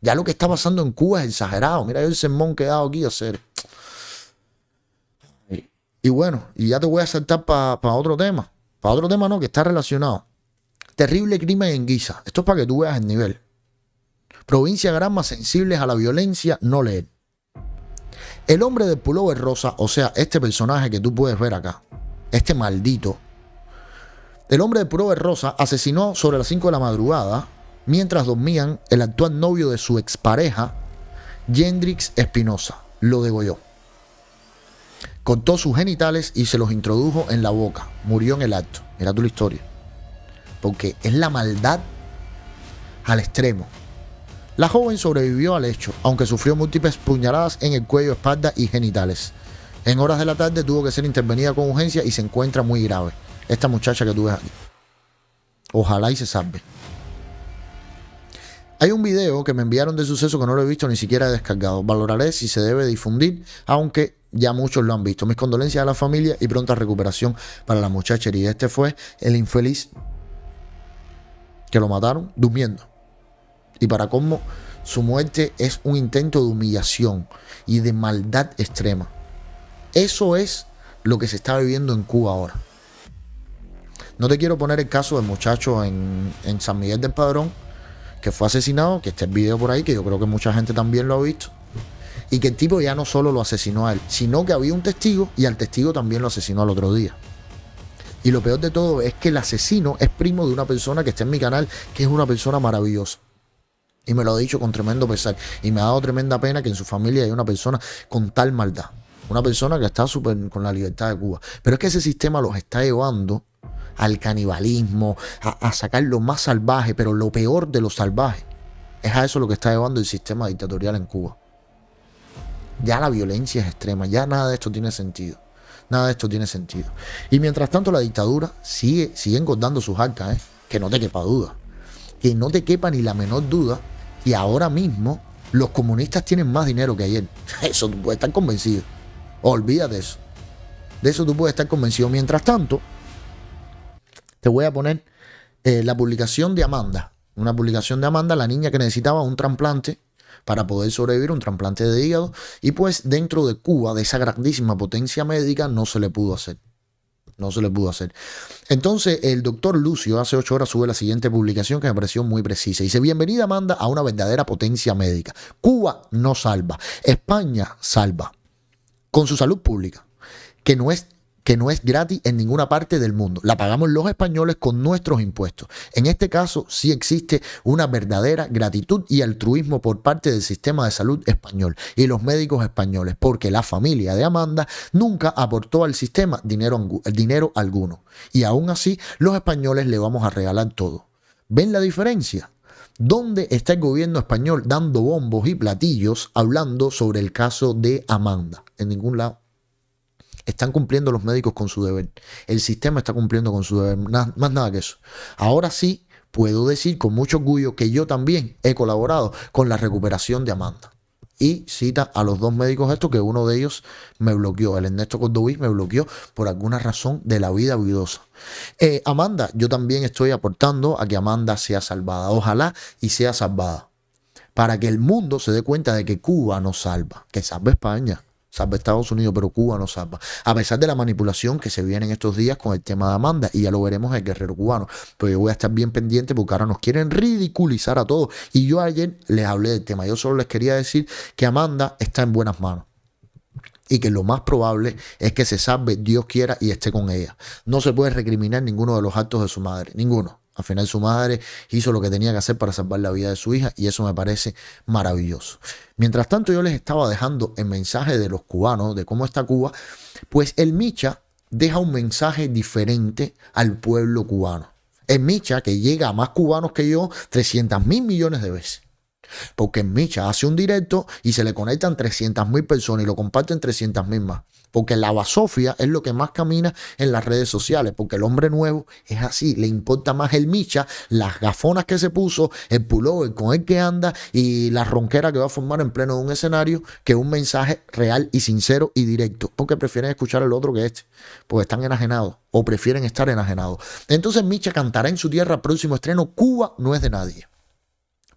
Ya lo que está pasando en Cuba es exagerado. Mira yo el sermón quedado aquí a hacer. Y bueno, y ya te voy a saltar para otro tema. Para otro tema no, que está relacionado. Terrible crimen en Guisa. Esto es para que tú veas el nivel. Provincia gran sensibles a la violencia, no leen. El hombre de pullover rosa, o sea, este personaje que tú puedes ver acá, este maldito. El hombre de pullover rosa asesinó sobre las 5 de la madrugada, mientras dormían, el actual novio de su expareja, Jendrix Espinosa. Lo degolló. contó sus genitales y se los introdujo en la boca. Murió en el acto. Mira tú la historia porque es la maldad al extremo. La joven sobrevivió al hecho, aunque sufrió múltiples puñaladas en el cuello, espalda y genitales. En horas de la tarde tuvo que ser intervenida con urgencia y se encuentra muy grave. Esta muchacha que tú aquí. Ojalá y se salve. Hay un video que me enviaron de suceso que no lo he visto ni siquiera he descargado. Valoraré si se debe difundir, aunque ya muchos lo han visto. Mis condolencias a la familia y pronta recuperación para la muchacha herida. Este fue el infeliz que lo mataron durmiendo. Y para cómo su muerte es un intento de humillación y de maldad extrema. Eso es lo que se está viviendo en Cuba ahora. No te quiero poner el caso del muchacho en, San Miguel del Padrón, que fue asesinado, que está el video por ahí, que yo creo que mucha gente también lo ha visto. Y que el tipo ya no solo lo asesinó a él, sino que había un testigo y al testigo también lo asesinó al otro día. Y lo peor de todo es que el asesino es primo de una persona que está en mi canal, que es una persona maravillosa. Y me lo ha dicho con tremendo pesar. Y me ha dado tremenda pena que en su familia haya una persona con tal maldad. Una persona que está súper con la libertad de Cuba. Pero es que ese sistema los está llevando al canibalismo, a, a sacar lo más salvaje, pero lo peor de lo salvaje. Es a eso lo que está llevando el sistema dictatorial en Cuba. Ya la violencia es extrema, ya nada de esto tiene sentido. Nada de esto tiene sentido. Y mientras tanto, la dictadura sigue, sigue engordando sus arcas, ¿eh? que no te quepa duda. Que no te quepa ni la menor duda que ahora mismo los comunistas tienen más dinero que ayer. Eso tú puedes estar convencido. Olvídate de eso. De eso tú puedes estar convencido. Mientras tanto, te voy a poner eh, la publicación de Amanda. Una publicación de Amanda, la niña que necesitaba un trasplante para poder sobrevivir un trasplante de hígado y pues dentro de Cuba, de esa grandísima potencia médica, no se le pudo hacer. No se le pudo hacer. Entonces, el doctor Lucio hace ocho horas sube la siguiente publicación que me pareció muy precisa. Dice, bienvenida manda a una verdadera potencia médica. Cuba no salva, España salva con su salud pública, que no es que no es gratis en ninguna parte del mundo. La pagamos los españoles con nuestros impuestos. En este caso sí existe una verdadera gratitud y altruismo por parte del sistema de salud español y los médicos españoles, porque la familia de Amanda nunca aportó al sistema dinero, dinero alguno. Y aún así, los españoles le vamos a regalar todo. ¿Ven la diferencia? ¿Dónde está el gobierno español dando bombos y platillos hablando sobre el caso de Amanda? En ningún lado están cumpliendo los médicos con su deber. El sistema está cumpliendo con su deber. más nada que eso. Ahora sí puedo decir con mucho orgullo que yo también he colaborado con la recuperación de Amanda. Y cita a los dos médicos estos que uno de ellos me bloqueó. El Ernesto Cordovis me bloqueó por alguna razón de la vida ruidosa. Eh, Amanda, yo también estoy aportando a que Amanda sea salvada. Ojalá y sea salvada. Para que el mundo se dé cuenta de que Cuba nos salva. Que salve España salva Estados Unidos, pero Cuba no salva. A pesar de la manipulación que se viene en estos días con el tema de Amanda, y ya lo veremos el guerrero cubano. Pero yo voy a estar bien pendiente porque ahora nos quieren ridiculizar a todos. Y yo ayer les hablé del tema. Yo solo les quería decir que Amanda está en buenas manos y que lo más probable es que se salve, Dios quiera, y esté con ella. No se puede recriminar ninguno de los actos de su madre, ninguno. Al final su madre hizo lo que tenía que hacer para salvar la vida de su hija y eso me parece maravilloso. Mientras tanto yo les estaba dejando el mensaje de los cubanos, de cómo está Cuba, pues el Micha deja un mensaje diferente al pueblo cubano. El Micha que llega a más cubanos que yo 300 mil millones de veces. Porque Micha hace un directo y se le conectan mil personas y lo comparten 300.000 más. Porque la basofia es lo que más camina en las redes sociales. Porque el hombre nuevo es así. Le importa más el Micha, las gafonas que se puso, el pullover con el que anda y la ronquera que va a formar en pleno de un escenario que un mensaje real y sincero y directo. Porque prefieren escuchar al otro que este. Porque están enajenados o prefieren estar enajenados. Entonces Micha cantará en su tierra próximo estreno Cuba no es de nadie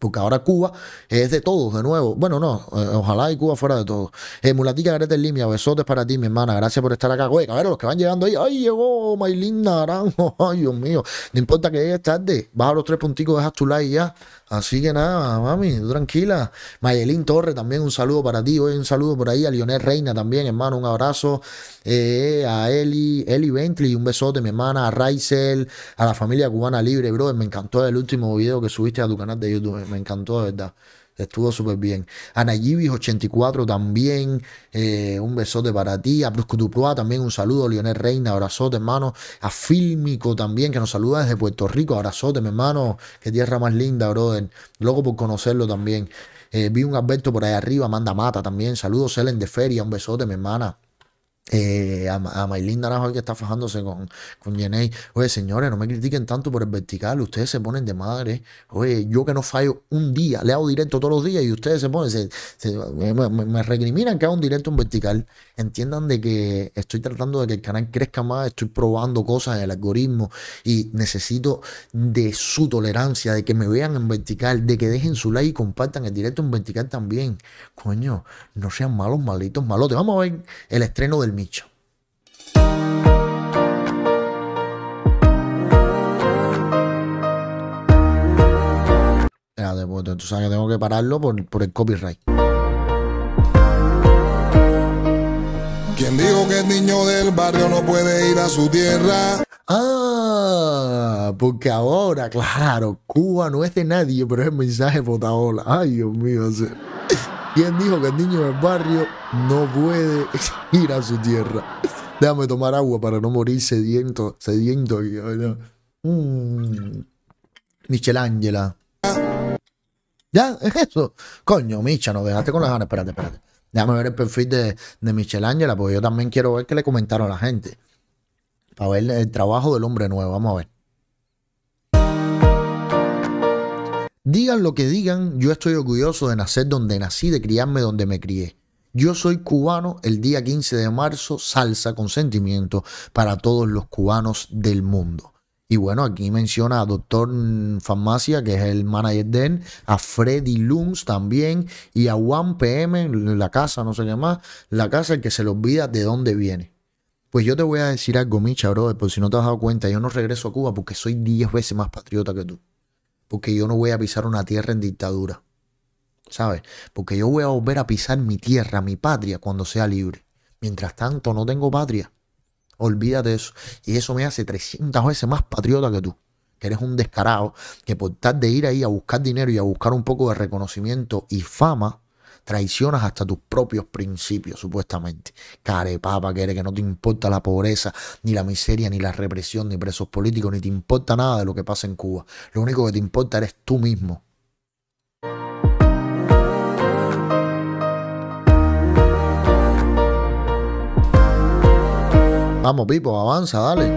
porque ahora Cuba es de todos, de nuevo. Bueno, no, eh, ojalá y Cuba fuera de todos. Eh, Mulatica en Limia, besotes para ti, mi hermana. Gracias por estar acá. Güey, a ver, los que van llegando ahí. ¡Ay, llegó Maylin Naranjo! ¡Ay, Dios mío! No importa que llegues tarde, baja los tres punticos, dejas tu like ya. Así que nada, mami, tranquila. Mayelín Torre también, un saludo para ti. Hoy un saludo por ahí a Lionel Reina también, hermano, un abrazo. Eh, a Eli, Eli Bentley, un besote, mi hermana, a Raizel, a la familia cubana libre, bro. Me encantó el último video que subiste a tu canal de YouTube. Me encantó, de verdad estuvo súper bien. Ana nayibis 84 también, eh, un besote para ti. A Tuproa también un saludo. Lionel Reina, abrazote, hermano. A Fílmico también, que nos saluda desde Puerto Rico. Abrazote, mi hermano. Qué tierra más linda, brother. luego por conocerlo también. Eh, vi un Alberto por ahí arriba, Manda Mata también. Saludos, Helen de Feria, un besote, mi hermana. Eh, a, a Maylin Naranjo que está fajándose con, con Oye, señores, no me critiquen tanto por el vertical. Ustedes se ponen de madre. Oye, yo que no fallo un día, le hago directo todos los días y ustedes se ponen, me, recriminan que haga un directo en vertical. Entiendan de que estoy tratando de que el canal crezca más, estoy probando cosas en el algoritmo y necesito de su tolerancia, de que me vean en vertical, de que dejen su like y compartan el directo en vertical también. Coño, no sean malos, malditos, malotes. Vamos a ver el estreno del Micho. Pues, tú sabes que tengo que pararlo por, el copyright. Quien dijo que el niño del barrio no puede ir a su tierra? Ah, porque ahora, claro, Cuba no es de nadie, pero es el mensaje potaola. Ay, Dios mío. Se... ¿Quién dijo que el niño del barrio no puede ir a su tierra? Déjame tomar agua para no morir sediento, sediento. Mm. Ya, es eso. Coño, Micha, no dejaste con las ganas. Espérate, espérate. Déjame ver el perfil de, de Michelangela, porque yo también quiero ver qué le comentaron a la gente. Para ver el trabajo del hombre nuevo. Vamos a ver. Digan lo que digan, yo estoy orgulloso de nacer donde nací, de criarme donde me crié. Yo soy cubano el día 15 de marzo, salsa con sentimiento para todos los cubanos del mundo. Y bueno, aquí menciona a Doctor Farmacia, que es el manager de a Freddy Looms también, y a Juan PM, la casa, no sé qué más, la casa el que se le olvida de dónde viene. Pues yo te voy a decir algo, Micha, brother, por si no te has dado cuenta, yo no regreso a Cuba porque soy 10 veces más patriota que tú porque yo no voy a pisar una tierra en dictadura. ¿Sabes? Porque yo voy a volver a pisar mi tierra, mi patria, cuando sea libre. Mientras tanto, no tengo patria. Olvídate de eso. Y eso me hace 300 veces más patriota que tú. Que eres un descarado, que por tal de ir ahí a buscar dinero y a buscar un poco de reconocimiento y fama, traicionas hasta tus propios principios, supuestamente. Carepapa, que eres que no te importa la pobreza, ni la miseria, ni la represión, ni presos políticos, ni te importa nada de lo que pasa en Cuba. Lo único que te importa eres tú mismo. Vamos, Pipo, avanza, dale.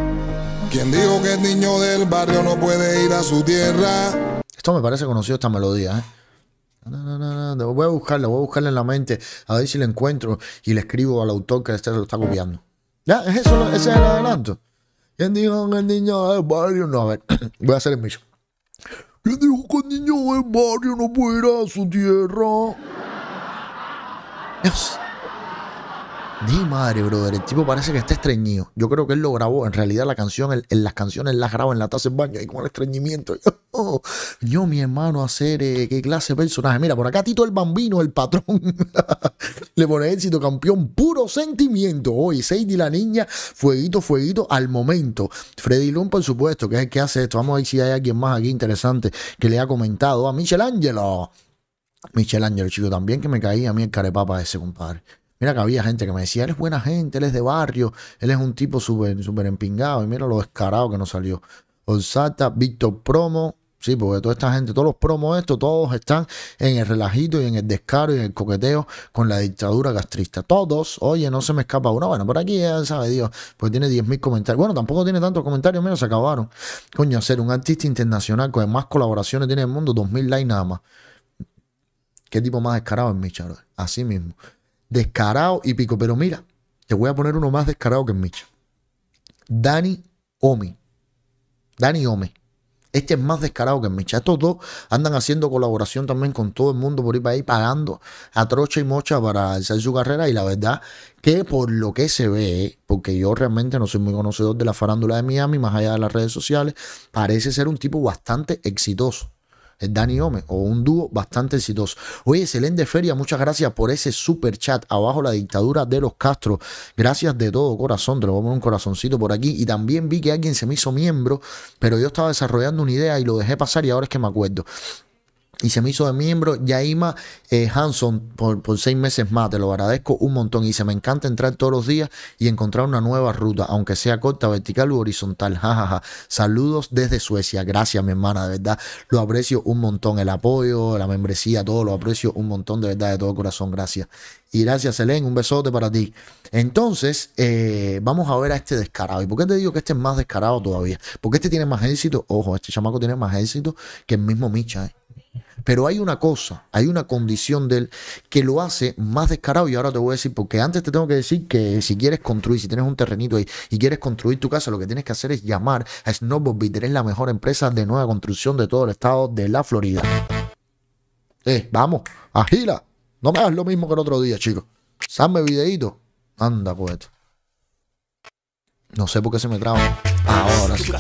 Quien dijo que el niño del barrio no puede ir a su tierra? Esto me parece conocido esta melodía, ¿eh? No, voy a buscarla, voy a buscarla en la mente, a ver si la encuentro y le escribo al autor que este lo está copiando. Ya, eso, ese es el adelanto. ¿Quién dijo que el niño del barrio? No, a ver, voy a hacer el mismo. ¿Quién dijo que el niño del barrio no puede ir a su tierra? Dios. Di madre, brother. El tipo parece que está estreñido. Yo creo que él lo grabó. En realidad, la canción, en las canciones las grabó en la taza del baño ahí con el estreñimiento. Yo, mi hermano, hacer eh, qué clase de personaje. Mira, por acá Tito el Bambino, el patrón. Le pone éxito, campeón. Puro sentimiento. Hoy, y la niña, fueguito, fueguito al momento. Freddy Lund, por supuesto, que es el que hace esto. Vamos a ver si hay alguien más aquí interesante que le ha comentado a Michelangelo. Michelangelo, chico, también que me caía a mí el carepapa ese, compadre. Mira que había gente que me decía, él es buena gente, él es de barrio, él es un tipo súper súper empingado. Y mira lo descarado que nos salió. Olsata, Víctor Promo. Sí, porque toda esta gente, todos los promos estos, todos están en el relajito y en el descaro y en el coqueteo con la dictadura gastrista Todos, oye, no se me escapa uno. Bueno, por aquí ya sabe Dios, pues tiene 10.000 comentarios. Bueno, tampoco tiene tantos comentarios, menos se acabaron. Coño, ser un artista internacional con más colaboraciones tiene el mundo, 2.000 likes nada más. Qué tipo más descarado es mi Así mismo descarado y pico. Pero mira, te voy a poner uno más descarado que en Micha. Dani Omi. Dani Omi. Este es más descarado que en Micha. Estos dos andan haciendo colaboración también con todo el mundo por ir para ahí pagando a trocha y mocha para hacer su carrera. Y la verdad que por lo que se ve, porque yo realmente no soy muy conocedor de la farándula de Miami, más allá de las redes sociales, parece ser un tipo bastante exitoso es Dani Gómez, o un dúo bastante exitoso. Oye, excelente feria, muchas gracias por ese super chat. Abajo la dictadura de los Castro. Gracias de todo corazón, te lo voy a poner un corazoncito por aquí. Y también vi que alguien se me hizo miembro, pero yo estaba desarrollando una idea y lo dejé pasar y ahora es que me acuerdo y se me hizo de miembro. Yaima eh, Hanson por, seis meses más, te lo agradezco un montón. Y se me encanta entrar todos los días y encontrar una nueva ruta, aunque sea corta, vertical u horizontal. Ja, ja, ja. Saludos desde Suecia. Gracias, mi hermana, de verdad. Lo aprecio un montón. El apoyo, la membresía, todo lo aprecio un montón, de verdad, de todo corazón. Gracias. Y gracias, Helen. Un besote para ti. Entonces, eh, vamos a ver a este descarado. ¿Y por qué te digo que este es más descarado todavía? Porque este tiene más éxito. Ojo, este chamaco tiene más éxito que el mismo Micha. Eh. Pero hay una cosa, hay una condición de él que lo hace más descarado. Y ahora te voy a decir, porque antes te tengo que decir que si quieres construir, si tienes un terrenito ahí y quieres construir tu casa, lo que tienes que hacer es llamar a y es la mejor empresa de nueva construcción de todo el estado de la Florida. Eh, vamos, agila. No me hagas lo mismo que el otro día, chicos. Salme videito. Anda, poeta. No sé por qué se me traba. Ahora sí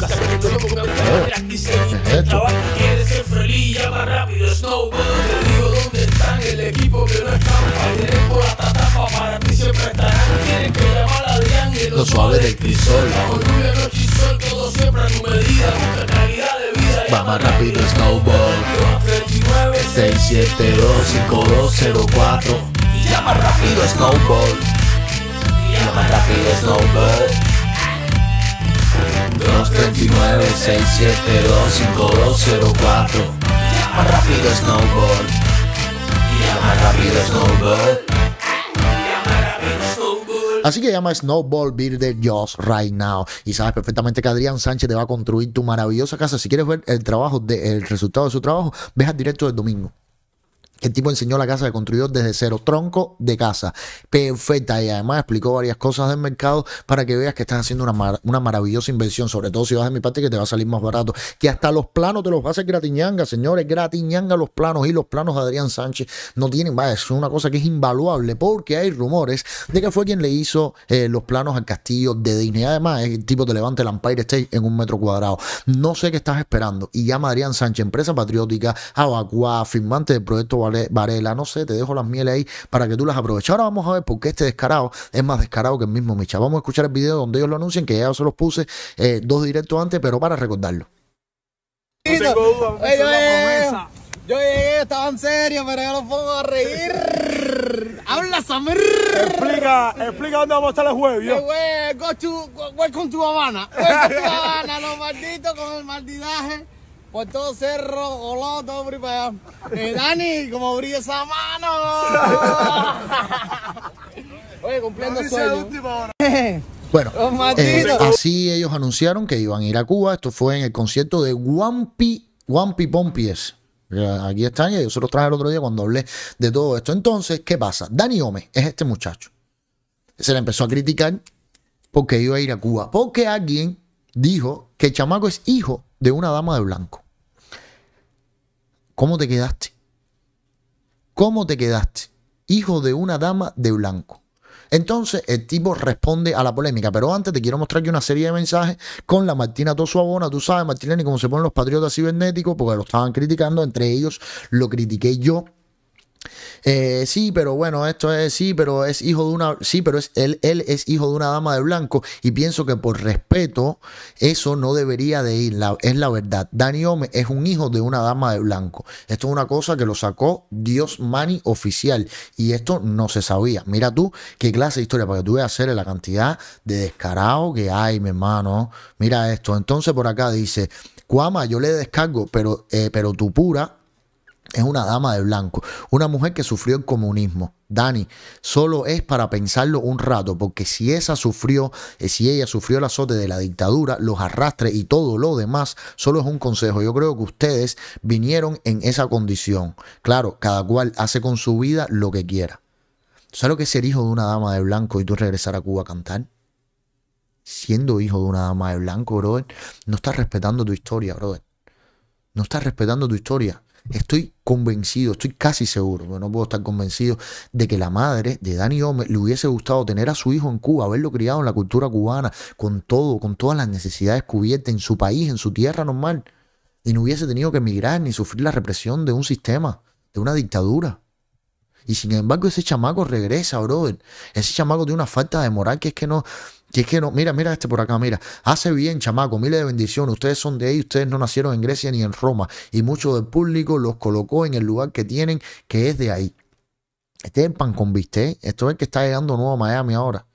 llama rápido Snowball Te digo dónde están el equipo que no están Tienen por hasta tapa para ti siempre estarán Tienen que llamar a Adrián y lo suave del crisol La orgullo no chisol, todo siempre a tu medida Busca calidad de vida Va más rápido Snowball 672-5204 Y llama rápido Snowball Llama rápido Snowball 239 672 5204 Llama rápido Snowball. Llama rápido Snowball. Así que llama Snowball Builder Just Right Now. Y sabes perfectamente que Adrián Sánchez te va a construir tu maravillosa casa. Si quieres ver el trabajo, de, el resultado de su trabajo, ve al directo del domingo. El tipo enseñó la casa de construyó desde cero, tronco de casa, perfecta. Y además explicó varias cosas del mercado para que veas que estás haciendo una, una maravillosa inversión, sobre todo si vas de mi parte que te va a salir más barato. Que hasta los planos te los va a hacer Gratiñanga, señores. Gratiñanga los planos y los planos de Adrián Sánchez no tienen, vaya, es una cosa que es invaluable porque hay rumores de que fue quien le hizo eh, los planos al castillo de Disney. Además, el tipo te levanta el Empire State en un metro cuadrado. No sé qué estás esperando. Y llama a Adrián Sánchez, empresa patriótica, Abacuá, firmante del proyecto Val Varela, no sé, te dejo las mieles ahí para que tú las aproveches. Ahora vamos a ver por qué este descarado es más descarado que el mismo Micha. Vamos a escuchar el video donde ellos lo anuncian, que ya se los puse eh, dos directos antes, pero para recordarlo. No tengo yo, llegué, estaban serios, pero yo los pongo a reír. Habla Samir. Explica, explica dónde vamos a estar el jueves. Yo. Hey, eh, wey, go Habana. Welcome Habana, los malditos con el maldidaje por pues todo cerro, hola, todo por para allá. Eh, Dani, como brilla esa mano. Oye, cumpliendo sueño. Bueno, eh, así ellos anunciaron que iban a ir a Cuba. Esto fue en el concierto de Wampi, Wampi Pompies. Aquí están y yo se los traje el otro día cuando hablé de todo esto. Entonces, ¿qué pasa? Dani Ome es este muchacho. Se le empezó a criticar porque iba a ir a Cuba. Porque alguien dijo que chamaco es hijo de una dama de blanco. ¿Cómo te quedaste? ¿Cómo te quedaste? Hijo de una dama de blanco. Entonces el tipo responde a la polémica, pero antes te quiero mostrar aquí una serie de mensajes con la Martina Tosuabona, tú sabes, Martina, ni cómo se ponen los patriotas cibernéticos, porque lo estaban criticando, entre ellos lo critiqué yo eh, sí, pero bueno, esto es sí, pero es hijo de una, sí, pero es él, él es hijo de una dama de blanco y pienso que por respeto eso no debería de ir, es la verdad. Dani Ome es un hijo de una dama de blanco. Esto es una cosa que lo sacó Dios Mani oficial y esto no se sabía. Mira tú qué clase de historia para que tú veas hacer la cantidad de descarado que hay, mi hermano. Mira esto. Entonces por acá dice, Cuama, yo le descargo, pero, eh, pero tu pura es una dama de blanco, una mujer que sufrió el comunismo. Dani, solo es para pensarlo un rato, porque si esa sufrió, eh, si ella sufrió el azote de la dictadura, los arrastres y todo lo demás, solo es un consejo. Yo creo que ustedes vinieron en esa condición. Claro, cada cual hace con su vida lo que quiera. ¿Sabes lo que es ser hijo de una dama de blanco y tú regresar a Cuba a cantar? Siendo hijo de una dama de blanco, brother, no estás respetando tu historia, brother. No estás respetando tu historia. Estoy convencido, estoy casi seguro, no puedo estar convencido de que la madre de Dani Gómez le hubiese gustado tener a su hijo en Cuba, haberlo criado en la cultura cubana, con todo, con todas las necesidades cubiertas en su país, en su tierra normal, y no hubiese tenido que emigrar ni sufrir la represión de un sistema, de una dictadura. Y sin embargo, ese chamaco regresa, brother. Ese chamaco tiene una falta de moral que es que no. Que es que no. Mira, mira este por acá, mira. Hace bien, chamaco. Miles de bendiciones. Ustedes son de ahí. Ustedes no nacieron en Grecia ni en Roma. Y mucho del público los colocó en el lugar que tienen, que es de ahí. Este es el pan con viste ¿eh? Esto es que está llegando nuevo a Miami ahora.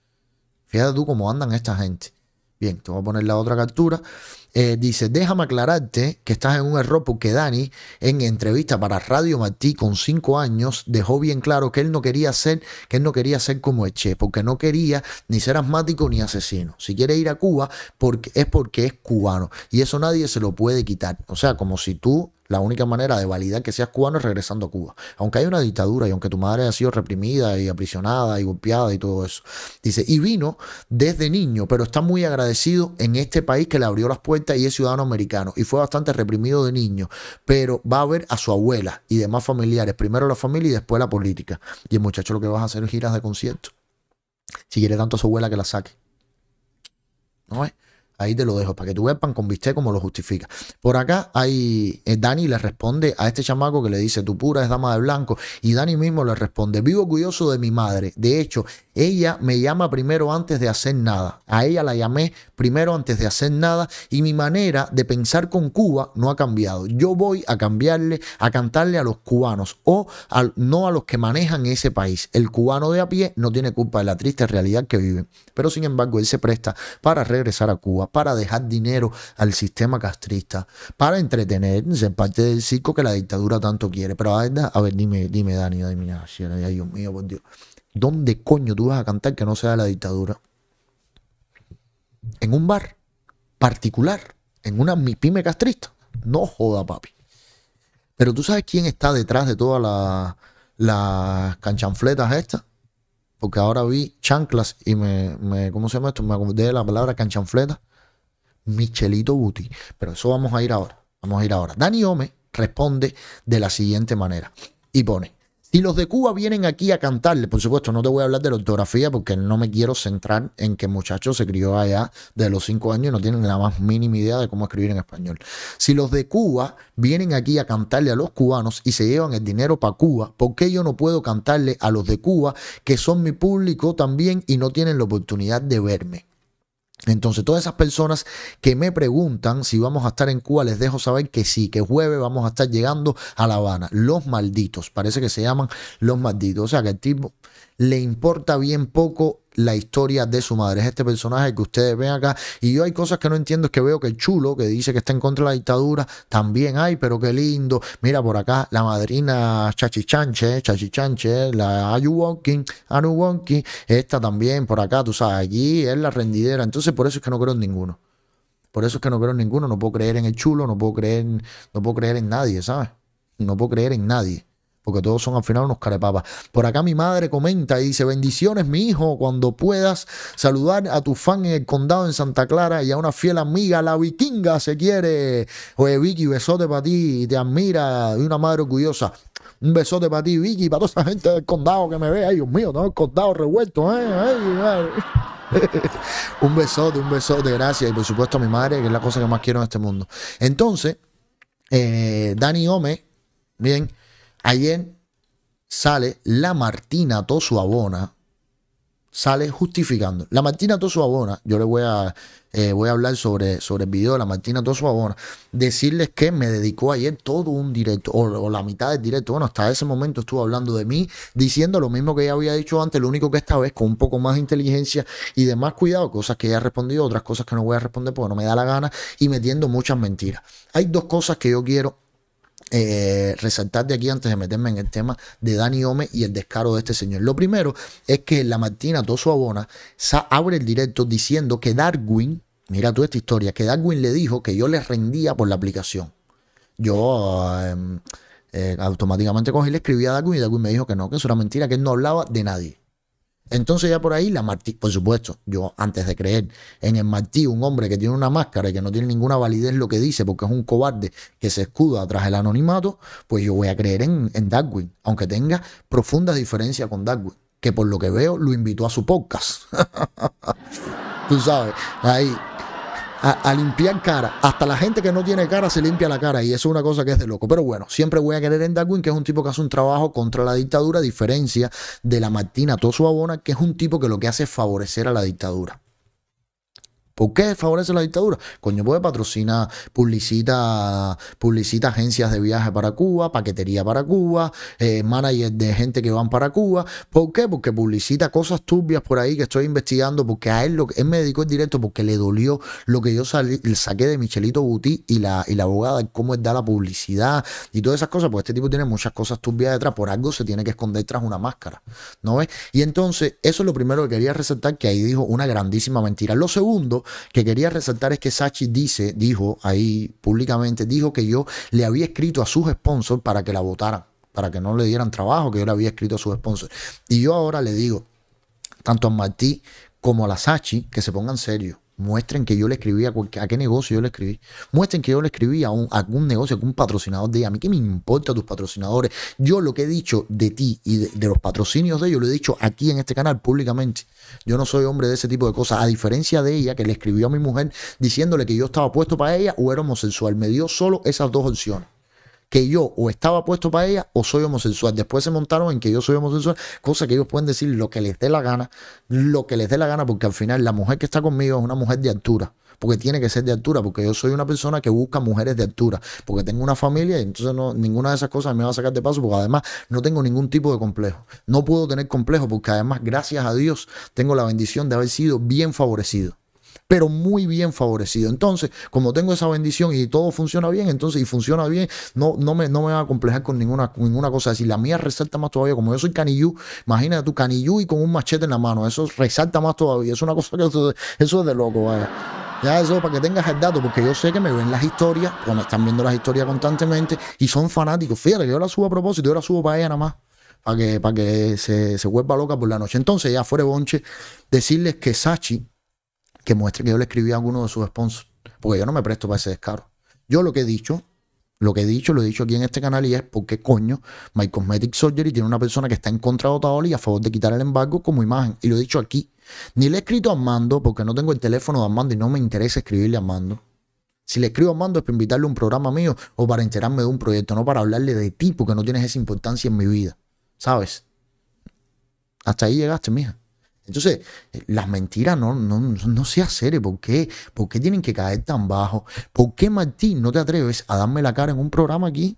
Fíjate tú cómo andan esta gente. Bien, te voy a poner la otra captura. Eh, dice, déjame aclararte que estás en un error porque Dani en entrevista para Radio Martí con cinco años dejó bien claro que él no quería ser, que él no quería ser como Eche, porque no quería ni ser asmático ni asesino. Si quiere ir a Cuba porque, es porque es cubano y eso nadie se lo puede quitar. O sea, como si tú la única manera de validar que seas cubano es regresando a Cuba. Aunque hay una dictadura y aunque tu madre ha sido reprimida y aprisionada y golpeada y todo eso. Dice, y vino desde niño, pero está muy agradecido en este país que le abrió las puertas y es ciudadano americano. Y fue bastante reprimido de niño, pero va a ver a su abuela y demás familiares. Primero la familia y después la política. Y el muchacho lo que vas a hacer es giras de concierto. Si quiere tanto a su abuela que la saque. ¿No es? Ahí te lo dejo, para que tú veas pan con bistec como lo justifica. Por acá hay, eh, Dani le responde a este chamaco que le dice, tu pura es dama de blanco. Y Dani mismo le responde, vivo orgulloso de mi madre. De hecho, ella me llama primero antes de hacer nada. A ella la llamé primero antes de hacer nada y mi manera de pensar con Cuba no ha cambiado. Yo voy a cambiarle, a cantarle a los cubanos o no a los que manejan ese país. El cubano de a pie no tiene culpa de la triste realidad que vive. Pero sin embargo, él se presta para regresar a Cuba para dejar dinero al sistema castrista, para entretenerse en parte del circo que la dictadura tanto quiere. Pero a ver, a dime, dime, Dani, dime, Dios mío, por Dios. ¿Dónde coño tú vas a cantar que no sea la dictadura? En un bar particular, en una pyme castrista. No joda, papi. Pero tú sabes quién está detrás de todas las canchanfletas estas. Porque ahora vi chanclas y me, me, ¿Cómo se llama esto? Me acordé de la palabra canchanfleta. Michelito Buti. Pero eso vamos a ir ahora. Vamos a ir ahora. Dani Ome responde de la siguiente manera y pone. Si los de Cuba vienen aquí a cantarle, por supuesto, no te voy a hablar de la ortografía porque no me quiero centrar en que el muchacho se crió allá de los cinco años y no tienen la más mínima idea de cómo escribir en español. Si los de Cuba vienen aquí a cantarle a los cubanos y se llevan el dinero para Cuba, ¿por qué yo no puedo cantarle a los de Cuba que son mi público también y no tienen la oportunidad de verme? Entonces, todas esas personas que me preguntan si vamos a estar en Cuba, les dejo saber que sí, que jueves vamos a estar llegando a La Habana. Los malditos, parece que se llaman los malditos. O sea, que el tipo le importa bien poco la historia de su madre. Es este personaje que ustedes ven acá. Y yo hay cosas que no entiendo. Es que veo que el chulo, que dice que está en contra de la dictadura, también hay, pero qué lindo. Mira por acá la madrina Chachichanche, eh, Chachichanche, eh, la anu Anuwonki. Esta también por acá, tú sabes, allí es la rendidera. Entonces por eso es que no creo en ninguno. Por eso es que no creo en ninguno. No puedo creer en el chulo, no puedo creer, no puedo creer en nadie, ¿sabes? No puedo creer en nadie que todos son al final unos carepapas. Por acá mi madre comenta y dice, bendiciones mi hijo, cuando puedas saludar a tu fan en el condado en Santa Clara y a una fiel amiga, la vikinga se quiere. Oye Vicky, besote para ti, te admira, de una madre orgullosa. Un besote para ti, Vicky, para toda esa gente del condado que me ve. Ay, Dios mío, todo el condado revuelto. ¿eh? un besote, un besote, gracias. Y por supuesto a mi madre, que es la cosa que más quiero en este mundo. Entonces, eh, Dani Ome, bien, ayer sale la Martina Tosuabona, sale justificando. La Martina Tosuabona, yo le voy a, eh, voy a hablar sobre, sobre el video de la Martina Tosuabona, decirles que me dedicó ayer todo un directo, o, la mitad del directo, bueno, hasta ese momento estuvo hablando de mí, diciendo lo mismo que ya había dicho antes, lo único que esta vez con un poco más inteligencia y de más cuidado, cosas que ya he respondido, otras cosas que no voy a responder porque no me da la gana, y metiendo muchas mentiras. Hay dos cosas que yo quiero eh, resaltar de aquí antes de meterme en el tema de Dani Ome y el descaro de este señor. Lo primero es que la Martina su Abona abre el directo diciendo que Darwin, mira tú esta historia, que Darwin le dijo que yo le rendía por la aplicación. Yo em, eh, automáticamente cogí y le escribí a Darwin y Darwin me dijo que no, que eso era mentira, que él no hablaba de nadie. Entonces ya por ahí la Martí, por supuesto, yo antes de creer en el Martí, un hombre que tiene una máscara y que no tiene ninguna validez lo que dice porque es un cobarde que se escuda tras el anonimato, pues yo voy a creer en, en Darwin, aunque tenga profundas diferencias con Darwin, que por lo que veo lo invitó a su podcast. Tú sabes, ahí a, limpiar cara. Hasta la gente que no tiene cara se limpia la cara y eso es una cosa que es de loco. Pero bueno, siempre voy a querer en Darwin, que es un tipo que hace un trabajo contra la dictadura, a diferencia de la Martina Tosuabona, que es un tipo que lo que hace es favorecer a la dictadura. ¿Por qué favorece la dictadura? Coño, puede patrocina, publicita, publicita agencias de viaje para Cuba, paquetería para Cuba, eh, managers de gente que van para Cuba. ¿Por qué? Porque publicita cosas turbias por ahí que estoy investigando, porque a él, lo, él me dedicó en directo porque le dolió lo que yo saqué de Michelito Buti y la, y la abogada, cómo es da la publicidad y todas esas cosas, pues este tipo tiene muchas cosas turbias detrás, por algo se tiene que esconder tras una máscara, ¿no ves? Y entonces, eso es lo primero que quería resaltar, que ahí dijo una grandísima mentira. Lo segundo que quería resaltar es que Sachi dice, dijo ahí públicamente, dijo que yo le había escrito a sus sponsors para que la votaran, para que no le dieran trabajo, que yo le había escrito a sus sponsors. Y yo ahora le digo, tanto a Martí como a la Sachi, que se pongan serios Muestren que yo le escribí a, cualquier, qué negocio yo le escribí. Muestren que yo le escribí a, un, algún negocio, a algún patrocinador de ella. A mí, ¿qué me importa tus patrocinadores? Yo lo que he dicho de ti y de, los patrocinios de ellos, lo he dicho aquí en este canal públicamente. Yo no soy hombre de ese tipo de cosas. A diferencia de ella, que le escribió a mi mujer diciéndole que yo estaba puesto para ella o era homosexual. Me dio solo esas dos opciones que yo o estaba puesto para ella o soy homosexual. Después se montaron en que yo soy homosexual, cosa que ellos pueden decir lo que les dé la gana, lo que les dé la gana, porque al final la mujer que está conmigo es una mujer de altura porque tiene que ser de altura, porque yo soy una persona que busca mujeres de altura, porque tengo una familia y entonces no, ninguna de esas cosas me va a sacar de paso, porque además no tengo ningún tipo de complejo. No puedo tener complejo porque además, gracias a Dios, tengo la bendición de haber sido bien favorecido pero muy bien favorecido. Entonces, como tengo esa bendición y todo funciona bien, entonces, y funciona bien, no, no, me, no me va a complejar con ninguna, con ninguna cosa. Si la mía resalta más todavía, como yo soy canillú, imagínate tú canillú y con un machete en la mano, eso resalta más todavía. Es una cosa que eso, es de loco, vaya. Ya eso para que tengas el dato, porque yo sé que me ven las historias, cuando están viendo las historias constantemente y son fanáticos. Fíjate yo la subo a propósito, yo la subo para ella nada más para que, para que se, se, vuelva loca por la noche. Entonces, ya fuera bonche, decirles que Sachi que muestre que yo le escribí a alguno de sus sponsors, porque yo no me presto para ese descaro. Yo lo que he dicho, lo que he dicho, lo he dicho aquí en este canal y es porque coño, My Cosmetic y tiene una persona que está en contra de Otaoli y a favor de quitar el embargo como imagen. Y lo he dicho aquí. Ni le he escrito a Mando porque no tengo el teléfono de Armando y no me interesa escribirle a Mando. Si le escribo a Mando es para invitarle a un programa mío o para enterarme de un proyecto, no para hablarle de ti porque no tienes esa importancia en mi vida. ¿Sabes? Hasta ahí llegaste, mija. Entonces, las mentiras no, no, no se hace ¿Por qué? ¿Por qué tienen que caer tan bajo? ¿Por qué, Martín, no te atreves a darme la cara en un programa aquí?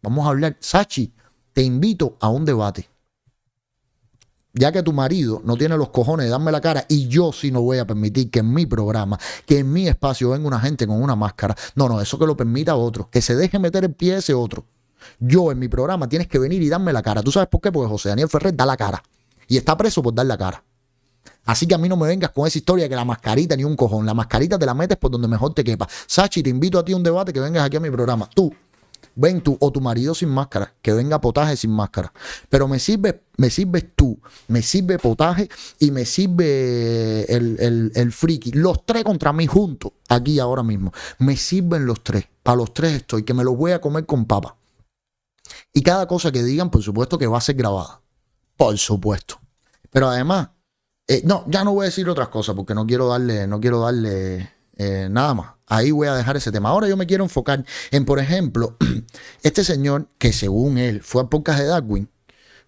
Vamos a hablar. Sachi, te invito a un debate. Ya que tu marido no tiene los cojones de darme la cara y yo sí no voy a permitir que en mi programa, que en mi espacio venga una gente con una máscara. No, no, eso que lo permita otro. Que se deje meter el pie ese otro. Yo en mi programa tienes que venir y darme la cara. ¿Tú sabes por qué? Porque José Daniel Ferrer da la cara. Y está preso por dar la cara. Así que a mí no me vengas con esa historia que la mascarita ni un cojón. La mascarita te la metes por donde mejor te quepa. Sachi, te invito a ti a un debate que vengas aquí a mi programa. Tú, ven tú o tu marido sin máscara, que venga potaje sin máscara. Pero me sirve, me sirves tú, me sirve potaje y me sirve el, el friki. Los tres contra mí juntos, aquí ahora mismo. Me sirven los tres. Para los tres estoy, que me los voy a comer con papa. Y cada cosa que digan, por supuesto que va a ser grabada. Por supuesto. Pero además, eh, no, ya no voy a decir otras cosas porque no quiero darle, no quiero darle eh, nada más. Ahí voy a dejar ese tema. Ahora yo me quiero enfocar en, por ejemplo, este señor que según él fue a pocas de Darwin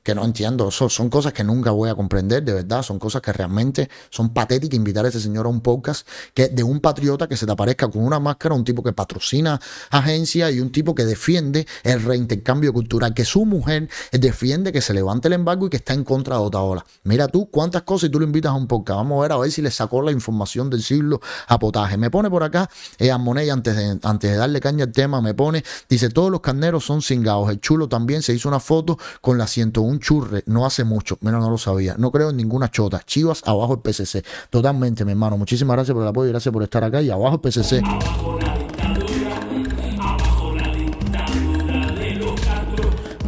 que no entiendo. Son, cosas que nunca voy a comprender, de verdad. Son cosas que realmente son patéticas invitar a ese señor a un podcast que de un patriota que se te aparezca con una máscara, un tipo que patrocina agencias y un tipo que defiende el reintercambio cultural, que su mujer defiende que se levante el embargo y que está en contra de ola, Mira tú cuántas cosas y tú lo invitas a un podcast. Vamos a ver a ver si le sacó la información del siglo a potaje. Me pone por acá eh, antes antes de darle caña al tema, me pone, dice, todos los carneros son cingados. El chulo también se hizo una foto con la 101 churre no hace mucho. Mira, no lo sabía. No creo en ninguna chota. Chivas abajo el PCC. Totalmente, mi hermano. Muchísimas gracias por el apoyo gracias por estar acá. Y abajo el PCC.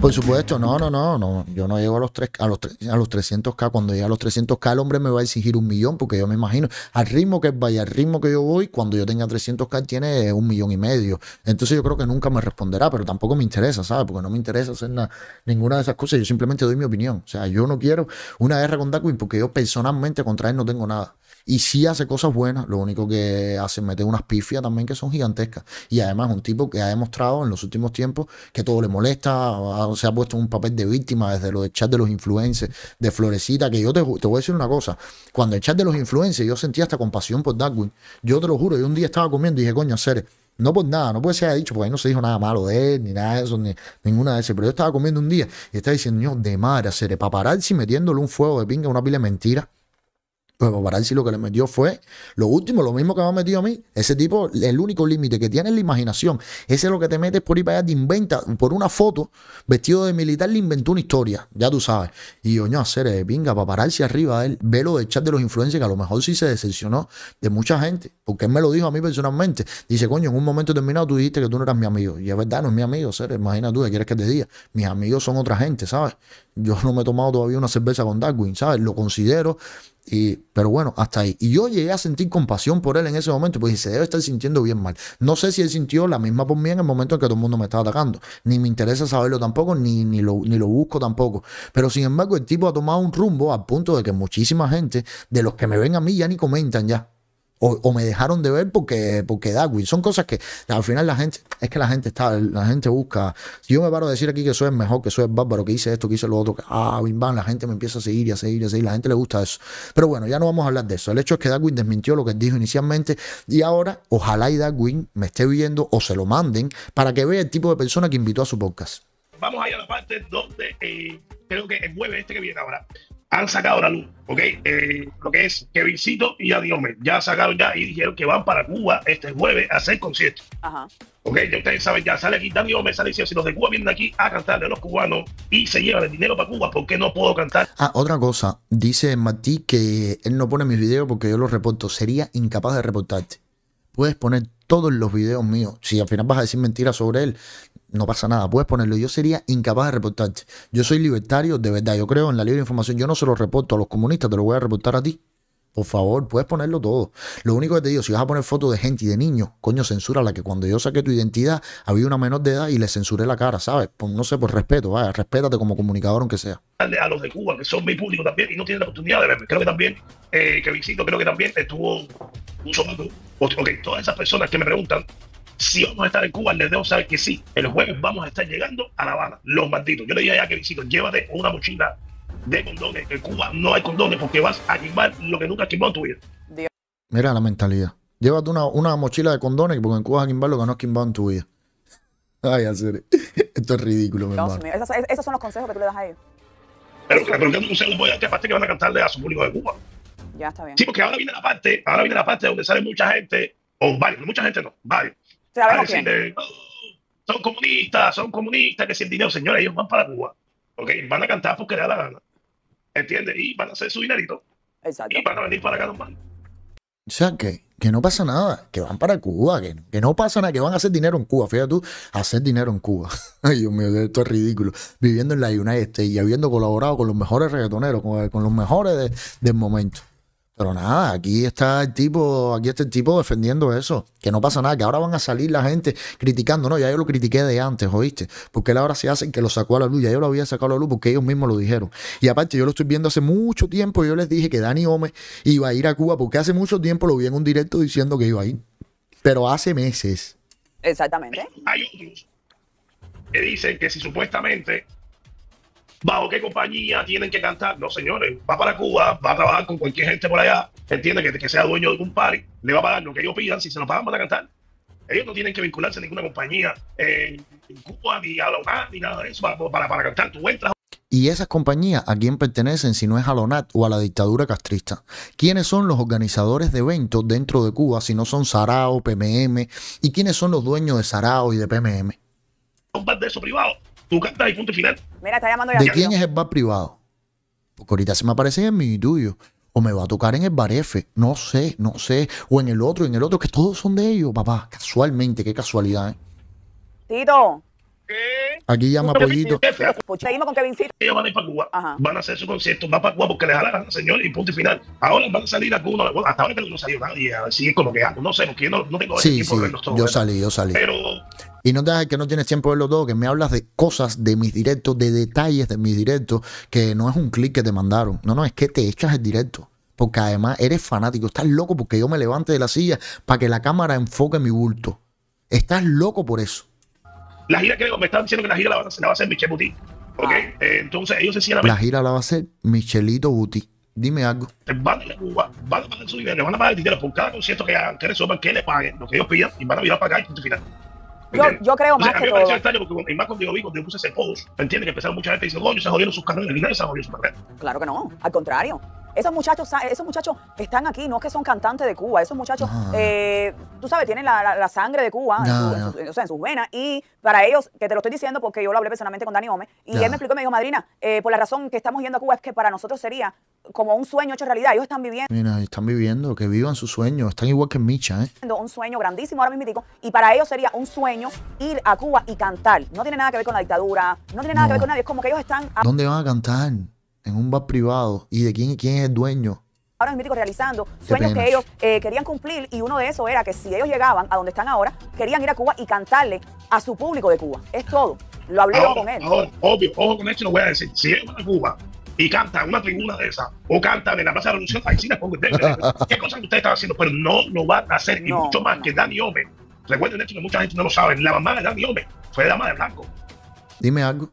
Por supuesto, no, no, no, no. Yo no llego a los, tres, a, los, a los 300K. Cuando llegue a los 300K, el hombre me va a exigir un millón, porque yo me imagino, al ritmo que vaya, al ritmo que yo voy, cuando yo tenga 300K, tiene un millón y medio. Entonces yo creo que nunca me responderá, pero tampoco me interesa, ¿sabes? Porque no me interesa hacer ninguna de esas cosas. Yo simplemente doy mi opinión. O sea, yo no quiero una guerra con Darwin porque yo personalmente contra él no tengo nada. Y sí hace cosas buenas, lo único que hace es meter unas pifias también que son gigantescas. Y además un tipo que ha demostrado en los últimos tiempos que todo le molesta, se ha puesto un papel de víctima desde lo de chat de los influencers, de Florecita, que yo te, voy a decir una cosa, cuando el chat de los influencers yo sentía hasta compasión por Darwin, yo te lo juro, yo un día estaba comiendo y dije, coño, hacer, no por nada, no puede ser dicho, porque ahí no se dijo nada malo de él, ni nada de eso, ni ninguna de esas. Pero yo estaba comiendo un día y estaba diciendo, Dios, de madre, hacer paparazzi metiéndole un fuego de pinga, una pila de mentiras. Pues sí lo que le metió fue lo último, lo mismo que me ha metido a mí. Ese tipo, el único límite que tiene es la imaginación. Ese es lo que te metes por ir para allá, te inventa por una foto, vestido de militar, le inventó una historia, ya tú sabes. Y yo, no, hacer de eh, para pararse arriba de él, velo de chat de los influencers, que a lo mejor sí se decepcionó de mucha gente, porque él me lo dijo a mí personalmente. Dice, coño, en un momento terminado tú dijiste que tú no eras mi amigo. Y es verdad, no es mi amigo, ser, imagina tú, ¿qué quieres que te diga? Mis amigos son otra gente, ¿sabes? Yo no me he tomado todavía una cerveza con Darwin, ¿sabes? Lo considero pero bueno, hasta ahí. Y yo llegué a sentir compasión por él en ese momento, pues se debe estar sintiendo bien mal. No sé si él sintió la misma por mí en el momento en que todo el mundo me estaba atacando. Ni me interesa saberlo tampoco, ni, ni, lo, ni lo busco tampoco. Pero sin embargo, el tipo ha tomado un rumbo al punto de que muchísima gente, de los que me ven a mí, ya ni comentan ya. O, me dejaron de ver porque, porque Darwin. Son cosas que al final la gente, es que la gente está, la gente busca. yo me paro a decir aquí que soy el mejor, que soy el bárbaro, que hice esto, que hice lo otro, que, ah, bim van la gente me empieza a seguir y a seguir y a seguir. La gente le gusta eso. Pero bueno, ya no vamos a hablar de eso. El hecho es que Darwin desmintió lo que dijo inicialmente y ahora ojalá y Darwin me esté viendo o se lo manden para que vea el tipo de persona que invitó a su podcast. Vamos allá a la parte donde eh, creo que envuelve este que viene ahora han sacado la luz, ¿ok? Eh, lo que es Kevincito y Adiome, ya sacaron ya y dijeron que van para Cuba este jueves a hacer concierto. Ajá. Ok, ya ustedes saben, ya sale aquí me sale diciendo, si los de Cuba vienen aquí a cantar de los cubanos y se llevan el dinero para Cuba, ¿por qué no puedo cantar? Ah, otra cosa, dice Matí que él no pone mis videos porque yo los reporto, sería incapaz de reportarte. Puedes poner todos los videos míos. Si al final vas a decir mentiras sobre él, no pasa nada, puedes ponerlo. Yo sería incapaz de reportarte. Yo soy libertario de verdad, yo creo en la libre información. Yo no se lo reporto a los comunistas, te lo voy a reportar a ti. Por favor, puedes ponerlo todo. Lo único que te digo, si vas a poner fotos de gente y de niños, coño, censura la que cuando yo saqué tu identidad había una menor de edad y le censuré la cara, ¿sabes? no sé, por respeto, vaya, respétate como comunicador aunque sea. A los de Cuba, que son mi público también y no tienen la oportunidad de verme. Creo que también, eh, que visito, creo que también estuvo un Ok, todas esas personas que me preguntan si vamos a estar en Cuba, les debo saber que sí. El jueves vamos a estar llegando a La Habana, los malditos. Yo le dije a que visito, llévate una mochila de condones. En Cuba no hay condones porque vas a quimbar lo que nunca has en tu vida. Mira la mentalidad. Llévate una, una, mochila de condones porque en Cuba vas a quemar lo que no has quemado en tu vida. Ay, hacer. Esto es ridículo, mi Esos, son los consejos que tú le das a ellos. Pero, pero ¿qué los voy a dar? Aparte que van a cantarle a su público de Cuba. Ya está bien. Sí, porque ahora viene la parte, ahora viene la parte donde sale mucha gente, o varios, mucha gente no, varios. Oh, son comunistas, son comunistas, que sin dinero, señores, ellos van para Cuba. Ok, van a cantar porque le da la gana. ¿Entiendes? Y van a hacer su dinerito. Exacto. Y van venir para acá normal. O sea, que, que no pasa nada, que van para Cuba, que, no pasa nada, que van a hacer dinero en Cuba. Fíjate tú, hacer dinero en Cuba. Ay, Dios mío, esto es ridículo. Viviendo en la United States y habiendo colaborado con los mejores reggaetoneros, con, los mejores de, del momento. Pero nada, aquí está el tipo, aquí está el tipo defendiendo eso, que no pasa nada, que ahora van a salir la gente criticando, no, ya yo lo critiqué de antes, ¿oíste? Porque la ahora se hacen que lo sacó a la luz, ya yo lo había sacado a la luz porque ellos mismos lo dijeron. Y aparte, yo lo estoy viendo hace mucho tiempo, yo les dije que Dani Gómez iba a ir a Cuba, porque hace mucho tiempo lo vi en un directo diciendo que iba a ir, pero hace meses. Exactamente. Hay, dicen que que si supuestamente bajo qué compañía tienen que cantar. No, señores, va para Cuba, va a trabajar con cualquier gente por allá, entiende que, que sea dueño de un party, le va a pagar lo que ellos pidan, si se lo pagan para a cantar. Ellos no tienen que vincularse a ninguna compañía en Cuba, ni a la ni nada de eso, para, cantar. tu entras ¿Y esas compañías a quién pertenecen si no es a la ONAT o a la dictadura castrista? ¿Quiénes son los organizadores de eventos dentro de Cuba si no son Sarao, PMM? ¿Y quiénes son los dueños de Sarao y de PMM? Son par de eso privados Tú cantas y punto final. Mira, está llamando ya. ¿De quién es el bar privado? Porque ahorita se me aparece en mi y tuyo. O me va a tocar en el bar F. No sé, no sé. O en el otro, en el otro, que todos son de ellos, papá. Casualmente, qué casualidad, ¿eh? Tito. Aquí llama Pollito. Seguimos pues con Kevincito. Ellos van a ir para Cuba. Van a hacer su concierto. va para Cuba porque les jalan, señor, y punto y final. Ahora van a salir algunos. hasta ahora que no salió nadie. Así es como que no sé, porque yo no, tengo sí, tiempo sí, verlos todos. Yo salí, yo salí. Pero. Y no te hagas que no tienes tiempo de verlo todo, que me hablas de cosas de mis directos, de detalles de mis directos, que no es un clic que te mandaron. No, no, es que te echas el directo porque además eres fanático. Estás loco porque yo me levante de la silla para que la cámara enfoque mi bulto. Estás loco por eso. La gira creo me están diciendo que la gira la, va a hacer, la va a hacer Michel Buti. ¿Ok? Ah. Eh, entonces ellos decían La gira la va a hacer Michelito Buti. Dime algo. Eh, van a Cuba, van a pagar su dinero, van a pagar el dinero por cada concierto que hagan, que resuelvan, que le paguen, lo que ellos pidan, y van a virar para acá y punto final. Yo, yo, creo más o sea, que a mí me todo. extraño porque, y más cuando yo vi, cuando yo puse ese post, ¿me entiendes? Que empezaron mucha gente diciendo, coño, se jodieron sus carreras, el dinero se jodió su carrera. Claro que no, al contrario. Esos muchachos, esos muchachos están aquí, no es que son cantantes de Cuba. Esos muchachos, ah. eh, tú sabes, tienen la, sangre de Cuba en, en, sus venas. Y para ellos, que te lo estoy diciendo porque yo lo hablé personalmente con Dani Gómez. y él me explicó, me dijo, madrina, eh, por la razón que estamos yendo a Cuba es que para nosotros sería como un sueño hecho realidad. Ellos están viviendo. Mira, están viviendo, que vivan su sueño. Están igual que Micha, ¿eh? Un sueño grandísimo ahora mismo, y para ellos sería un sueño ir a Cuba y cantar. No tiene nada que ver con la dictadura, no tiene nada que ver con nadie. Es como que ellos están. A... ¿Dónde van a cantar? en un bar privado y de quién, quién es el dueño. Ahora los Mítico realizando sueños que ellos eh, querían cumplir y uno de esos era que si ellos llegaban a donde están ahora, querían ir a Cuba y cantarle a su público de Cuba. Es todo. Lo hablé con él. obvio, ojo con esto, lo voy a decir. Si ellos van a Cuba y cantan una tribuna de esa o cantan en la Plaza de la Revolución, ahí sí les pongo ¿Qué cosa que ustedes están haciendo? Pero no lo van a hacer, y mucho más que Dani Ome. Recuerden esto que mucha gente no lo sabe. La mamá de Dani Ome fue dama de Blanco. Dime algo.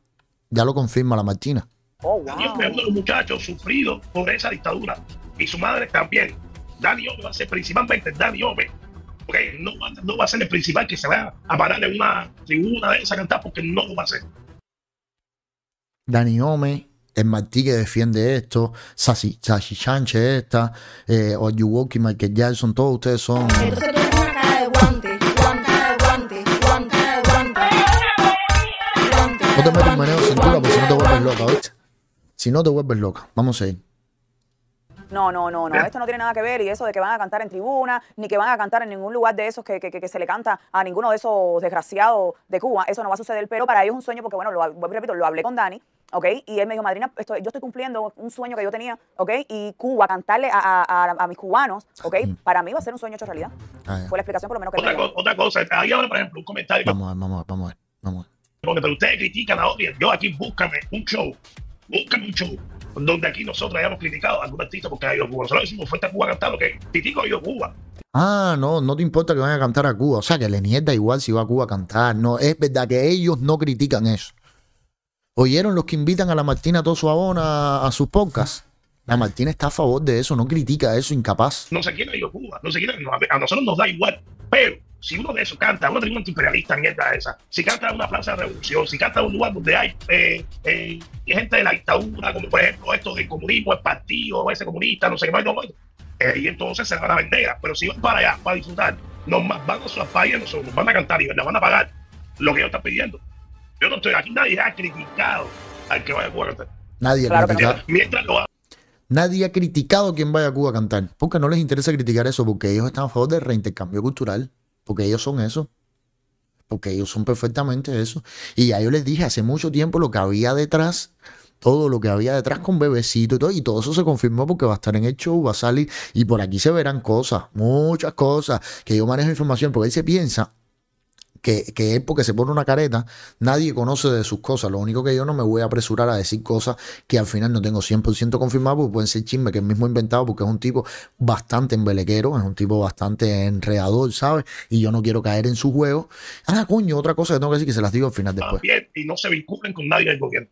Ya lo confirma la Martina. Oh, wow. uno de los muchachos sufridos por esa dictadura. Y su madre también. Dani Ome va a ser principalmente Dani Ove. Porque no, no va a ser el principal que se va a parar en una tribuna de esa cantar porque no lo va a hacer. Dani Ome, el Martí que defiende esto, Sashi, Sashi Chanche esta, eh, Oyuwoki, Michael Jackson, todos ustedes son... No te metas un meneo cintura porque si no te vuelves loca, ¿viste? Si no, te vuelves loca. Vamos a ir. No, no, no, no. Esto no tiene nada que ver y eso de que van a cantar en tribuna, ni que van a cantar en ningún lugar de esos que, se le canta a ninguno de esos desgraciados de Cuba, eso no va a suceder. Pero para ellos es un sueño porque, bueno, lo, repito, lo hablé con Dani, ¿ok? Y él me dijo, madrina, yo estoy cumpliendo un sueño que yo tenía, ¿ok? Y Cuba, cantarle a, mis cubanos, ¿ok? Para mí va a ser un sueño hecho realidad. Ah, Fue la explicación por lo menos que... Otra, otra cosa, ahí ahora, por ejemplo, un comentario. Vamos a ver, vamos a ver, vamos a ver. pero ustedes critican a odia. yo aquí búscame un show busca mucho donde aquí nosotros hayamos criticado a algún artista porque ha ido a Cuba. Nosotros decimos, fuerte a Cuba a cantar lo que Titico ha ido a Cuba. Ah, no, no te importa que vayan a cantar a Cuba. O sea, que le da igual si va a Cuba a cantar. No, es verdad que ellos no critican eso. ¿Oyeron los que invitan a la Martina su a, a sus podcasts? La Martina está a favor de eso, no critica eso, incapaz. No sé quién ha ido a Cuba, no sé quién, a nosotros nos da igual, pero si uno de esos canta una un antiimperialista, mierda esa, si canta en una plaza de revolución, si canta en un lugar donde hay eh, eh, gente de la dictadura, como por ejemplo esto del comunismo, el partido, ese comunista, no sé qué más, y entonces se van a vender. Pero si van para allá, para disfrutar, nos van a sus nos van a cantar y nos van a pagar lo que ellos están pidiendo. Yo no estoy aquí, nadie ha criticado al que vaya a Cuba a cantar. Nadie ha criticado Nadie ha criticado a quien vaya a Cuba a cantar, porque no les interesa criticar eso, porque ellos están a favor del reintercambio cultural. Porque ellos son eso. Porque ellos son perfectamente eso. Y ya yo les dije hace mucho tiempo lo que había detrás todo lo que había detrás con Bebecito y todo, y todo eso se confirmó porque va a estar en el show, va a salir, y por aquí se verán cosas, muchas cosas, que yo manejo información, porque él se piensa que, es porque se pone una careta, nadie conoce de sus cosas. Lo único que yo no me voy a apresurar a decir cosas que al final no tengo 100% confirmado, porque pueden ser chisme que es mismo inventado, porque es un tipo bastante embelequero, es un tipo bastante enredador, ¿sabes? Y yo no quiero caer en su juego. Ah, coño, otra cosa que tengo que decir que se las digo al final después. Y no se vinculen con nadie del gobierno.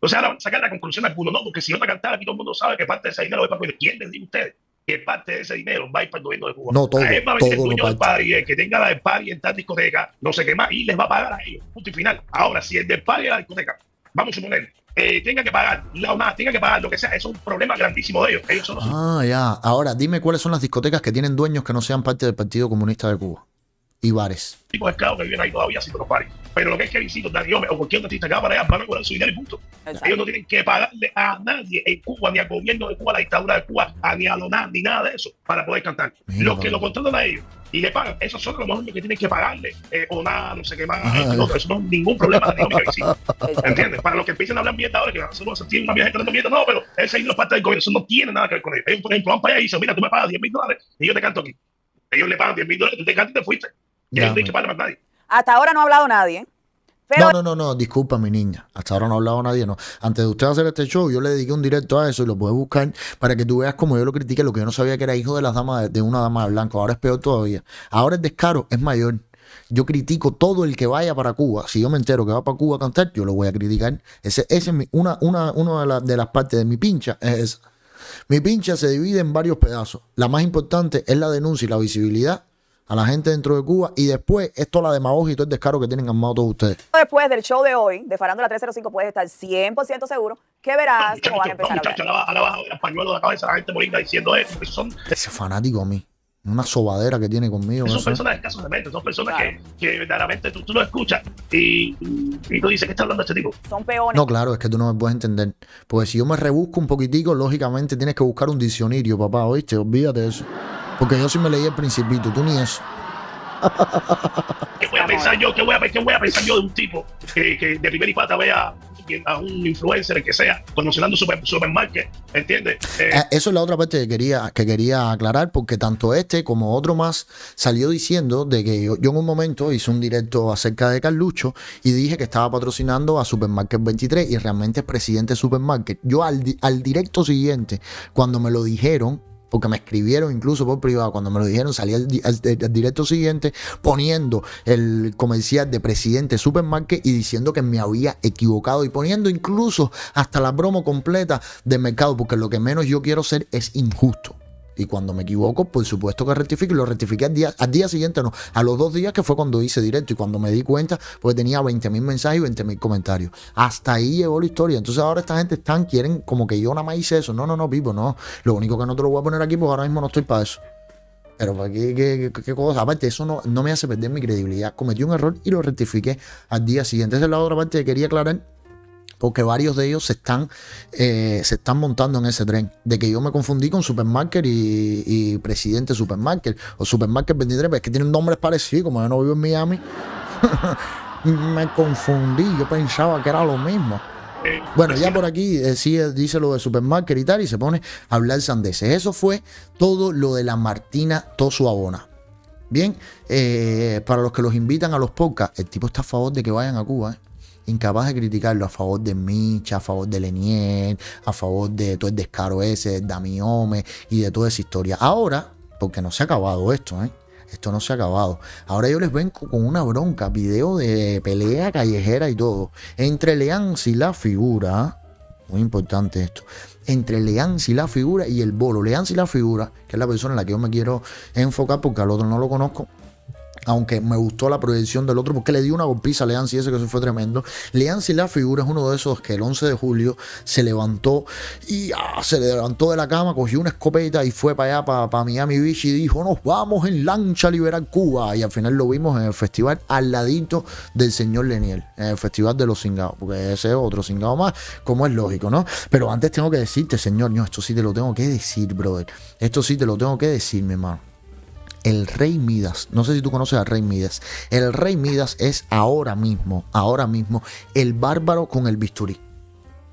O sea, sacar la conclusión alguno, no, porque si no te cantar aquí todo el mundo sabe que parte de ese de es para que les digo ustedes que parte de ese dinero va a ir para el gobierno de Cuba. No, todo, el dueño del el que tenga la del party en tal discoteca, no sé qué más, y les va a pagar a ellos. Punto y final. Ahora, si el de party de la discoteca, vamos a suponer, eh, tenga que pagar la más, tenga que pagar lo que sea, eso es un problema grandísimo de ellos. ah, ya. Ahora, dime cuáles son las discotecas que tienen dueños que no sean parte del Partido Comunista de Cuba y bares. esclavos que viven ahí todavía haciendo los parties pero lo que es que visito Dios o cualquier artista que va para allá van a cobrar su dinero y punto. Ellos no tienen que pagarle a nadie en Cuba, ni al gobierno de Cuba, a la dictadura de Cuba, ni a Donald ni nada de eso, para poder cantar. los que lo contratan a ellos y le pagan, esos son los mejores que tienen que pagarle. Eh, o nada, no sé qué más, ah, eso no es ningún problema de ¿Entiendes? Para los que empiecen a hablar mierda ahora, que van a hacer una mierda, de mierda, no, pero ese es parte del gobierno, eso no tiene nada que ver con ellos. Ellos, por ejemplo, van para allá y dicen, mira, tú me pagas 10 mil dólares y yo te canto aquí. Ellos le pagan 10 mil dólares, tú te cantas y te fuiste. Y ellos no tienen que pagar a nadie. Hasta ahora no ha hablado nadie. No, no, no, no, disculpa mi niña. Hasta ahora no ha hablado nadie, no. Antes de usted hacer este show, yo le dediqué un directo a eso y lo puede buscar para que tú veas cómo yo lo critiqué, lo que yo no sabía que era hijo de las damas de, una dama de blanco. Ahora es peor todavía. Ahora el descaro es mayor. Yo critico todo el que vaya para Cuba. Si yo me entero que va para Cuba a cantar, yo lo voy a criticar. Ese, ese es una, una, de, de, las partes de mi pincha es esa. Mi pincha se divide en varios pedazos. La más importante es la denuncia y la visibilidad a la gente dentro de Cuba y después esto la demagogia y todo el descaro que tienen armado todos ustedes. Después del show de hoy, de Farándula 305, puedes estar 100% seguro que verás cómo van a empezar a hablar. la, gente diciendo eso. Son... Ese fanático a mí. Una sobadera que tiene conmigo. Son personas escasos de mente, son personas que, verdaderamente tú, lo escuchas y, tú dices, que está hablando este tipo? Son peones. No, claro, es que tú no me puedes entender. Porque si yo me rebusco un poquitico, lógicamente tienes que buscar un diccionario, papá, ¿oíste? Olvídate de eso. Porque yo sí me leí el principito, tú ni eso. ¿Qué voy a pensar yo? ¿Qué voy a, pensar yo de un tipo que, de primera y pata vea a un influencer, que sea, conociendo super, supermarket, ¿entiendes? Eh, ah, eso es la otra parte que quería, que quería aclarar, porque tanto este como otro más salió diciendo de que yo, en un momento hice un directo acerca de Carlucho y dije que estaba patrocinando a Supermarket 23 y realmente es presidente de Supermarket. Yo al directo siguiente, cuando me lo dijeron, porque me escribieron incluso por privado, cuando me lo dijeron, salí al, directo siguiente poniendo el comercial de presidente Supermarket y diciendo que me había equivocado y poniendo incluso hasta la broma completa del mercado, porque lo que menos yo quiero ser es injusto. Y cuando me equivoco, por supuesto que rectifico. Y lo rectifiqué al día, al día siguiente, no. A los dos días que fue cuando hice directo. Y cuando me di cuenta, pues tenía 20.000 mensajes y 20.000 comentarios. Hasta ahí llegó la historia. Entonces ahora esta gente están, quieren como que yo nada más hice eso. No, no, no, Pipo, no. Lo único que no te lo voy a poner aquí porque ahora mismo no estoy para eso. Pero ¿para qué, cosa? Aparte, eso no, no me hace perder mi credibilidad. Cometí un error y lo rectifiqué al día siguiente. Esa es la otra parte que quería aclarar porque varios de ellos se están, eh, se están montando en ese tren. De que yo me confundí con Supermarket y, Presidente Supermarket o Supermarket 23, pero es que tienen nombres parecidos, como yo no vivo en Miami. me confundí, yo pensaba que era lo mismo. Bueno, ya por aquí eh, dice lo de Supermarket y tal, y se pone a hablar sandeces. Eso fue todo lo de la Martina Tosuabona. Bien, eh, para los que los invitan a los podcasts, el tipo está a favor de que vayan a Cuba. ¿eh? incapaz de criticarlo a favor de Micha, a favor de Leniel, a favor de todo el descaro ese, de Damiome y de toda esa historia. Ahora, porque no se ha acabado esto, ¿eh? Esto no se ha acabado. Ahora yo les vengo con una bronca, video de pelea callejera y todo. Entre leán y la figura, muy importante esto, entre y la figura y el bolo. y la figura, que es la persona en la que yo me quiero enfocar porque al otro no lo conozco, aunque me gustó la proyección del otro, porque le dio una golpiza a Leansi, ese que eso fue tremendo. Leansi la figura es uno de esos que el 11 de julio se levantó y ah, se levantó de la cama, cogió una escopeta y fue para allá, para, Miami Beach y dijo, nos vamos en lancha a liberar Cuba. Y al final lo vimos en el festival al ladito del señor Leniel, en el festival de los cingados, porque ese es otro cingado más, como es lógico, ¿no? Pero antes tengo que decirte, señor, no, esto sí te lo tengo que decir, brother. Esto sí te lo tengo que decir, mi hermano el rey Midas, no sé si tú conoces al rey Midas, el rey Midas es ahora mismo, ahora mismo, el bárbaro con el bisturí.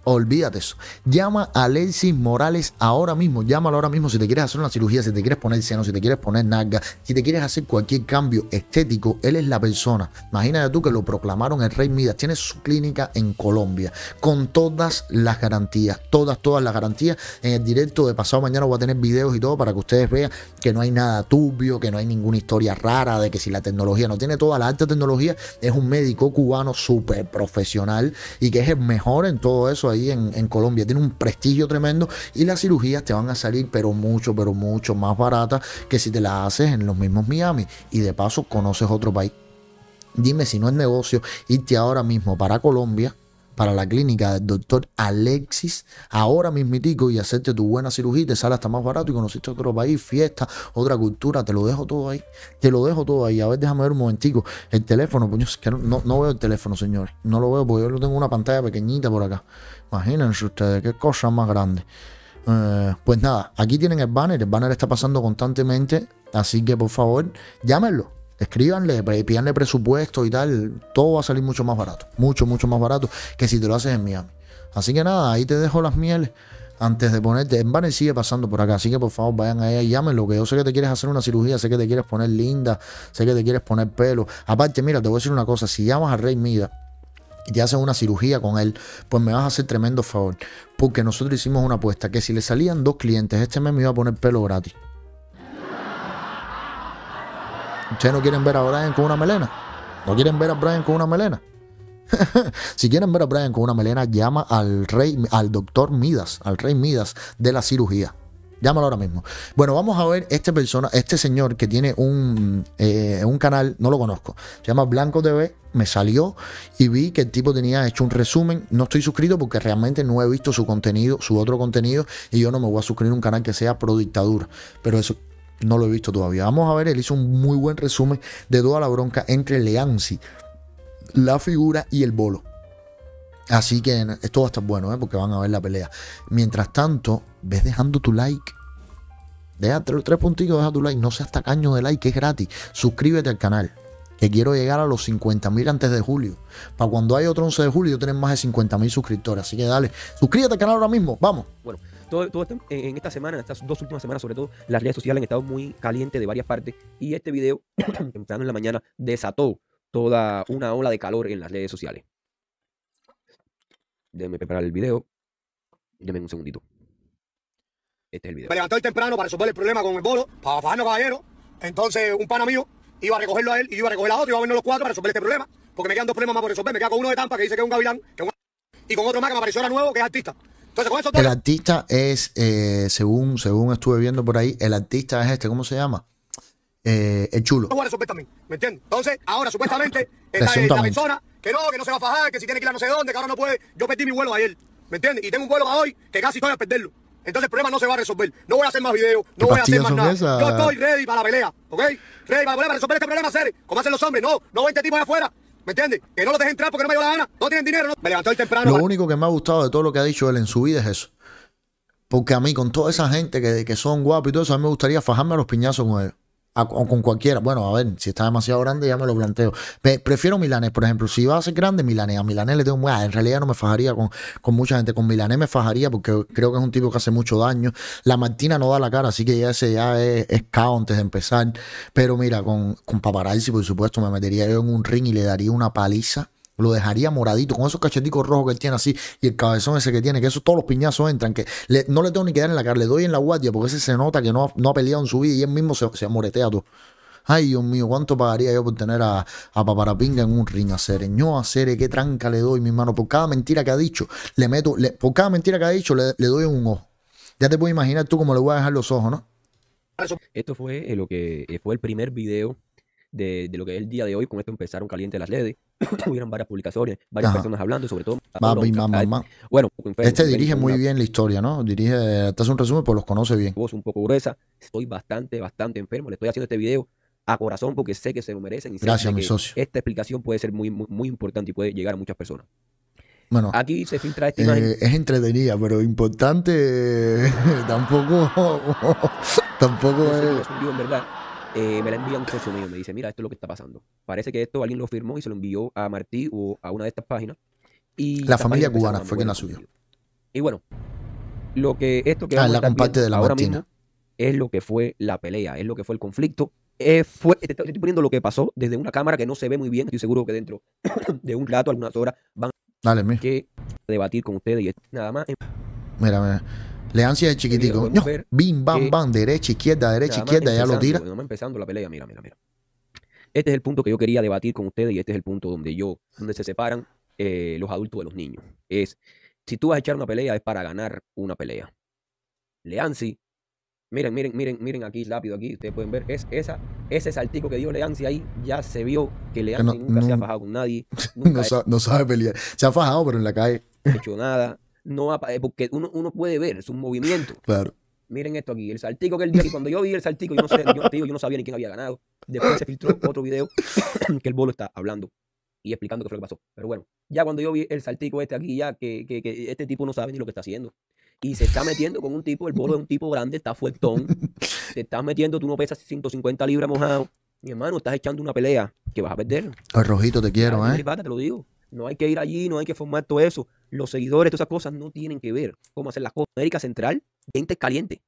Olvídate eso. Llama a Alexis Morales ahora mismo. Llámalo ahora mismo si te quieres hacer una cirugía, si te quieres poner seno, si te quieres poner nalga, si te quieres hacer cualquier cambio estético. Él es la persona. Imagínate tú que lo proclamaron el Rey Midas. Tiene su clínica en Colombia con todas las garantías. Todas, todas las garantías. En el directo de pasado mañana voy a tener videos y todo para que ustedes vean que no hay nada turbio, que no hay ninguna historia rara de que si la tecnología no tiene toda la alta tecnología, es un médico cubano súper profesional y que es el mejor en todo eso ahí en, Colombia. Tiene un prestigio tremendo y las cirugías te van a salir, pero mucho, pero mucho más barata que si te las haces en los mismos Miami. Y de paso conoces otro país. Dime si no es negocio irte ahora mismo para Colombia para la clínica del doctor Alexis ahora mismitico y hacerte tu buena cirugía te sale hasta más barato y conociste otro país, fiesta, otra cultura, te lo dejo todo ahí, te lo dejo todo ahí. A ver, déjame ver un momentico el teléfono, pues no, veo el teléfono, señores, no lo veo porque yo lo tengo una pantalla pequeñita por acá. Imagínense ustedes, qué cosa más grande. Eh, pues nada, aquí tienen el banner, el banner está pasando constantemente, así que por favor, llámenlo, escríbanle, pídanle presupuesto y tal, todo va a salir mucho más barato, mucho, mucho más barato que si te lo haces en Miami. Así que nada, ahí te dejo las mieles antes de ponerte. el banner sigue pasando por acá, así que por favor vayan a ella y llámenlo, que yo sé que te quieres hacer una cirugía, sé que te quieres poner linda, sé que te quieres poner pelo. Aparte, mira, te voy a decir una cosa, si llamas a Rey Mida, y te hacen una cirugía con él, pues me vas a hacer tremendo favor. Porque nosotros hicimos una apuesta que si le salían dos clientes este mes me iba a poner pelo gratis. ¿Ustedes no quieren ver a Brian con una melena? ¿No quieren ver a Brian con una melena? si quieren ver a Brian con una melena, llama al rey, al doctor Midas, al rey Midas de la cirugía. Llámalo ahora mismo. Bueno, vamos a ver este persona, este señor que tiene un, eh, un canal, no lo conozco. Se llama Blanco TV. Me salió y vi que el tipo tenía hecho un resumen. No estoy suscrito porque realmente no he visto su contenido, su otro contenido, y yo no me voy a suscribir a un canal que sea pro dictadura. Pero eso no lo he visto todavía. Vamos a ver, él hizo un muy buen resumen de toda la bronca entre Leansi, la figura y el bolo. Así que esto va a estar bueno, ¿eh? porque van a ver la pelea. Mientras tanto, ves dejando tu like. Deja tres, puntitos, deja tu like. No seas tacaño de like, que es gratis. Suscríbete al canal. Que quiero llegar a los 50.000 antes de julio. Para cuando haya otro 11 de julio, tener más de 50.000 suscriptores. Así que dale, suscríbete al canal ahora mismo. Vamos. Bueno, en esta semana, en estas dos últimas semanas, sobre todo, las redes sociales han estado muy calientes de varias partes. Y este video, temprano en la mañana, desató toda una ola de calor en las redes sociales. Déme preparar el video. Deme un segundito. Este es el video. Me levantó hoy temprano para resolver el problema con el bolo, para fajarnos caballero. Entonces, un pana mío iba a recogerlo a él y iba a recoger a otro, iba a vernos los cuatro para resolver este problema. Porque me quedan dos problemas más por resolver. Me queda con uno de Tampa que dice que es un gavilán, que es y con otro más que me apareció ahora nuevo, que es artista. Entonces, con eso todo... El artista es, eh, según, según estuve viendo por ahí, el artista es este, ¿cómo se llama? Eh, el chulo. Lo voy a resolver también, ¿me entiendes? Entonces, ahora supuestamente está, la persona que no, que no se va a fajar, que si tiene que ir a no sé dónde, que ahora no puede. Yo perdí mi vuelo ayer, ¿me entiendes? Y tengo un vuelo para hoy que casi estoy a perderlo. Entonces el problema no se va a resolver. No voy a hacer más videos, no voy a hacer más nada. Yo estoy ready para la pelea, ¿ok? Ready para, para resolver este problema, serio. Como hacen los hombres, no, no 20 tipos allá afuera. ¿Me entiendes? Que no los dejen entrar porque no me dio la gana. No tienen dinero. No. Me levantó el temprano. Lo único que me ha gustado de todo lo que ha dicho él en su vida es eso. Porque a mí, con toda esa gente que, que son guapos y todo eso, a mí me gustaría fajarme a los piñazos con ellos o con cualquiera. Bueno, a ver, si está demasiado grande ya me lo planteo. prefiero milanés, por ejemplo. Si va a ser grande, milanés. A milanés le tengo un... Ah, en realidad no me fajaría con, con mucha gente. Con milanés me fajaría porque creo que es un tipo que hace mucho daño. La Martina no da la cara, así que ya ese ya es, es antes de empezar. Pero mira, con, con Paparazzi, por supuesto, me metería yo en un ring y le daría una paliza lo dejaría moradito, con esos cacheticos rojos que él tiene así y el cabezón ese que tiene, que esos todos los piñazos entran, que no le tengo ni que dar en la cara, le doy en la guardia porque ese se nota que no ha, no ha peleado en su vida y él mismo se, se amoretea todo. Ay, Dios mío, ¿cuánto pagaría yo por tener a, a Paparapinga en un ring a Cereño, a Cere, qué tranca le doy, mi hermano. Por cada mentira que ha dicho, le meto, por cada mentira que ha dicho, le, doy un ojo. Ya te puedes imaginar tú cómo le voy a dejar los ojos, ¿no? Esto fue eh, lo que eh, fue el primer video de, lo que es el día de hoy. Con esto empezaron caliente las redes. hubieron varias publicaciones, varias personas hablando, sobre todo. Bueno, este dirige muy bien la historia, ¿no? Dirige, te hace un resumen, pues los conoce bien. un poco gruesa, estoy bastante, bastante enfermo, le estoy haciendo este video a corazón porque sé que se lo merecen. Gracias, mi socio. Esta explicación puede ser muy, muy, importante y puede llegar a muchas personas. Bueno, aquí se filtra esta eh, Es entretenida, pero importante eh, tampoco. tampoco es. Eh, me la envía un socio mío, me dice, mira, esto es lo que está pasando. Parece que esto alguien lo firmó y se lo envió a Martí o a una de estas páginas. Y la familia cubana fue quien la subió. Y bueno, lo que esto que ah, la comparte de la ahora es lo que fue la pelea, es lo que fue el conflicto. Eh, fue, te estoy poniendo lo que pasó desde una cámara que no se ve muy bien, estoy seguro que dentro de un rato, algunas horas, van Dale, a debatir con ustedes y nada más. Mira, mira. Leansi es de chiquitico. no, bim, bam, bam, derecha, izquierda, derecha, izquierda, ya lo tira. empezando la pelea, mira, mira, mira. Este es el punto que yo quería debatir con ustedes y este es el punto donde yo, donde se separan eh, los adultos de los niños. Es, si tú vas a echar una pelea, es para ganar una pelea. Leansi, miren, miren, miren, miren aquí, rápido aquí, ustedes pueden ver, es esa, ese saltico que dio Leansi ahí, ya se vio que Leansi nunca se ha fajado con nadie. no, sabe, sabe pelear. Se ha fajado, pero en la calle. hecho nada no eh, porque uno, uno puede ver, es un movimiento. Miren esto aquí, el saltico que el día Y cuando yo vi el saltico, yo no, sé, yo, no sabía ni quién había ganado. Después se filtró otro video que el bolo está hablando y explicando qué fue lo que pasó. Pero bueno, ya cuando yo vi el saltico este aquí, ya que, que, este tipo no sabe ni lo que está haciendo. Y se está metiendo con un tipo, el bolo es un tipo grande, está fuertón. Te estás metiendo, tú no pesas 150 libras mojado. Mi hermano, estás echando una pelea que vas a perder. El rojito te quiero, ¿eh? Te lo digo. No hay que ir allí, no hay que formar todo eso los seguidores, todas esas cosas no tienen que ver cómo hacer las cosas. América Central, gente caliente,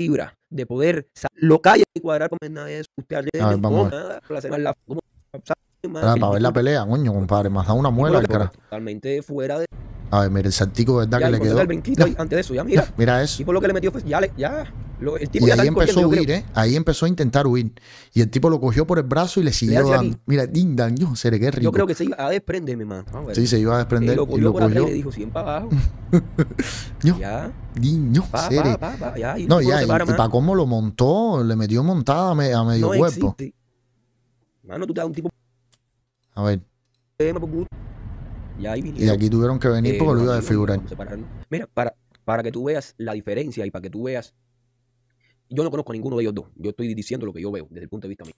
fibra de poder lo local y cuadrar con nada de eso. Usted a ver, vamos para hacer la, para, ver la pelea, coño, compadre, más a una muela. Totalmente fuera de a ver, mira, el saltico, ¿verdad? Ya, que le quedó. El brinquito antes de eso, ya mira. mira eso. Y por lo que le metió, pues, ya, le, ya. el tipo y ya ahí empezó a huir, ¿eh? Ahí empezó a intentar huir. Y el tipo lo cogió por el brazo y le siguió mira, dando. Mira, din daño, seré qué rico. Yo creo que se iba a desprenderme, mi Vamos A ah, Sí, se iba a desprender. Y lo cogió. por cogió. Atrás y le dijo, 100 para abajo. no. ya. Niño, pa, seré. ya, y no, ya. Y, para cómo lo montó, le metió montada a, medio no cuerpo. Mano, tú te das un tipo. A ver. Ya ahí y aquí tuvieron que venir eh, porque lo iba a desfigurar. Mira, para, que tú veas la diferencia y para que tú veas yo no conozco a ninguno de ellos dos. Yo estoy diciendo lo que yo veo desde el punto de vista mío,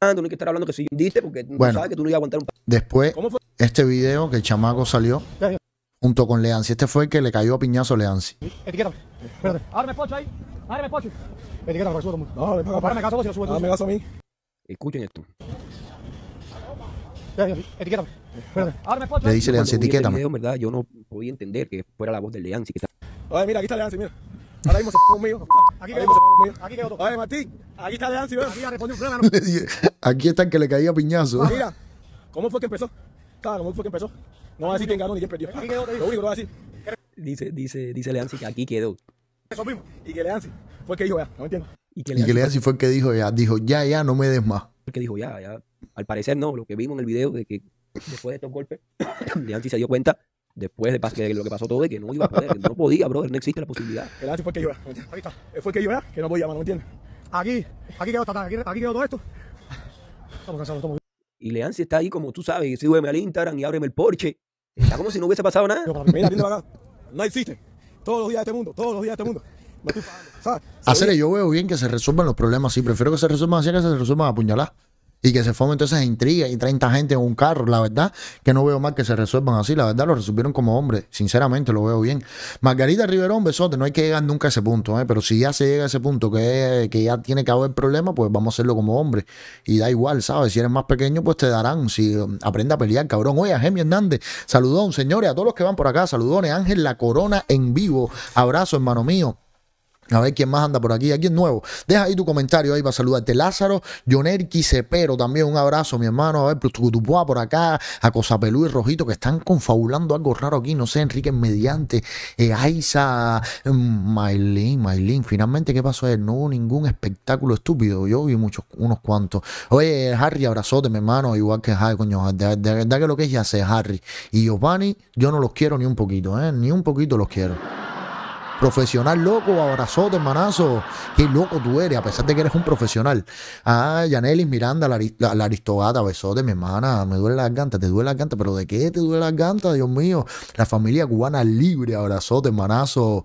ah, estar hablando que diste porque bueno, que tú no ibas a aguantar un Después, este video que el chamaco salió junto con Leancy. Este fue el que le cayó a piñazo a Leancy. Etiquétame. Espérate. Ábreme pocho ahí. Ábreme pocho. Etiquétame, para que suba todo el mundo. No, caso a mí. Escuchen esto. Etiquétame. Le dice Leansi, etiqueta. Video, verdad, yo no podía entender que fuera la voz del Leansi. Que Oye, mira, aquí está Leansi, mira. Ahora mismo se conmigo. Aquí quedó conmigo. Aquí quedó Oye, Martín, aquí está Leansi, mira. Aquí ya respondió un problema. Aquí está el que le caía piñazo. Ah, mira, ¿cómo fue que empezó? Claro, ¿cómo fue que empezó? No va a decir quién ganó ni quién perdió. Aquí quedó, Lo único que va a decir. Dice, dice, dice Leansi que aquí quedó. Eso mismo. Y que Leansi fue el que dijo ya, no me entiendo. Y que Leansi fue el que dijo ya, dijo ya, ya, no me des más. El que dijo ya, ya. Al parecer no, lo que vimos en el video de que después de estos golpes, Leansi se dio cuenta, después de, lo que pasó todo, de que no iba a poder, no podía, brother, no existe la posibilidad. El fue que llora, ahí está, eh, fue que llora, que no podía, mano, ¿entiendes? Aquí, aquí quedó, aquí, quedó todo esto. Estamos cansados, estamos Y Leancy está ahí como tú sabes, y sígueme al Instagram y ábreme el porche. Está como si no hubiese pasado nada. no existe. Todos los días de este mundo, todos los días de este mundo. No Hacerle, yo veo bien que se resuelvan los problemas, sí, prefiero que se resuelvan así que se resuelvan a puñalar y que se formen todas esas intrigas y 30 gente en un carro. La verdad que no veo mal que se resuelvan así. La verdad lo resolvieron como hombre. Sinceramente lo veo bien. Margarita Riverón, besote. No hay que llegar nunca a ese punto. ¿eh? Pero si ya se llega a ese punto que, que ya tiene que haber problema, pues vamos a hacerlo como hombre. Y da igual, ¿sabes? Si eres más pequeño, pues te darán. Si eh, aprende a pelear, cabrón. Oye, a Gemi Hernández. Saludón, señores. A todos los que van por acá. Saludones. Ángel La Corona en vivo. Abrazo, hermano mío. A ver quién más anda por aquí. Aquí es nuevo. Deja ahí tu comentario ahí para saludarte. Lázaro, Joner Cepero, también un abrazo, mi hermano. A ver, Plutupua pues, por acá, a Cosapelú y Rojito, que están confabulando algo raro aquí. No sé, Enrique Mediante, eh, Aiza, eh, Maylin, Maylin. Finalmente, ¿qué pasó? No hubo ningún espectáculo estúpido. Yo vi muchos, unos cuantos. Oye, Harry, abrazote, mi hermano. Igual que Harry, coño. De verdad que lo que es ya sé, Harry. Y Giovanni, yo no los quiero ni un poquito, ¿eh? Ni un poquito los quiero. Profesional, loco, abrazote, hermanazo. Qué loco tú eres, a pesar de que eres un profesional. Ah, Yanelis Miranda, la, aristogata, besote, mi hermana. Me duele la garganta, te duele la garganta. ¿Pero de qué te duele la garganta, Dios mío? La familia cubana libre, abrazote, hermanazo.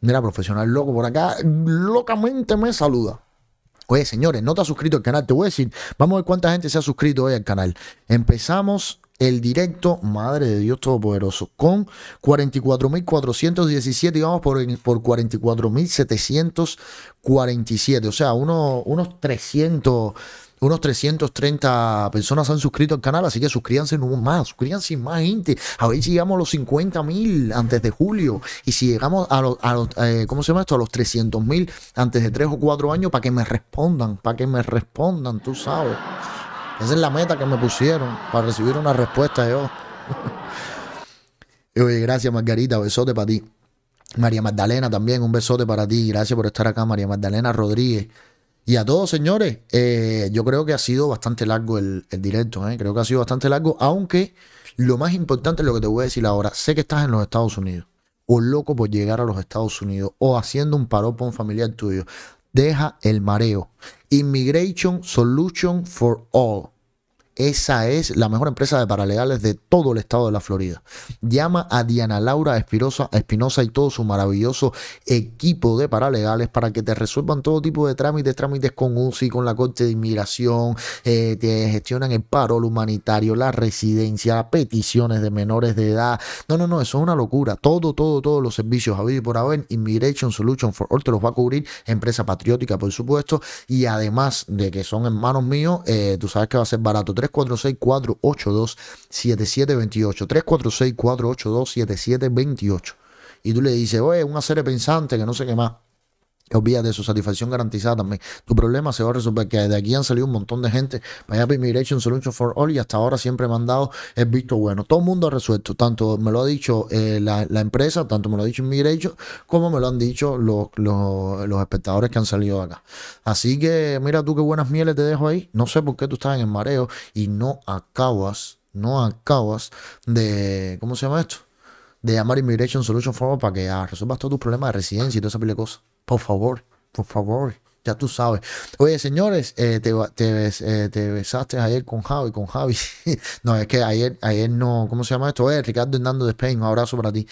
Mira, profesional loco por acá, locamente me saluda. Oye, señores, no te has suscrito al canal, te voy a decir, vamos a ver cuánta gente se ha suscrito hoy al canal. Empezamos el directo, madre de Dios Todopoderoso, con 44.417 y vamos por, por 44.747, o sea, unos 300 unos 330 personas han suscrito al canal, así que suscríbanse más, suscríbanse más gente. A ver si llegamos a los 50.000 antes de julio y si llegamos a los, a eh, ¿cómo se llama esto? A los 300.000 antes de tres o cuatro años para que me respondan, para que me respondan, tú sabes. Esa es la meta que me pusieron para recibir una respuesta yo. Oye, gracias Margarita, besote para ti. María Magdalena también, un besote para ti. Gracias por estar acá, María Magdalena Rodríguez. Y a todos, señores, eh, yo creo que ha sido bastante largo el, directo, eh. creo que ha sido bastante largo, aunque lo más importante es lo que te voy a decir ahora. Sé que estás en los Estados Unidos, o loco por llegar a los Estados Unidos, o haciendo un un familiar tuyo. Deja el mareo Immigration Solution for All. Esa es la mejor empresa de paralegales de todo el estado de la Florida. Llama a Diana Laura Espinosa y todo su maravilloso equipo de paralegales para que te resuelvan todo tipo de trámites, trámites con UCI, con la Corte de Inmigración, eh, te gestionan el paro humanitario, la residencia, peticiones de menores de edad. No, no, no, eso es una locura. Todo, todo, todos los servicios habido y por haber, Immigration Solution for All te los va a cubrir, empresa patriótica, por supuesto, y además de que son hermanos míos, eh, tú sabes que va a ser barato 346-482-7728. 346-482-7728. Y tú le dices, oye, una serie pensante que no sé qué más. Olvídate de su satisfacción garantizada también. Tu problema se va a resolver, que de aquí han salido un montón de gente. Vaya Immigration Solution for All y hasta ahora siempre me han dado el visto bueno. Todo el mundo ha resuelto, tanto me lo ha dicho eh, la, empresa, tanto me lo ha dicho Immigration, como me lo han dicho los, los, espectadores que han salido de acá. Así que mira tú qué buenas mieles te dejo ahí. No sé por qué tú estás en el mareo y no acabas, no acabas de, ¿cómo se llama esto? De llamar Immigration Solution for All para que ah, resuelvas todos tus problemas de residencia y toda esa pile de cosas. Por favor, por favor, ya tú sabes. Oye, señores, eh, te, te, eh, te, besaste ayer con Javi, con Javi. no, es que ayer, ayer no, ¿cómo se llama esto? Eh, Ricardo andando de Spain, un abrazo para ti.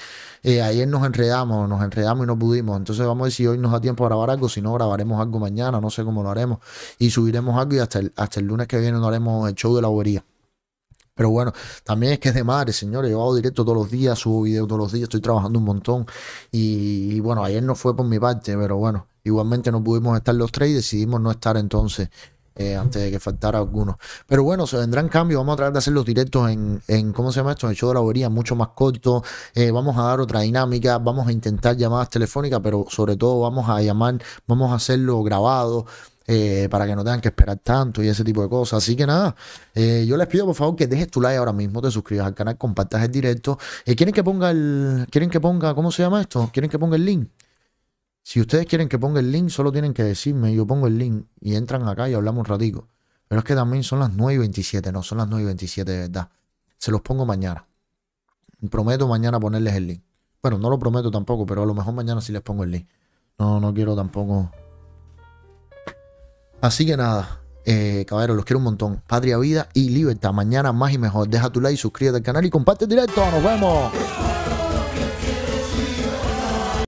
ayer nos enredamos, nos enredamos y no pudimos. Entonces vamos a ver si hoy nos da tiempo a grabar algo, si no grabaremos algo mañana, no sé cómo lo haremos. Y subiremos algo y hasta el, hasta el lunes que viene no haremos el show de la bobería. Pero bueno, también es que es de madre, señores. Yo hago directo todos los días, subo videos todos los días, estoy trabajando un montón. Y, bueno, ayer no fue por mi parte, pero bueno, igualmente no pudimos estar los tres y decidimos no estar entonces. Eh, antes de que faltara alguno. Pero bueno, se vendrán cambios. Vamos a tratar de hacer los directos en, ¿cómo se llama esto? En el show de la mucho más corto. Eh, vamos a dar otra dinámica. Vamos a intentar llamadas telefónicas, pero sobre todo vamos a llamar, vamos a hacerlo grabado. Eh, para que no tengan que esperar tanto y ese tipo de cosas. Así que nada, eh, yo les pido por favor que dejes tu like ahora mismo, te suscribas al canal, compartas el directo. Eh, ¿Quieren que ponga el. ¿Quieren que ponga. ¿Cómo se llama esto? ¿Quieren que ponga el link? Si ustedes quieren que ponga el link, solo tienen que decirme, yo pongo el link y entran acá y hablamos un ratico. Pero es que también son las 9 y 27, no, son las 9 y 27 de verdad. Se los pongo mañana. Prometo mañana ponerles el link. Bueno, no lo prometo tampoco, pero a lo mejor mañana sí les pongo el link. No, no quiero tampoco Así que nada, eh, caballeros, los quiero un montón. Patria, vida y libertad. Mañana más y mejor. Deja tu like, suscríbete al canal y comparte directo. Nos vemos.